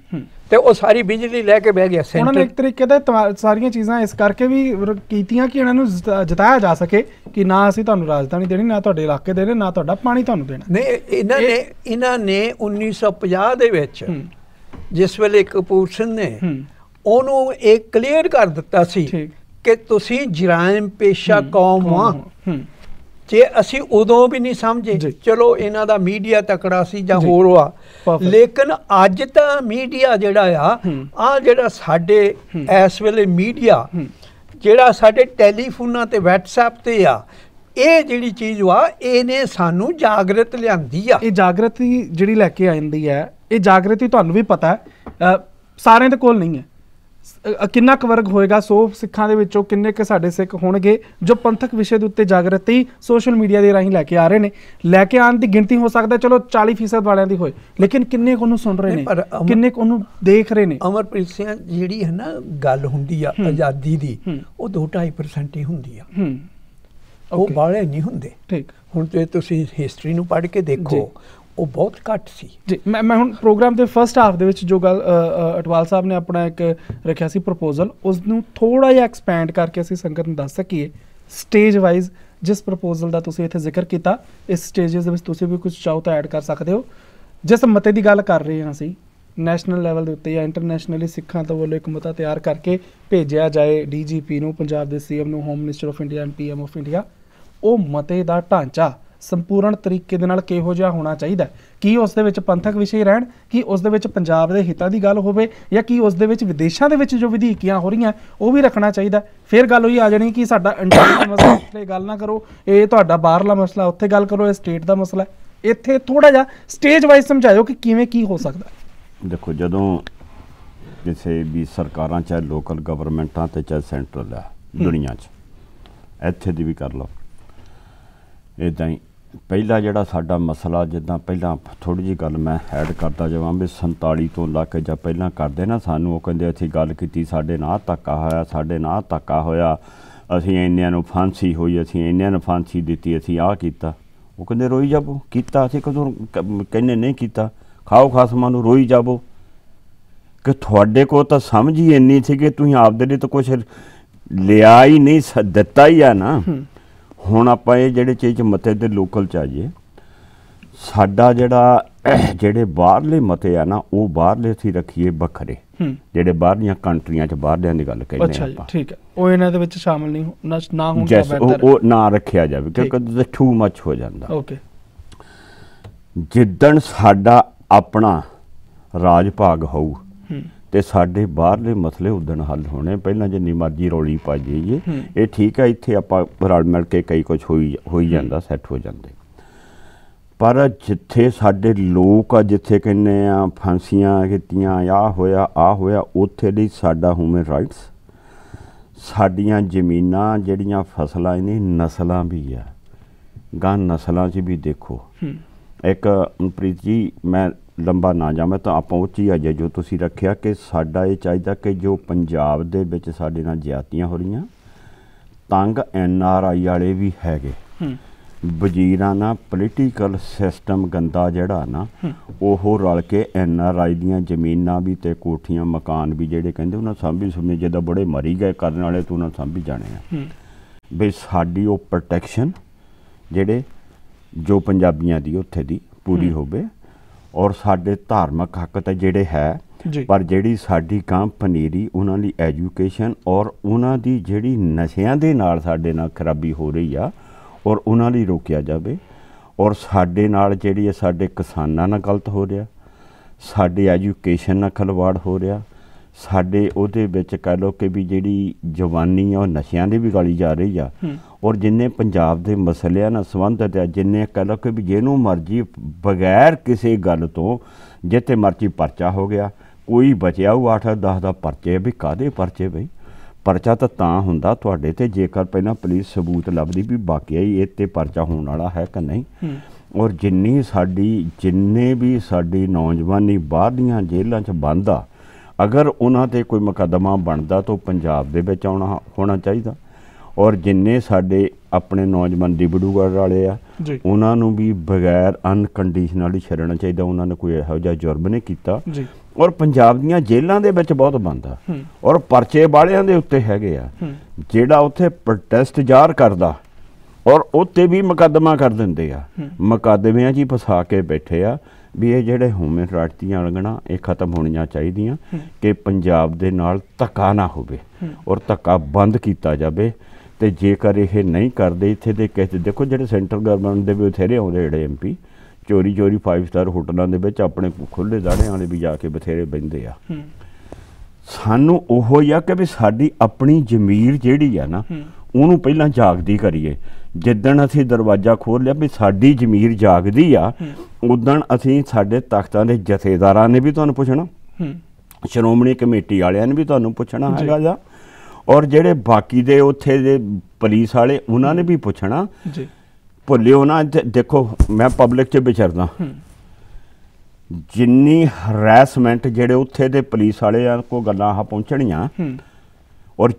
ਤੇ ਉਹ ਸਾਰੀ ਬਿਜਲੀ ਲੈ ਕੇ ਬਹਿ ਗਿਆ ਸੈਂਟਰ ਉਹਨਾਂ ਨੇ ਇੱਕ ਤਰੀਕੇ ਦਾ ਸਾਰੀਆਂ ਚੀਜ਼ਾਂ ਇਸ ਕਰਕੇ ਵੀ ਕੀਤੀਆਂ ਕਿ ਇਹਨਾਂ ਨੂੰ ਜਤਾਇਆ ਜਾ ਸਕੇ ਕਿ ਨਾ ਅਸੀਂ ਤੁਹਾਨੂੰ ਰਾਜਧਾਨੀ ਦੇਣੀ ਨਾ ਤੁਹਾਡੇ ਇਲਾਕੇ ਦੇਣੇ ਨਾ ਤੁਹਾਡਾ ਪਾਣੀ ਤੁਹਾਨੂੰ ਦੇਣਾ ਨਹੀਂ ਇਹਨਾਂ ਨੇ ਇਹਨਾਂ ਨੇ 1950 ਦੇ ਵਿੱਚ ਜਿਸ ਵੇਲੇ ਕਪੂਰ ਸਿੰਘ ਨੇ ਉਹਨੂੰ ਇਹ ਕਲੀਅਰ ਕਰ ਦਿੱਤਾ ਸੀ ਕਿ ਤੁਸੀਂ ਜਰਾਇਮ ਪੇਸ਼ਾ ਕੌਮ ਹੋ ਜੇ ਅਸੀਂ ਉਦੋਂ ਵੀ ਨਹੀਂ ਸਮਝੇ ਚਲੋ ਇਹਨਾਂ ਦਾ ਮੀਡੀਆ ਤਕੜਾ ਸੀ ਜਾਂ ਹੋਰ ਆ ਲੇਕਿਨ ਅੱਜ ਤਾਂ ਮੀਡੀਆ ਜਿਹੜਾ ਆ ਆ ਜਿਹੜਾ ਸਾਡੇ ਇਸ ਵੇਲੇ ਮੀਡੀਆ ਜਿਹੜਾ ਸਾਡੇ ਟੈਲੀਫੋਨਾਂ ਤੇ WhatsApp ਤੇ ਆ ਇਹ ਜਿਹੜੀ ਚੀਜ਼ ਵਾ ਇਹਨੇ ਸਾਨੂੰ ਜਾਗਰਤ ਲਿਆਂਦੀ ਆ ਇਹ ਜਾਗਰਤੀ ਜਿਹੜੀ ਲੈ ਕੇ ਆਂਦੀ ਹੈ ਇਹ ਜਾਗਰਤੀ ਤੁਹਾਨੂੰ ਵੀ ਪਤਾ ਹੈ ਸਾਰਿਆਂ ਦੇ ਕੋਲ ਨਹੀਂ ਹੈ ਕਿੰਨਾ ਕੁ ਵਰਗ ਹੋਏਗਾ ਸੋ ਸਿੱਖਾਂ ਦੇ ਵਿੱਚੋਂ ਕਿੰਨੇ ਕੁ ਸਾਡੇ ਸਿੱਖ ਹੋਣਗੇ ਜੋ ਪੰਥਕ ਵਿਸ਼ੇ ਦੇ ਉੱਤੇ ਜਾਗਰਤੀ ਸੋਸ਼ਲ ਮੀਡੀਆ ਦੇ ਰਾਹੀਂ ਲੈ ਕੇ ਆ ਰਹੇ ਨੇ ਲੈ ਕੇ ਆਉਣ ਦੀ ਗਿਣਤੀ ਹੋ ਸਕਦਾ ਚਲੋ 40% ਵਾਲਿਆਂ ਦੀ ਹੋਏ ਲੇਕਿਨ ਕਿੰਨੇ ਕੁ ਉਹਨੂੰ ਸੁਣ ਰਹੇ ਨੇ ਕਿੰਨੇ ਕੁ ਉਹਨੂੰ ਦੇਖ ਰਹੇ ਨੇ ਅਮਰਪ੍ਰੀਤ ਸਿੰਘ ਜਿਹੜੀ ਹੈ ਨਾ ਗੱਲ ਹੁੰਦੀ ਆ ਆਜ਼ਾਦੀ ਦੀ ਉਹ 2.5% ਹੀ ਹੁੰਦੀ ਆ ਉਹ ਬਾਲੇ ਨਹੀਂ ਹੁੰਦੇ ਠੀਕ ਹੁਣ ਤੇ ਤੁਸੀਂ ਹਿਸਟਰੀ ਨੂੰ ਪੜ੍ਹ ਕੇ ਦੇਖੋ ਉਹ ਬਹੁਤ ਘੱਟ ਸੀ ਜੀ ਮੈਂ ਮੈਂ ਹੁਣ ਪ੍ਰੋਗਰਾਮ ਦੇ ਫਰਸਟ ਹਾਫ ਦੇ ਵਿੱਚ ਜੋ ਗੱਲ ਅਟਵਾਲ ਸਾਹਿਬ ਨੇ ਆਪਣਾ ਇੱਕ ਰੱਖਿਆ ਸੀ ਪ੍ਰਪੋਜ਼ਲ ਉਸ ਨੂੰ ਥੋੜਾ ਜਿਹਾ ਐਕਸਪੈਂਡ ਕਰਕੇ ਅਸੀਂ ਸੰਗਤ ਨੂੰ ਦੱਸ ਸਕੀਏ ਸਟੇਜ ਵਾਈਜ਼ ਜਿਸ ਪ੍ਰਪੋਜ਼ਲ ਦਾ ਤੁਸੀਂ ਇੱਥੇ ਜ਼ਿਕਰ ਕੀਤਾ ਇਸ ਸਟੇਜਸ ਦੇ ਵਿੱਚ ਤੁਸੀਂ ਵੀ ਕੁਝ ਚਾਹੋ ਤਾਂ ਐਡ ਕਰ ਸਕਦੇ ਹੋ ਜਿਸ ਮਤੇ ਦੀ ਗੱਲ ਕਰ ਰਹੇ ਹਾਂ ਅਸੀਂ ਨੈਸ਼ਨਲ ਲੈਵਲ ਦੇ ਉੱਤੇ ਜਾਂ ਇੰਟਰਨੈਸ਼ਨਲੀ ਸਿੱਖਾਂ ਤੋਂ ਵੱਲੋਂ ਇੱਕ ਮਤਾ ਤਿਆਰ ਕਰਕੇ ਭੇਜਿਆ ਜਾਏ ਡੀਜੀਪੀ ਨੂੰ ਪੰਜਾਬ ਦੇ ਸੀਐਮ ਨੂੰ home minister of India MPM of India ਉਹ ਮਤੇ ਦਾ ਢਾਂਚਾ ਸੰਪੂਰਨ ਤਰੀਕੇ ਦੇ ਨਾਲ ਕਿਹੋ ਜਿਹਾ ਹੋਣਾ ਚਾਹੀਦਾ ਕੀ ਉਸ ਦੇ ਵਿੱਚ ਪੰਥਕ ਵਿਸ਼ੇ ਰਹਿਣ ਕੀ ਉਸ ਦੇ ਵਿੱਚ ਪੰਜਾਬ ਦੇ ਹਿੱਤਾਂ ਦੀ ਗੱਲ ਹੋਵੇ ਜਾਂ ਕੀ ਉਸ ਦੇ ਵਿੱਚ ਵਿਦੇਸ਼ਾਂ ਦੇ ਵਿੱਚ ਜੋ ਵਿਧੀਕੀਆਂ ਹੋ ਰਹੀਆਂ ਉਹ ਵੀ ਰੱਖਣਾ ਚਾਹੀਦਾ ਫਿਰ ਗੱਲ ਹੋਈ ਆ ਜਾਣੀ ਕਿ ਸਾਡਾ ਇੰਟਰਨੈਸ਼ਨਲ ਮਸਲਾ ਉੱਤੇ ਗੱਲ ਨਾ ਕਰੋ ਇਹ ਤੁਹਾਡਾ ਬਾਹਰਲਾ ਮਸਲਾ ਉੱਥੇ ਗੱਲ ਕਰੋ ਇਹ ਸਟੇਟ ਦਾ ਮਸਲਾ ਇੱਥੇ ਥੋੜਾ ਜਿਹਾ ਸਟੇਜ ਵਾਈਜ਼ ਸਮਝਾਇਓ ਕਿ ਕਿਵੇਂ ਕੀ ਹੋ ਸਕਦਾ ਦੇਖੋ ਜਦੋਂ ਕਿਸੇ ਵੀ ਸਰਕਾਰਾਂ ਚਾਹੇ ਲੋਕਲ ਗਵਰਨਮੈਂਟਾਂ ਤੇ ਚਾਹੇ ਸੈਂਟਰਲ ਆ ਦੁਨੀਆ 'ਚ ਇੱਥੇ ਦੀ ਵੀ ਕਰ ਲਓ ਇਦਾਂ ਹੀ ਪਹਿਲਾ ਜਿਹੜਾ ਸਾਡਾ ਮਸਲਾ ਜਿੱਦਾਂ ਪਹਿਲਾਂ ਥੋੜੀ ਜੀ ਗੱਲ ਮੈਂ ਐਡ ਕਰਦਾ ਜਾਵਾਂ ਵੀ 47 ਤੋਂ ਲਾ ਕੇ ਜਾਂ ਪਹਿਲਾਂ ਕਰਦੇ ਨਾ ਸਾਨੂੰ ਉਹ ਕਹਿੰਦੇ ਅਸੀਂ ਗੱਲ ਕੀਤੀ ਸਾਡੇ ਨਾਲ ਧੱਕਾ ਹੋਇਆ ਸਾਡੇ ਨਾਲ ਧੱਕਾ ਹੋਇਆ ਅਸੀਂ ਇੰਨਿਆਂ ਨੂੰ ਫਾਂਸੀ ਹੋਈ ਅਸੀਂ ਇੰਨਿਆਂ ਨੂੰ ਫਾਂਸੀ ਦਿੱਤੀ ਅਸੀਂ ਆਹ ਕੀਤਾ ਉਹ ਕਹਿੰਦੇ ਰੋਈ ਜਾਵੋ ਕੀਤਾ ਅਸੀਂ ਕਦੋਂ ਕਹਿੰਨੇ ਨਹੀਂ ਕੀਤਾ ਖਾਓ ਖਾਸਮਾਂ ਨੂੰ ਰੋਈ ਜਾਵੋ ਕਿ ਤੁਹਾਡੇ ਕੋ ਤਾਂ ਸਮਝ ਹੀ ਇੰਨੀ ਸੀ ਕਿ ਤੁਸੀਂ ਆਪਦੇ ਲਈ ਤਾਂ ਕੁਝ ਲਿਆ ਹੀ ਨਹੀਂ ਦਿੱਤਾ ਹੀ ਆ ਨਾ ਹੁਣ ਆਪਾਂ ਇਹ ਜਿਹੜੇ ਚੀਜ਼ ਮਤੇ ਦੇ ਲੋਕਲ ਚ ਆਈਏ ਸਾਡਾ ਜਿਹੜਾ ਜਿਹੜੇ ਬਾਹਰਲੇ ਮਤੇ ਆ ਨਾ ਉਹ ਬਾਹਰਲੇ ਸੀ ਰੱਖੀਏ ਵੱਖਰੇ ਜਿਹੜੇ ਬਾਹਰੀਆਂ ਕੰਟਰੀਆਂ ਚ ਬਾਹਰਲਿਆਂ ਦੀ ਗੱਲ ਕਹਿੰਦੇ ਆਪਾਂ ਅੱਛਾ ਠੀਕ ਹੈ ਉਹ ਇਹਨਾਂ ਦੇ ਵਿੱਚ ਸ਼ਾਮਲ ਨਹੀਂ ਨਾ ਹੋਣ ਦਾ ਬਿਹਤਰ ਉਹ ਨਾ ਰੱਖਿਆ ਜਾਵੇ ਕਿਉਂਕਿ ਦਸ ਟੂ ਮੱਚ ਹੋ ਜਾਂਦਾ ਓਕੇ ਜਿੱਦਣ ਸਾਡਾ ਆਪਣਾ ਰਾਜ ਭਾਗ ਹੋਊ ਤੇ ਸਾਡੇ ਬਾਹਰਲੇ ਮਸਲੇ ਉਦਣ ਹੱਲ ਹੋਣੇ ਪਹਿਲਾਂ ਜਿੰਨੀ ਮਰਜ਼ੀ ਰੌਲੀ ਪਾ ਜਾਈਏ ਇਹ ਠੀਕ ਹੈ ਇੱਥੇ ਆਪਾਂ ਰਲ ਮਿਲ ਕੇ ਕਈ ਕੁਝ ਹੋਈ ਹੋਈ ਜਾਂਦਾ ਸੈੱਟ ਹੋ ਜਾਂਦੇ ਪਰ ਜਿੱਥੇ ਸਾਡੇ ਲੋਕ ਆ ਜਿੱਥੇ ਕਹਿੰਨੇ ਆ ਫਾਂਸੀਆਂ ਕੀਤੀਆਂ ਆ ਹੋਇਆ ਆ ਹੋਇਆ ਉੱਥੇ ਲਈ ਸਾਡਾ ਹਿਊਮਨ ਰਾਈਟਸ ਸਾਡੀਆਂ ਜ਼ਮੀਨਾਂ ਜਿਹੜੀਆਂ ਫਸਲਾਂ ਨੇ ਨਸਲਾਂ ਵੀ ਆ ਗਾਂ ਨਸਲਾਂ 'ਚ ਵੀ ਦੇਖੋ ਇੱਕ ਪ੍ਰੀਤ ਜੀ ਮੈਂ ਲੰਬਾ ਨਾ ਜਾਵੇ ਤਾਂ ਆਪਾਂ ਉਹ ਚੀਜ਼ ਅਜੇ ਜੋ ਤੁਸੀਂ ਰੱਖਿਆ ਕਿ ਸਾਡਾ ਇਹ ਚਾਹੀਦਾ ਕਿ ਜੋ ਪੰਜਾਬ ਦੇ ਵਿੱਚ ਸਾਡੇ ਨਾਲ ਜ਼ਿਆਤੀਆਂ ਹੋ ਰਹੀਆਂ ਤੰਗ ਐਨ ਆਰ ਆਈ ਵਾਲੇ ਵੀ ਹੈਗੇ ਵਜ਼ੀਰਾਂ ਨਾਲ ਪੋਲੀਟੀਕਲ ਸਿਸਟਮ ਗੰਦਾ ਜਿਹੜਾ ਨਾ ਉਹ ਰਲ ਕੇ ਐਨ ਆਰ ਆਈ ਦੀਆਂ ਜ਼ਮੀਨਾਂ ਵੀ ਤੇ ਕੋਠੀਆਂ ਮਕਾਨ ਵੀ ਜਿਹੜੇ ਕਹਿੰਦੇ ਉਹਨਾਂ ਸਾਂਭੀ ਸੁਣੇ ਜਿਹਦਾ ਬੜੇ ਮਰੀ ਗਏ ਕਰਨ ਵਾਲੇ ਤੋਂ ਉਹਨਾਂ ਸਾਂਭੀ ਜਾਣੇ ਆ ਬਈ ਸਾਡੀ ਉਹ ਪ੍ਰੋਟੈਕਸ਼ਨ ਜਿਹੜੇ ਜੋ ਪੰਜਾਬੀਆਂ ਦੀ ਉੱਥੇ ਦੀ ਪੂਰੀ ਹੋਵੇ ਔਰ ਸਾਡੇ ਧਾਰਮਿਕ ਹੱਕ ਤਾਂ ਜਿਹੜੇ ਹੈ ਪਰ ਜਿਹੜੀ ਸਾਡੀ ਕਾਂ ਪਨੀਰੀ ਉਹਨਾਂ ਦੀ ਐਜੂਕੇਸ਼ਨ ਔਰ ਉਹਨਾਂ ਦੀ ਜਿਹੜੀ ਨਸ਼ਿਆਂ ਦੇ ਨਾਲ ਸਾਡੇ ਨਾਲ ਖਰਾਬੀ ਹੋ ਰਹੀ ਆ ਔਰ ਉਹਨਾਂ ਲਈ ਰੋਕਿਆ ਜਾਵੇ ਔਰ ਸਾਡੇ ਨਾਲ ਜਿਹੜੀ ਸਾਡੇ ਕਿਸਾਨਾਂ ਨਾਲ ਗਲਤ ਹੋ ਰਿਹਾ ਸਾਡੇ ਐਜੂਕੇਸ਼ਨ ਨਾਲ ਖਲਵਾੜ ਹੋ ਰਿਹਾ ਸਾਡੇ ਉਹਦੇ ਵਿੱਚ ਕਹ ਲੋ ਕਿ ਵੀ ਜਿਹੜੀ ਜਵਾਨੀ ਆ ਉਹ ਨਸ਼ਿਆਂ ਦੇ ਵੀ ਗਾਲੀ ਜਾ ਰਹੀ ਆ ਔਰ ਜਿੰਨੇ ਪੰਜਾਬ ਦੇ ਮਸਲੇ ਆ ਨਾ ਸੰਬੰਧਿਤ ਆ ਜਿੰਨੇ ਕਹ ਲੋ ਕਿ ਵੀ ਜਿਹਨੂੰ ਮਰਜੀ ਬਗੈਰ ਕਿਸੇ ਗੱਲ ਤੋਂ ਜਿੱਥੇ ਮਰਜੀ ਪਰਚਾ ਹੋ ਗਿਆ ਕੋਈ ਬਚਿਆ ਉਹ 8 10 ਦਾ ਪਰਚੇ ਵੀ ਕਾਦੇ ਪਰਚੇ ਬਈ ਪਰਚਾ ਤਾਂ ਤਾਂ ਹੁੰਦਾ ਤੁਹਾਡੇ ਤੇ ਜੇਕਰ ਪਹਿਲਾਂ ਪੁਲਿਸ ਸਬੂਤ ਲੱਭਦੀ ਵੀ ਬਾਕੀ ਹੀ ਇਹ ਤੇ ਪਰਚਾ ਹੋਣ ਵਾਲਾ ਹੈ ਕਿ ਨਹੀਂ ਔਰ ਜਿੰਨੀ ਸਾਡੀ ਜਿੰਨੇ ਵੀ ਸਾਡੀ ਨੌਜਵਾਨੀ ਬਾਹਰ ਦੀਆਂ ਜੇਲ੍ਹਾਂ 'ਚ ਬੰਦ ਆ ਅਗਰ ਉਹਨਾਂ ਤੇ ਕੋਈ ਮੁਕਦਮਾ ਬਣਦਾ ਤਾਂ ਪੰਜਾਬ ਦੇ ਵਿੱਚ ਆਉਣਾ ਹੋਣਾ ਚਾਹੀਦਾ ਔਰ ਜਿੰਨੇ ਸਾਡੇ ਆਪਣੇ ਨੌਜਵਾਨ ਡਿਬੜੂਗੜ ਵਾਲੇ ਆ ਉਹਨਾਂ ਨੂੰ ਵੀ ਬਗੈਰ ਅਨਕੰਡੀਸ਼ਨਲੀ ਛੱਡਣਾ ਚਾਹੀਦਾ ਉਹਨਾਂ ਨੇ ਕੋਈ ਇਹੋ ਜਿਹਾ ਜੁਰਮ ਨਹੀਂ ਕੀਤਾ ਔਰ ਪੰਜਾਬ ਦੀਆਂ ਜੇਲ੍ਹਾਂ ਦੇ ਵਿੱਚ ਬਹੁਤ ਬੰਦਾ ਔਰ ਪਰਚੇ ਵਾਲਿਆਂ ਦੇ ਉੱਤੇ ਹੈਗੇ ਆ ਜਿਹੜਾ ਉੱਥੇ ਪ੍ਰੋਟੈਸਟ ਜਾਰ ਕਰਦਾ ਔਰ ਉੱਤੇ ਵੀ ਮੁਕਦਮਾ ਕਰ ਦਿੰਦੇ ਆ ਮੁਕਦਮਿਆਂ 'ਚ ਹੀ ਫਸਾ ਕੇ ਬੈਠੇ ਆ ਵੀ ਇਹ ਜਿਹੜੇ ਹਿਊਮਨ ਰਾਈਟ ਦੀਆਂ ਇਹ ਖਤਮ ਹੋਣੀਆਂ ਚਾਹੀਦੀਆਂ ਕਿ ਪੰਜਾਬ ਦੇ ਨਾਲ ਧੱਕਾ ਨਾ ਹੋਵੇ ਔਰ ਧੱਕਾ ਬੰਦ ਕੀਤਾ ਜਾਵੇ ਤੇ ਜੇਕਰ ਇਹ ਨਹੀਂ ਕਰਦੇ ਇੱਥੇ ਦੇ ਕਿਸੇ ਦੇਖੋ ਜਿਹੜੇ ਸੈਂਟਰ ਗਵਰਨਮੈਂਟ ਦੇ ਵੀ ਉਥੇਰੇ ਆਉਂਦੇ ਜਿਹੜੇ ਐਮਪੀ ਚੋਰੀ ਚੋਰੀ 5 ਸਟਾਰ ਹੋਟਲਾਂ ਦੇ ਵਿੱਚ ਆਪਣੇ ਖੁੱਲੇ ਦਾੜੇ ਵਾਲੇ ਵੀ ਜਾ ਕੇ ਬਥੇਰੇ ਬੈੰਦੇ ਆ ਸਾਨੂੰ ਉਹ ਹੀ ਆ ਕਿ ਵੀ ਸਾਡੀ ਆਪਣੀ ਜ਼ਮੀਰ ਜਿਹੜੀ ਆ ਨਾ ਉਹਨੂੰ ਪਹਿਲਾਂ ਜਾਗਦੀ ਕਰੀਏ ਜਿੱਦਣ ਅਸੀਂ ਦਰਵਾਜ਼ਾ ਖੋਲ ਲਿਆ ਵੀ ਸਾਡੀ ਜ਼ਮੀਰ ਜਾਗਦੀ ਆ ਉਦੋਂ ਅਸੀਂ ਸਾਡੇ ਤਖਤਾਂ ਦੇ ਜਥੇਦਾਰਾਂ ਨੇ ਵੀ ਤੁਹਾਨੂੰ ਪੁੱਛਣਾ ਸ਼੍ਰੋਮਣੀ ਕਮੇਟੀ ਵਾਲਿਆਂ ਨੇ ਵੀ ਤੁਹਾਨੂੰ ਪੁੱਛਣਾ ਹੈਗਾ ਜਾਂ ਔਰ ਜਿਹੜੇ ਬਾਕੀ ਦੇ ਉੱਥੇ ਦੇ ਪੁਲਿਸ ਵਾਲੇ ਉਹਨਾਂ ਨੇ ਵੀ ਪੁੱਛਣਾ ਜੀ ਭੁੱਲਿਓ ਨਾ ਦੇਖੋ ਮੈਂ ਪਬਲਿਕ 'ਚ ਵਿਚਰਦਾ ਜਿੰਨੀ ਹਰੈਸਮੈਂਟ ਜਿਹੜੇ ਉੱਥੇ ਦੇ ਪੁਲਿਸ ਵਾਲਿਆਂ ਕੋ ਗੱਲਾਂ ਆ ਪਹੁੰਚਣੀਆਂ ਔਰ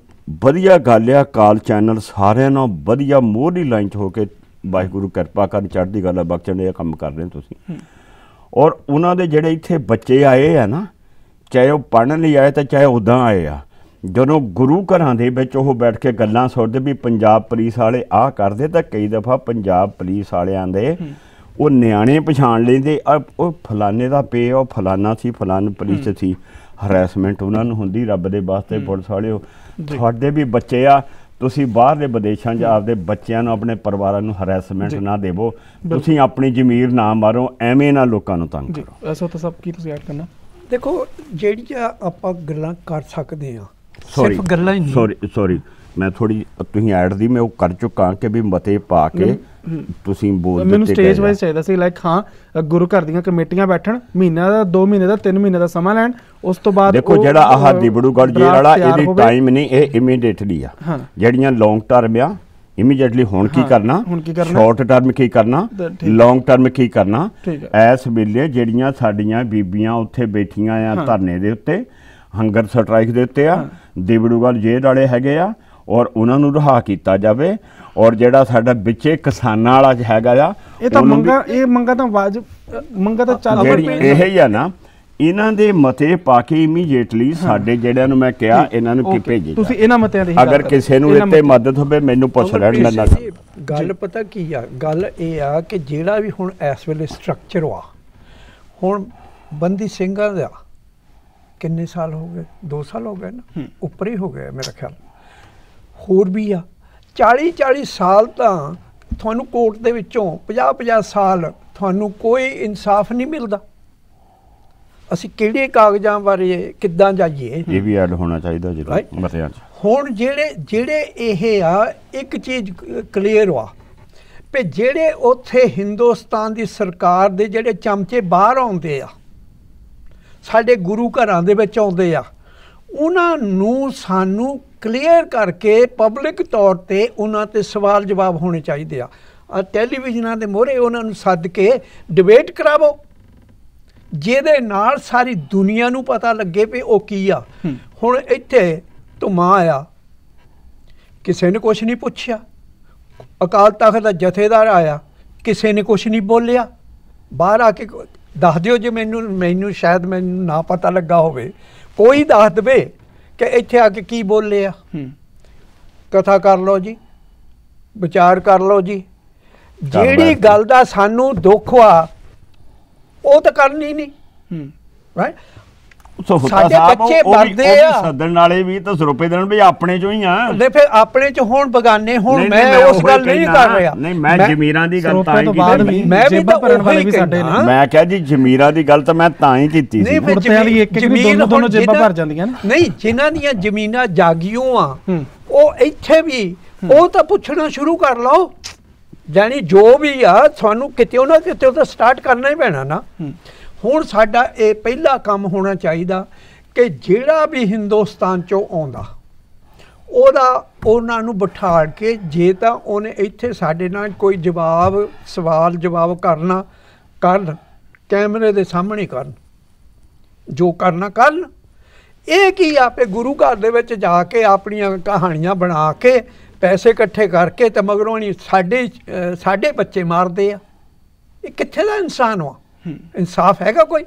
ਵਧੀਆ ਗੱਲ ਆ ਕਾਲ ਚੈਨਲ ਸਾਰਿਆਂ ਨਾਲ ਵਧੀਆ ਮੋਢੀ ਲਾਈਨ 'ਚ ਹੋ ਕੇ ਵਾਹਿਗੁਰੂ ਕਿਰਪਾ ਕਰਨ ਚੜ੍ਹਦੀ ਗੱਲ ਆ ਬਖਸ਼ਣ ਇਹ ਕੰਮ ਕਰ ਰਹੇ ਤੁਸੀਂ ਔਰ ਉਹਨਾਂ ਦੇ ਜਿਹੜੇ ਇੱਥੇ ਬੱਚੇ ਆਏ ਆ ਨਾ ਚਾਹੇ ਉਹ ਪੜਨ ਲਈ ਆਏ ਤਾਂ ਚਾਹੇ ਉਦਾਂ ਆਏ ਆ ਜਦੋਂ ਗੁਰੂ ਘਰਾਂ ਦੇ ਵਿੱਚ ਉਹ ਬੈਠ ਕੇ ਗੱਲਾਂ ਸੁਣਦੇ ਵੀ ਪੰਜਾਬ ਪੁਲਿਸ ਵਾਲੇ ਆਹ ਕਰਦੇ ਤਾਂ ਕਈ ਦਫਾ ਪੰਜਾਬ ਪੁਲਿਸ ਵਾਲਿਆਂ ਦੇ ਉਹ ਨਿਆਣੇ ਪਛਾਣ ਲੈਂਦੇ ਉਹ ਫਲਾਣੇ ਦਾ ਪੇ ਉਹ ਫਲਾਣਾ ਸੀ ਫਲਾਣ ਪੁਲਿਸ ਸੀ ਹਰੈਸਮੈਂਟ ਉਹਨਾਂ ਨੂੰ ਹੁੰਦੀ ਰੱਬ ਦੇ ਵਾਸਤੇ ਪੁਲਿਸ ਵਾਲਿਓ ਤੁਹਾਡੇ ਵੀ ਬੱਚੇ ਆ ਤੁਸੀਂ ਬਾਹਰਲੇ ਵਿਦੇਸ਼ਾਂ 'ਚ ਆਪਦੇ ਬੱਚਿਆਂ ਨੂੰ ਆਪਣੇ ਪਰਿਵਾਰਾਂ ਨੂੰ ਹਰੈਸਮੈਂਟ ਨਾ ਦੇਵੋ ਤੁਸੀਂ ਆਪਣੀ ਜ਼ਮੀਰ ਨਾ ਮਾਰੋ ਐਵੇਂ ਨਾ ਲੋਕਾਂ ਨੂੰ ਤੰਗ ਕਰੋ ਐਸਾ ਤਾਂ ਸਭ ਕੀ ਤੁਸੀਂ ਐਡ ਕਰਨਾ ਦੇਖੋ ਆ ਆਪਾਂ ਗੱਲਾਂ ਕਰ ਸਕਦੇ ਆ ਸਿਰਫ ਗੱਲਾਂ ਹੀ ਨਹੀਂ ਸੌਰੀ ਸੌਰੀ ਮੈਂ ਥੋੜੀ ਤੁਸੀਂ ਐਡ ਦੀ ਮੈਂ ਉਹ ਕਰ ਚੁੱਕਾ ਕਿ ਵੀ ਮਤੇ ਪਾ ਕੇ ਤੁਸੀਂ ਬੋਲ ਦਿੱਤੇ ਮੈਨੂੰ ਸਟੇਜ ਵਾਈਜ਼ ਚਾਹੀਦਾ ਸੀ ਲਾਈਕ ਹਾਂ ਗੁਰੂ ਘਰ ਦੀਆਂ ਕਮੇਟੀਆਂ ਬੈਠਣ ਮਹੀਨਾ ਦਾ 2 ਮਹੀਨੇ ਦਾ 3 ਮਹੀਨੇ ਦਾ ਸਮਾਂ ਲੈਣ ਉਸ ਤੋਂ ਬਾਅਦ ਦੇਖੋ ਜਿਹੜਾ ਆਹ ਦਿਬੜੂਗੜ ਜੇਲ੍ਹ ਵਾਲਾ ਇਹਦੀ ਟਾਈਮ ਨਹੀਂ ਇਹ ਇਮੀਡੀਏਟਲੀ ਆ ਜਿਹੜੀਆਂ ਲੌਂਗ ਟਰਮ ਆ ਇਮੀਡੀਏਟਲੀ ਹੁਣ ਕੀ ਕਰਨਾ ਸ਼ਾਰਟ ਟਰਮ ਕੀ ਕਰਨਾ ਲੌਂਗ ਟਰਮ ਕੀ ਕਰਨਾ ਐਸ ਵੇਲੇ ਜਿਹੜੀਆਂ ਸਾਡੀਆਂ ਬੀਬੀਆਂ ਉੱਥੇ ਬੈਠੀਆਂ ਆ ਧਰਨੇ ਦੇ ਉੱਤੇ ਹੰਗਰ ਸਟ੍ਰਾਈਕ ਦੇ ਉੱਤੇ ਆ ਦਿਬੜੂਗੜ ਜੇਲ੍ਹ ਵਾਲੇ ਹੈਗੇ ਆ ਔਰ ਉਹਨਾਂ ਨੂੰ ਰਹਾ ਕੀਤਾ ਜਾਵੇ ਔਰ ਜਿਹੜਾ ਸਾਡਾ ਵਿੱਚੇ ਕਿਸਾਨਾਂ ਵਾਲਾ ਹੈਗਾ ਆ ਇਹ ਤਾਂ ਮੰਗਾ ਇਹ ਮੰਗਾ ਤਾਂ ਵਾਜਬ ਮੰਗਾ ਤਾਂ ਚੱਲ ਰਿਹਾ ਇਹ ਹੀ ਆ ਨਾ ਇਹਨਾਂ ਦੇ ਮਤੇ ਪਾ ਕੇ ਇਮੀਡੀਏਟਲੀ ਸਾਡੇ ਜਿਹੜਿਆਂ ਨੂੰ ਮੈਂ ਕਿਹਾ ਇਹਨਾਂ ਨੂੰ ਕੀ ਭੇਜੀ ਤੁਸੀਂ ਇਹਨਾਂ ਮਤਿਆਂ ਦੇ ਅਗਰ ਕਿਸੇ ਨੂੰ ਇੱਥੇ ਮਦਦ ਹੋਵੇ ਮੈਨੂੰ ਪੁੱਛ ਲੈਣ ਮੈਂ ਨਾ ਗੱਲ ਪਤਾ ਕੀ ਆ ਗੱਲ ਇਹ ਆ ਕਿ ਜਿਹੜਾ ਵੀ ਹੁਣ ਇਸ ਵੇਲੇ ਸਟਰਕਚਰ ਆ ਹੁਣ ਬੰਦੀ ਸਿੰਘਾਂ ਦਾ ਕਿੰਨੇ ਸਾਲ ਹੋ ਗਏ 2 ਸਾਲ ਹੋ ਗਏ ਨਾ ਉੱਪਰ ਹੀ ਹੋ ਗਏ ਮੇਰਾ ਖਿਆਲ ਹੋਰ ਵੀ ਆ 40 40 ਸਾਲ ਤਾਂ ਤੁਹਾਨੂੰ ਕੋਰਟ ਦੇ ਵਿੱਚੋਂ 50 50 ਸਾਲ ਤੁਹਾਨੂੰ ਕੋਈ ਇਨਸਾਫ ਨਹੀਂ ਮਿਲਦਾ ਅਸੀਂ ਕਿਹੜੇ ਕਾਗਜ਼ਾਂ ਬਾਰੇ ਕਿੱਦਾਂ ਜਾਈਏ ਇਹ ਵੀ ਐਡ ਹੋਣਾ ਚਾਹੀਦਾ ਜੀ ਮਤਿਆਂ 'ਚ ਹੁਣ ਜਿਹੜੇ ਜਿਹੜੇ ਇਹ ਆ ਇੱਕ ਚੀਜ਼ ਕਲੀਅਰ ਆ ਪੇ ਜਿਹੜੇ ਉੱਥੇ ਹਿੰਦੁਸਤਾਨ ਦੀ ਸਰਕਾਰ ਦੇ ਜਿਹੜੇ ਚਮਚੇ ਬਾਹਰ ਆਉਂਦੇ ਆ ਸਾਡੇ ਗੁਰੂ ਘਰਾਂ ਦੇ ਵਿੱਚ ਆਉਂਦੇ ਆ ਉਹਨਾਂ ਨੂੰ ਸਾਨੂੰ ਕਲੀਅਰ ਕਰਕੇ ਪਬਲਿਕ ਤੌਰ ਤੇ ਉਹਨਾਂ ਤੇ ਸਵਾਲ ਜਵਾਬ ਹੋਣੇ ਚਾਹੀਦੇ ਆ ਟੈਲੀਵਿਜ਼ਨਾਂ ਦੇ ਮੋਹਰੇ ਉਹਨਾਂ ਨੂੰ ਸੱਦ ਕੇ ਡਿਬੇਟ ਕਰਾਵੋ ਜਿਹਦੇ ਨਾਲ ਸਾਰੀ ਦੁਨੀਆ ਨੂੰ ਪਤਾ ਲੱਗੇ ਵੀ ਉਹ ਕੀ ਆ ਹੁਣ ਇੱਥੇ ਧੁਮਾ ਆਇਆ ਕਿਸੇ ਨੇ ਕੁਝ ਨਹੀਂ ਪੁੱਛਿਆ ਅਕਾਲ ਤਖਤ ਦਾ ਜਥੇਦਾਰ ਆਇਆ ਕਿਸੇ ਨੇ ਕੁਝ ਨਹੀਂ ਬੋਲਿਆ ਬਾਹਰ ਆ ਕੇ ਦੱਸ ਦਿਓ ਜੇ ਮੈਨੂੰ ਮੈਨੂੰ ਸ਼ਾਇਦ ਮੈਨੂੰ ਨਾ ਪਤਾ ਲੱਗਾ ਹੋਵੇ ਕੋਈ ਦੱਸ ਦਵੇ ਕਿ ਇੱਥੇ ਆ ਕੇ ਕੀ ਬੋਲੇ ਆ ਕਥਾ ਕਰ ਲਓ ਜੀ ਵਿਚਾਰ ਕਰ ਲਓ ਜੀ ਜਿਹੜੀ ਗੱਲ ਦਾ ਸਾਨੂੰ ਦੁੱਖ ਆ ਉਹ ਤਾਂ ਕਰਨੀ ਨਹੀਂ ਹੂੰ ਰਾਈਟ ਸਾਡੇ ਬੱਚੇ ਸਾਹਿਬ ਆ ਸਦਨ ਵਾਲੇ ਵੀ ਤਾਂ ਸਰੂਪੇ ਦੇਣ ਵੀ ਆਪਣੇ ਚੋਂ ਹੀ ਆ ਦੇ ਫਿਰ ਆਪਣੇ ਚ ਹੋਣ ਬਗਾਨੇ ਹੁਣ ਮੈਂ ਉਸ ਗੱਲ ਨਹੀਂ ਕਰ ਰਿਹਾ ਨਹੀਂ ਮੈਂ ਜ਼ਮੀਰਾਂ ਦੀ ਗੱਲ ਤਾਂ ਹੀ ਕੀਤੀ ਮੈਂ ਵੀ ਤਾਂ ਭਰਨ ਵਾਲੇ ਵੀ ਸਾਡੇ ਨੇ ਮੈਂ ਕਿਹਾ ਜੀ ਜ਼ਮੀਰਾਂ ਦੀ ਗੱਲ ਤਾਂ ਮੈਂ ਤਾਂ ਹੀ ਕੀਤੀ ਸੀ ਨਹੀਂ ਫਿਰ ਵੀ ਇੱਕ ਇੱਕ ਦੋਨੋਂ ਦੋਨੋਂ ਜੇਬਾਂ ਭਰ ਜਾਂਦੀਆਂ ਨੇ ਨਹੀਂ ਜਿਨ੍ਹਾਂ ਦੀਆਂ ਜ਼ਮੀਨਾਂ ਜਾਗੀਆਂ ਆ ਉਹ ਇੱਥੇ ਵੀ ਉਹ ਤਾਂ ਪੁੱਛਣਾ ਸ਼ੁਰੂ ਕਰ ਲਓ ਜਾਨੀ ਜੋ ਵੀ ਆ ਤੁਹਾਨੂੰ ਕਿਤੇ ਨਾ ਕਿਤੇ ਤਾਂ ਸਟਾਰਟ ਕਰਨਾ ਹੀ ਪੈਣਾ ਨਾ ਹੁਣ ਸਾਡਾ ਇਹ ਪਹਿਲਾ ਕੰਮ ਹੋਣਾ ਚਾਹੀਦਾ ਕਿ ਜਿਹੜਾ ਵੀ ਹਿੰਦੁਸਤਾਨ ਚੋਂ ਆਉਂਦਾ ਉਹਦਾ ਉਹਨਾਂ ਨੂੰ ਬਿਠਾ ਕੇ ਜੇ ਤਾਂ ਉਹਨੇ ਇੱਥੇ ਸਾਡੇ ਨਾਲ ਕੋਈ ਜਵਾਬ ਸਵਾਲ ਜਵਾਬ ਕਰਨਾ ਕਰਨ ਕੈਮਰੇ ਦੇ ਸਾਹਮਣੇ ਕਰਨ ਜੋ ਕਰਨਾ ਕਰ ਇਹ ਕੀ ਆਪੇ ਗੁਰੂ ਘਰ ਦੇ ਵਿੱਚ ਜਾ ਕੇ ਆਪਣੀਆਂ ਕਹਾਣੀਆਂ ਬਣਾ ਕੇ ਪੈਸੇ ਇਕੱਠੇ ਕਰਕੇ ਤੇ ਮਗਰੋਂ ਨਹੀਂ ਸਾਡੇ ਸਾਡੇ ਬੱਚੇ ਮਾਰਦੇ ਆ ਇਹ ਕਿੱਥੇ ਦਾ ਇਨਸਾਨ ਹੋ ਇਨਸਾਫ ਹੈਗਾ ਕੋਈ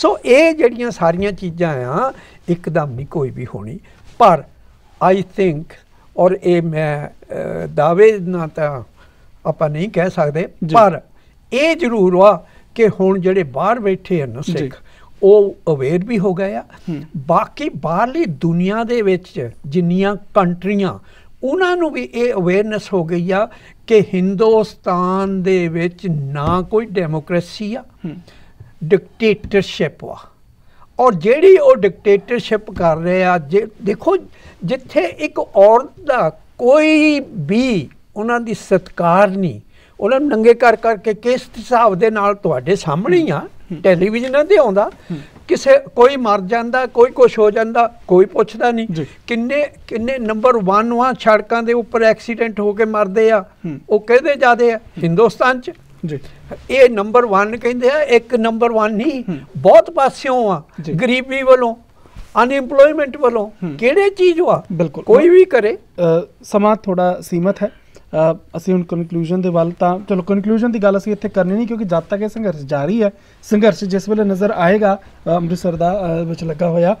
ਸੋ ਇਹ ਜਿਹੜੀਆਂ ਸਾਰੀਆਂ ਚੀਜ਼ਾਂ ਆ ਇੱਕਦਮ ਨਹੀਂ ਕੋਈ ਵੀ ਹੋਣੀ ਪਰ ਆਈ ਥਿੰਕ ਔਰ ਇਹ ਮੈਂ ਦਾਅਵੇ ਨਾ ਤਾਂ ਆਪਾਂ ਨਹੀਂ ਕਹਿ ਸਕਦੇ ਪਰ ਇਹ ਜ਼ਰੂਰ ਵਾ ਕਿ ਹੁਣ ਜਿਹੜੇ ਬਾਹਰ ਬੈਠੇ ਹਨ ਸਿੱਖ ਉਹ ਅਵੇਅਰ ਵੀ ਹੋ ਗਏ ਆ ਬਾਕੀ ਬਾਹਰਲੀ ਦੁਨੀਆ ਦੇ ਵਿੱਚ ਜਿੰਨੀਆਂ ਕੰਟਰੀਆਂ ਉਹਨਾਂ ਨੂੰ ਵੀ ਇਹ ਅਵੇਅਰਨੈਸ ਹੋ ਗਈ ਆ ਕਿ ਹਿੰਦੁਸਤਾਨ ਦੇ ਵਿੱਚ ਨਾ ਕੋਈ ਡੈਮੋਕ੍ਰੇਸੀ ਆ ਡਿਕਟੇਟਰਸ਼ਿਪ ਆ ਔਰ ਜਿਹੜੀ ਉਹ ਡਿਕਟੇਟਰਸ਼ਿਪ ਕਰ ਰਹੇ ਆ ਦੇਖੋ ਜਿੱਥੇ ਇੱਕ ਔਰਤ ਦਾ ਕੋਈ ਵੀ ਉਹਨਾਂ ਦੀ ਸਤਕਾਰ ਨਹੀਂ ਉਹਨਾਂ ਨੂੰ ਨੰਗੇ ਕਰ ਕਰਕੇ ਕਿਸ ਹਿਸਾਬ ਦੇ ਨਾਲ ਤੁਹਾਡੇ ਸਾਹਮਣੇ ਆ ਟੈਲੀਵਿਜ਼ਨਾਂ ਤੇ ਆਉਂਦਾ ਕਿਸੇ ਕੋਈ ਮਰ ਜਾਂਦਾ ਕੋਈ ਕੁਝ ਹੋ ਜਾਂਦਾ ਕੋਈ ਪੁੱਛਦਾ ਨਹੀਂ ਕਿੰਨੇ ਕਿੰਨੇ ਨੰਬਰ 1 ਵਾਂ ਸੜਕਾਂ ਦੇ ਉੱਪਰ ਐਕਸੀਡੈਂਟ ਹੋ ਕੇ ਮਰਦੇ ਆ ਉਹ ਕਿਹਦੇ ਜਾਦੇ ਆ ਹਿੰਦੁਸਤਾਨ 'ਚ ਜੀ ਇਹ ਨੰਬਰ 1 ਕਹਿੰਦੇ ਆ ਇੱਕ ਨੰਬਰ 1 ਨਹੀਂ ਬਹੁਤ ਪਾਸਿਓਂ ਆ ਗਰੀਬੀ ਵੱਲੋਂ ਅਨਇੰਪਲੋਇਮੈਂਟ ਵੱਲੋਂ ਕਿਹੜੇ ਚੀਜ਼ ਆ ਕੋਈ ਵੀ ਕਰੇ ਸਮਾਂ ਥੋੜਾ ਸੀਮਤ ਹੈ ਅਸੀਂ ਹੁਣ ਕਨਕਲੂਜਨ ਦੇ ਵੱਲ ਤਾਂ ਚਲੋ ਕਨਕਲੂਜਨ ਦੀ ਗੱਲ ਅਸੀਂ ਇੱਥੇ ਕਰਨੀ ਨਹੀਂ ਕਿਉਂਕਿ ਜਦ ਤੱਕ ਇਹ ਸੰਘਰਸ਼ ਜਾਰੀ ਹੈ ਸੰਘਰਸ਼ ਜਿਸ ਵੇਲੇ ਨਜ਼ਰ ਆਏਗਾ ਅੰਮ੍ਰਿਤਸਰ ਦਾ ਵਿੱਚ ਲੱਗਾ ਹੋਇਆ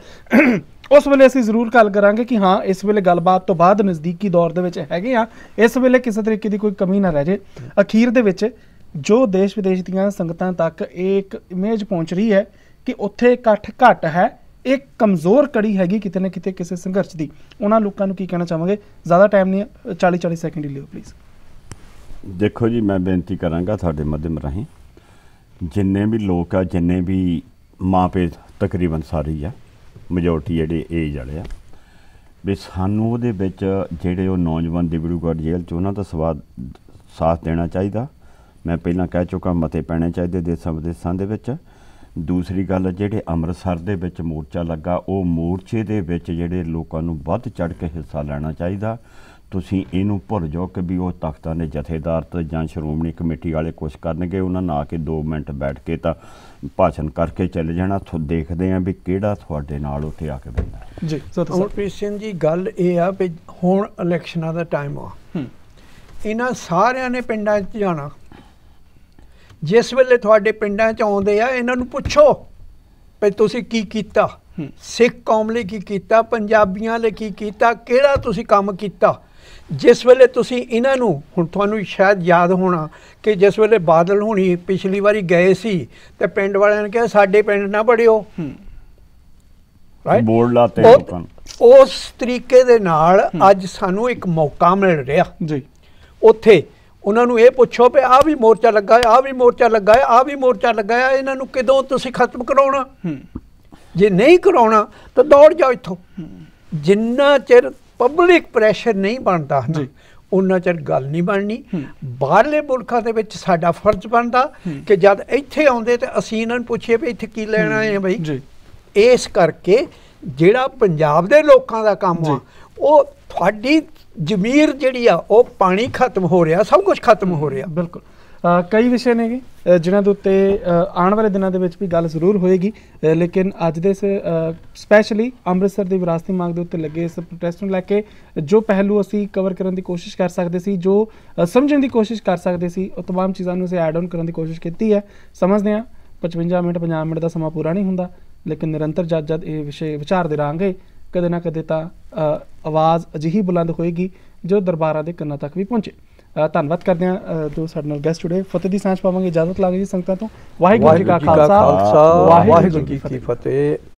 ਉਸ ਵੇਲੇ ਅਸੀਂ ਜ਼ਰੂਰ ਗੱਲ ਕਰਾਂਗੇ ਕਿ ਹਾਂ ਇਸ ਵੇਲੇ ਗੱਲਬਾਤ ਤੋਂ ਬਾਅਦ ਨਜ਼ਦੀਕੀ ਦੌਰ ਦੇ ਵਿੱਚ ਹੈਗੇ ਆ ਇਸ ਵੇਲੇ ਕਿਸੇ ਤਰੀਕੇ ਦੀ ਕੋਈ ਕਮੀ ਨਾ ਰਹਿ ਜੇ ਅਖੀਰ ਦੇ ਵਿੱਚ ਜੋ ਦੇਸ਼ ਵਿਦੇਸ਼ ਦੀਆਂ ਸੰਗਤਾਂ ਤੱਕ ਇੱਕ ਇਮੇਜ ਪਹੁੰਚ ਰਹੀ ਹੈ ਕਿ ਉੱਥੇ ਇਕੱਠ ਘਟ ਹੈ ਇੱਕ ਕਮਜ਼ੋਰ ਕੜੀ ਹੈਗੀ ਕਿਤੇ ਨਾ ਕਿਤੇ ਕਿਸੇ ਸੰਘਰਸ਼ ਦੀ ਉਹਨਾਂ ਲੋਕਾਂ ਨੂੰ ਕੀ ਕਹਿਣਾ ਚਾਹਾਂਗੇ ਜ਼ਿਆਦਾ ਟਾਈਮ ਨਹੀਂ 40 40 ਸੈਕਿੰਡ ਹੀ ਲਿਓ ਪਲੀਜ਼ ਦੇਖੋ ਜੀ ਮੈਂ ਬੇਨਤੀ ਕਰਾਂਗਾ ਤੁਹਾਡੇ ਮਾਧਿਅਮ ਰਹੀਂ ਜਿੰਨੇ ਵੀ ਲੋਕ ਆ ਜਿੰਨੇ ਵੀ ਮਾਪੇ ਤਕਰੀਬਨ ਸਾਰੀ ਆ ਮੈਜੋਰਟੀ ਜਿਹੜੇ ਏਜ ਵਾਲੇ ਆ ਵੀ ਸਾਨੂੰ ਉਹਦੇ ਵਿੱਚ ਜਿਹੜੇ ਉਹ ਨੌਜਵਾਨ ਡਿਬਰੂਗੜ੍ਹ ਜੇਲ੍ਹ 'ਚ ਉਹਨਾਂ ਦਾ ਸਵਾਦ ਸਾਥ ਦੇਣਾ ਚਾਹੀਦਾ ਮੈਂ ਪਹਿਲਾਂ ਕਹਿ ਚੁੱਕਾ ਮਤੇ ਪੈਣੇ ਚਾਹੀਦੇ ਦੇਸਾਂ ਵਿਦੇਸਾਂ ਦੇ ਵਿੱਚ ਦੂਸਰੀ ਗੱਲ ਜਿਹੜੇ ਅੰਮ੍ਰਿਤਸਰ ਦੇ ਵਿੱਚ ਮੋਰਚਾ ਲੱਗਾ ਉਹ ਮੋਰਚੇ ਦੇ ਵਿੱਚ ਜਿਹੜੇ ਲੋਕਾਂ ਨੂੰ ਵੱਧ ਚੜ ਕੇ ਹਿੱਸਾ ਲੈਣਾ ਚਾਹੀਦਾ ਤੁਸੀਂ ਇਹਨੂੰ ਭੁੱਲ ਜਾਓ ਕਿ ਵੀ ਉਹ ਤਖਤਾਂ ਦੇ ਜਥੇਦਾਰ ਤੇ ਜਾਂ ਸ਼੍ਰੋਮਣੀ ਕਮੇਟੀ ਵਾਲੇ ਕੁਝ ਕਰਨਗੇ ਉਹਨਾਂ ਨਾਲ ਆ ਕੇ 2 ਮਿੰਟ ਬੈਠ ਕੇ ਤਾਂ ਭਾਸ਼ਣ ਕਰਕੇ ਚਲੇ ਜਾਣਾ ਤੁਹ ਦੇਖਦੇ ਆਂ ਵੀ ਕਿਹੜਾ ਤੁਹਾਡੇ ਨਾਲ ਉੱਥੇ ਆ ਕੇ ਬੈਠਦਾ ਜੀ ਸਤਪ੍ਰੀਤ ਸਿੰਘ ਜੀ ਗੱਲ ਇਹ ਆ ਵੀ ਹੁਣ ਇਲੈਕਸ਼ਨਾਂ ਦਾ ਟਾਈਮ ਆ ਇਹਨਾਂ ਸਾਰਿਆਂ ਨੇ ਪਿੰਡਾਂ 'ਚ ਜਾਣਾ ਜਿਸ ਵੇਲੇ ਤੁਹਾਡੇ ਪਿੰਡਾਂ 'ਚ ਆਉਂਦੇ ਆ ਇਹਨਾਂ ਨੂੰ ਪੁੱਛੋ ਵੀ ਤੁਸੀਂ ਕੀ ਕੀਤਾ ਸਿੱਖ ਕੌਮ ਲਈ ਕੀ ਕੀਤਾ ਪੰਜਾਬੀਆਂ ਲਈ ਕੀ ਕੀਤਾ ਕਿਹੜਾ ਤੁਸੀਂ ਕੰਮ ਕੀਤਾ ਜਿਸ ਵੇਲੇ ਤੁਸੀਂ ਇਹਨਾਂ ਨੂੰ ਹੁਣ ਤੁਹਾਨੂੰ ਸ਼ਾਇਦ ਯਾਦ ਹੋਣਾ ਕਿ ਜਿਸ ਵੇਲੇ ਬਾਦਲ ਹੋਣੀ ਪਿਛਲੀ ਵਾਰੀ ਗਏ ਸੀ ਤੇ ਪਿੰਡ ਵਾਲਿਆਂ ਨੇ ਕਿਹਾ ਸਾਡੇ ਪਿੰਡ ਨਾ ਬੜਿਓ ਰਾਈਟ ਬੋਰਡ ਲਾਤੇ ਉਸ ਤਰੀਕੇ ਦੇ ਨਾਲ ਅੱਜ ਸਾਨੂੰ ਇੱਕ ਮੌਕਾ ਮਿਲ ਰਿਹਾ ਜੀ ਉੱਥੇ ਉਹਨਾਂ ਨੂੰ ਇਹ ਪੁੱਛੋ ਵੀ ਆ ਵੀ ਮੋਰਚਾ ਲੱਗਾ ਆ ਵੀ ਮੋਰਚਾ ਲੱਗਾ ਆ ਵੀ ਮੋਰਚਾ ਲੱਗਾ ਇਹਨਾਂ ਨੂੰ ਕਿਦੋਂ ਤੁਸੀਂ ਖਤਮ ਕਰਾਉਣਾ ਜੇ ਨਹੀਂ ਕਰਾਉਣਾ ਤਾਂ ਦੌੜ ਜਾਓ ਇੱਥੋਂ ਜਿੰਨਾ ਚਿਰ ਪਬਲਿਕ ਪ੍ਰੈਸ਼ਰ ਨਹੀਂ ਬਣਦਾ ਜੀ ਉਹਨਾਂ ਚਿਰ ਗੱਲ ਨਹੀਂ ਬਣਨੀ ਬਾਹਰਲੇ ਮੁਲਕਾਂ ਦੇ ਵਿੱਚ ਸਾਡਾ ਫਰਜ਼ ਬਣਦਾ ਕਿ ਜਦ ਇੱਥੇ ਆਉਂਦੇ ਤੇ ਅਸੀਂ ਇਹਨਾਂ ਨੂੰ ਪੁੱਛੀਏ ਵੀ ਇੱਥੇ ਕੀ ਲੈਣਾ ਹੈ ਬਈ ਇਸ ਕਰਕੇ ਜਿਹੜਾ ਪੰਜਾਬ ਦੇ ਲੋਕਾਂ ਦਾ ਕੰਮ ਆ ਉਹ ਤੁਹਾਡੀ ਜ਼ਮੀਰ ਜਿਹੜੀ ਆ ਉਹ ਪਾਣੀ ਖਤਮ ਹੋ ਰਿਹਾ ਸਭ ਕੁਝ ਖਤਮ ਹੋ ਰਿਹਾ ਬਿਲਕੁਲ ਕਈ ਵਿਸ਼ੇ ਨੇਗੇ ਜਿਨ੍ਹਾਂ ਦੇ ਉੱਤੇ ਆਉਣ ਵਾਲੇ ਦਿਨਾਂ ਦੇ ਵਿੱਚ ਵੀ ਗੱਲ ਜ਼ਰੂਰ ਹੋਏਗੀ ਲੇਕਿਨ ਅੱਜ ਦੇ ਸਪੈਸ਼ਲੀ ਅੰਮ੍ਰਿਤਸਰ ਦੀ ਵਿਰਾਸਤੀ ਮੰਗ ਦੇ ਉੱਤੇ ਲੱਗੇ ਇਸ ਪ੍ਰੋਟੈਸਟ ਨੂੰ ਲੈ ਕੇ ਜੋ ਪਹਿਲੂ ਅਸੀਂ ਕਵਰ ਕਰਨ ਦੀ ਕੋਸ਼ਿਸ਼ ਕਰ ਸਕਦੇ ਸੀ ਜੋ ਸਮਝਣ ਦੀ ਕੋਸ਼ਿਸ਼ ਕਰ ਸਕਦੇ ਸੀ ਉਹ तमाम ਚੀਜ਼ਾਂ ਨੂੰ ਅਸੀਂ ਐਡ ਆਨ ਕਰਨ ਦੀ ਕੋਸ਼ਿਸ਼ ਕੀਤੀ ਹੈ ਸਮਝਦੇ ਹਾਂ 55 ਮਿੰਟ 50 ਮਿੰਟ ਦਾ ਸਮਾਂ ਪੂਰਾ ਨਹੀਂ ਹੁੰਦਾ ਲੇਕਿਨ ਨਿਰੰਤਰ ਜਦ ਜਦ ਇਹ ਵਿਸ਼ੇ ਵਿਚਾਰ ਦੇ ਰਾਂਗੇ ਕਦੇ ਨਾ ਕਦੇ ਤਾਂ ਆਵਾਜ਼ ਅਜਿਹੀ ਬੁਲੰਦ ਹੋਏਗੀ ਜੋ ਦਰਬਾਰਾਂ ਦੇ ਕੰਨਾਂ ਤੱਕ ਵੀ ਪਹੁੰਚੇ ਧੰਨਵਾਦ ਕਰਦੇ ਹਾਂ ਜੋ ਸਾਡੇ ਨਾਲ ਗੈਸਟ ਜੁੜੇ ਫਤਿਹ ਦੀ ਸਾਂਝ ਪਾਵਾਂਗੇ ਇਜਾਜ਼ਤ ਲਾਗੇ ਜੀ ਸੰਗਤਾਂ ਤੋਂ ਵਾਹਿਗੁਰੂ ਜੀ ਕਾ ਖਾਲਸਾ ਵਾਹਿਗੁਰੂ ਜੀ ਕੀ ਫਤਿਹ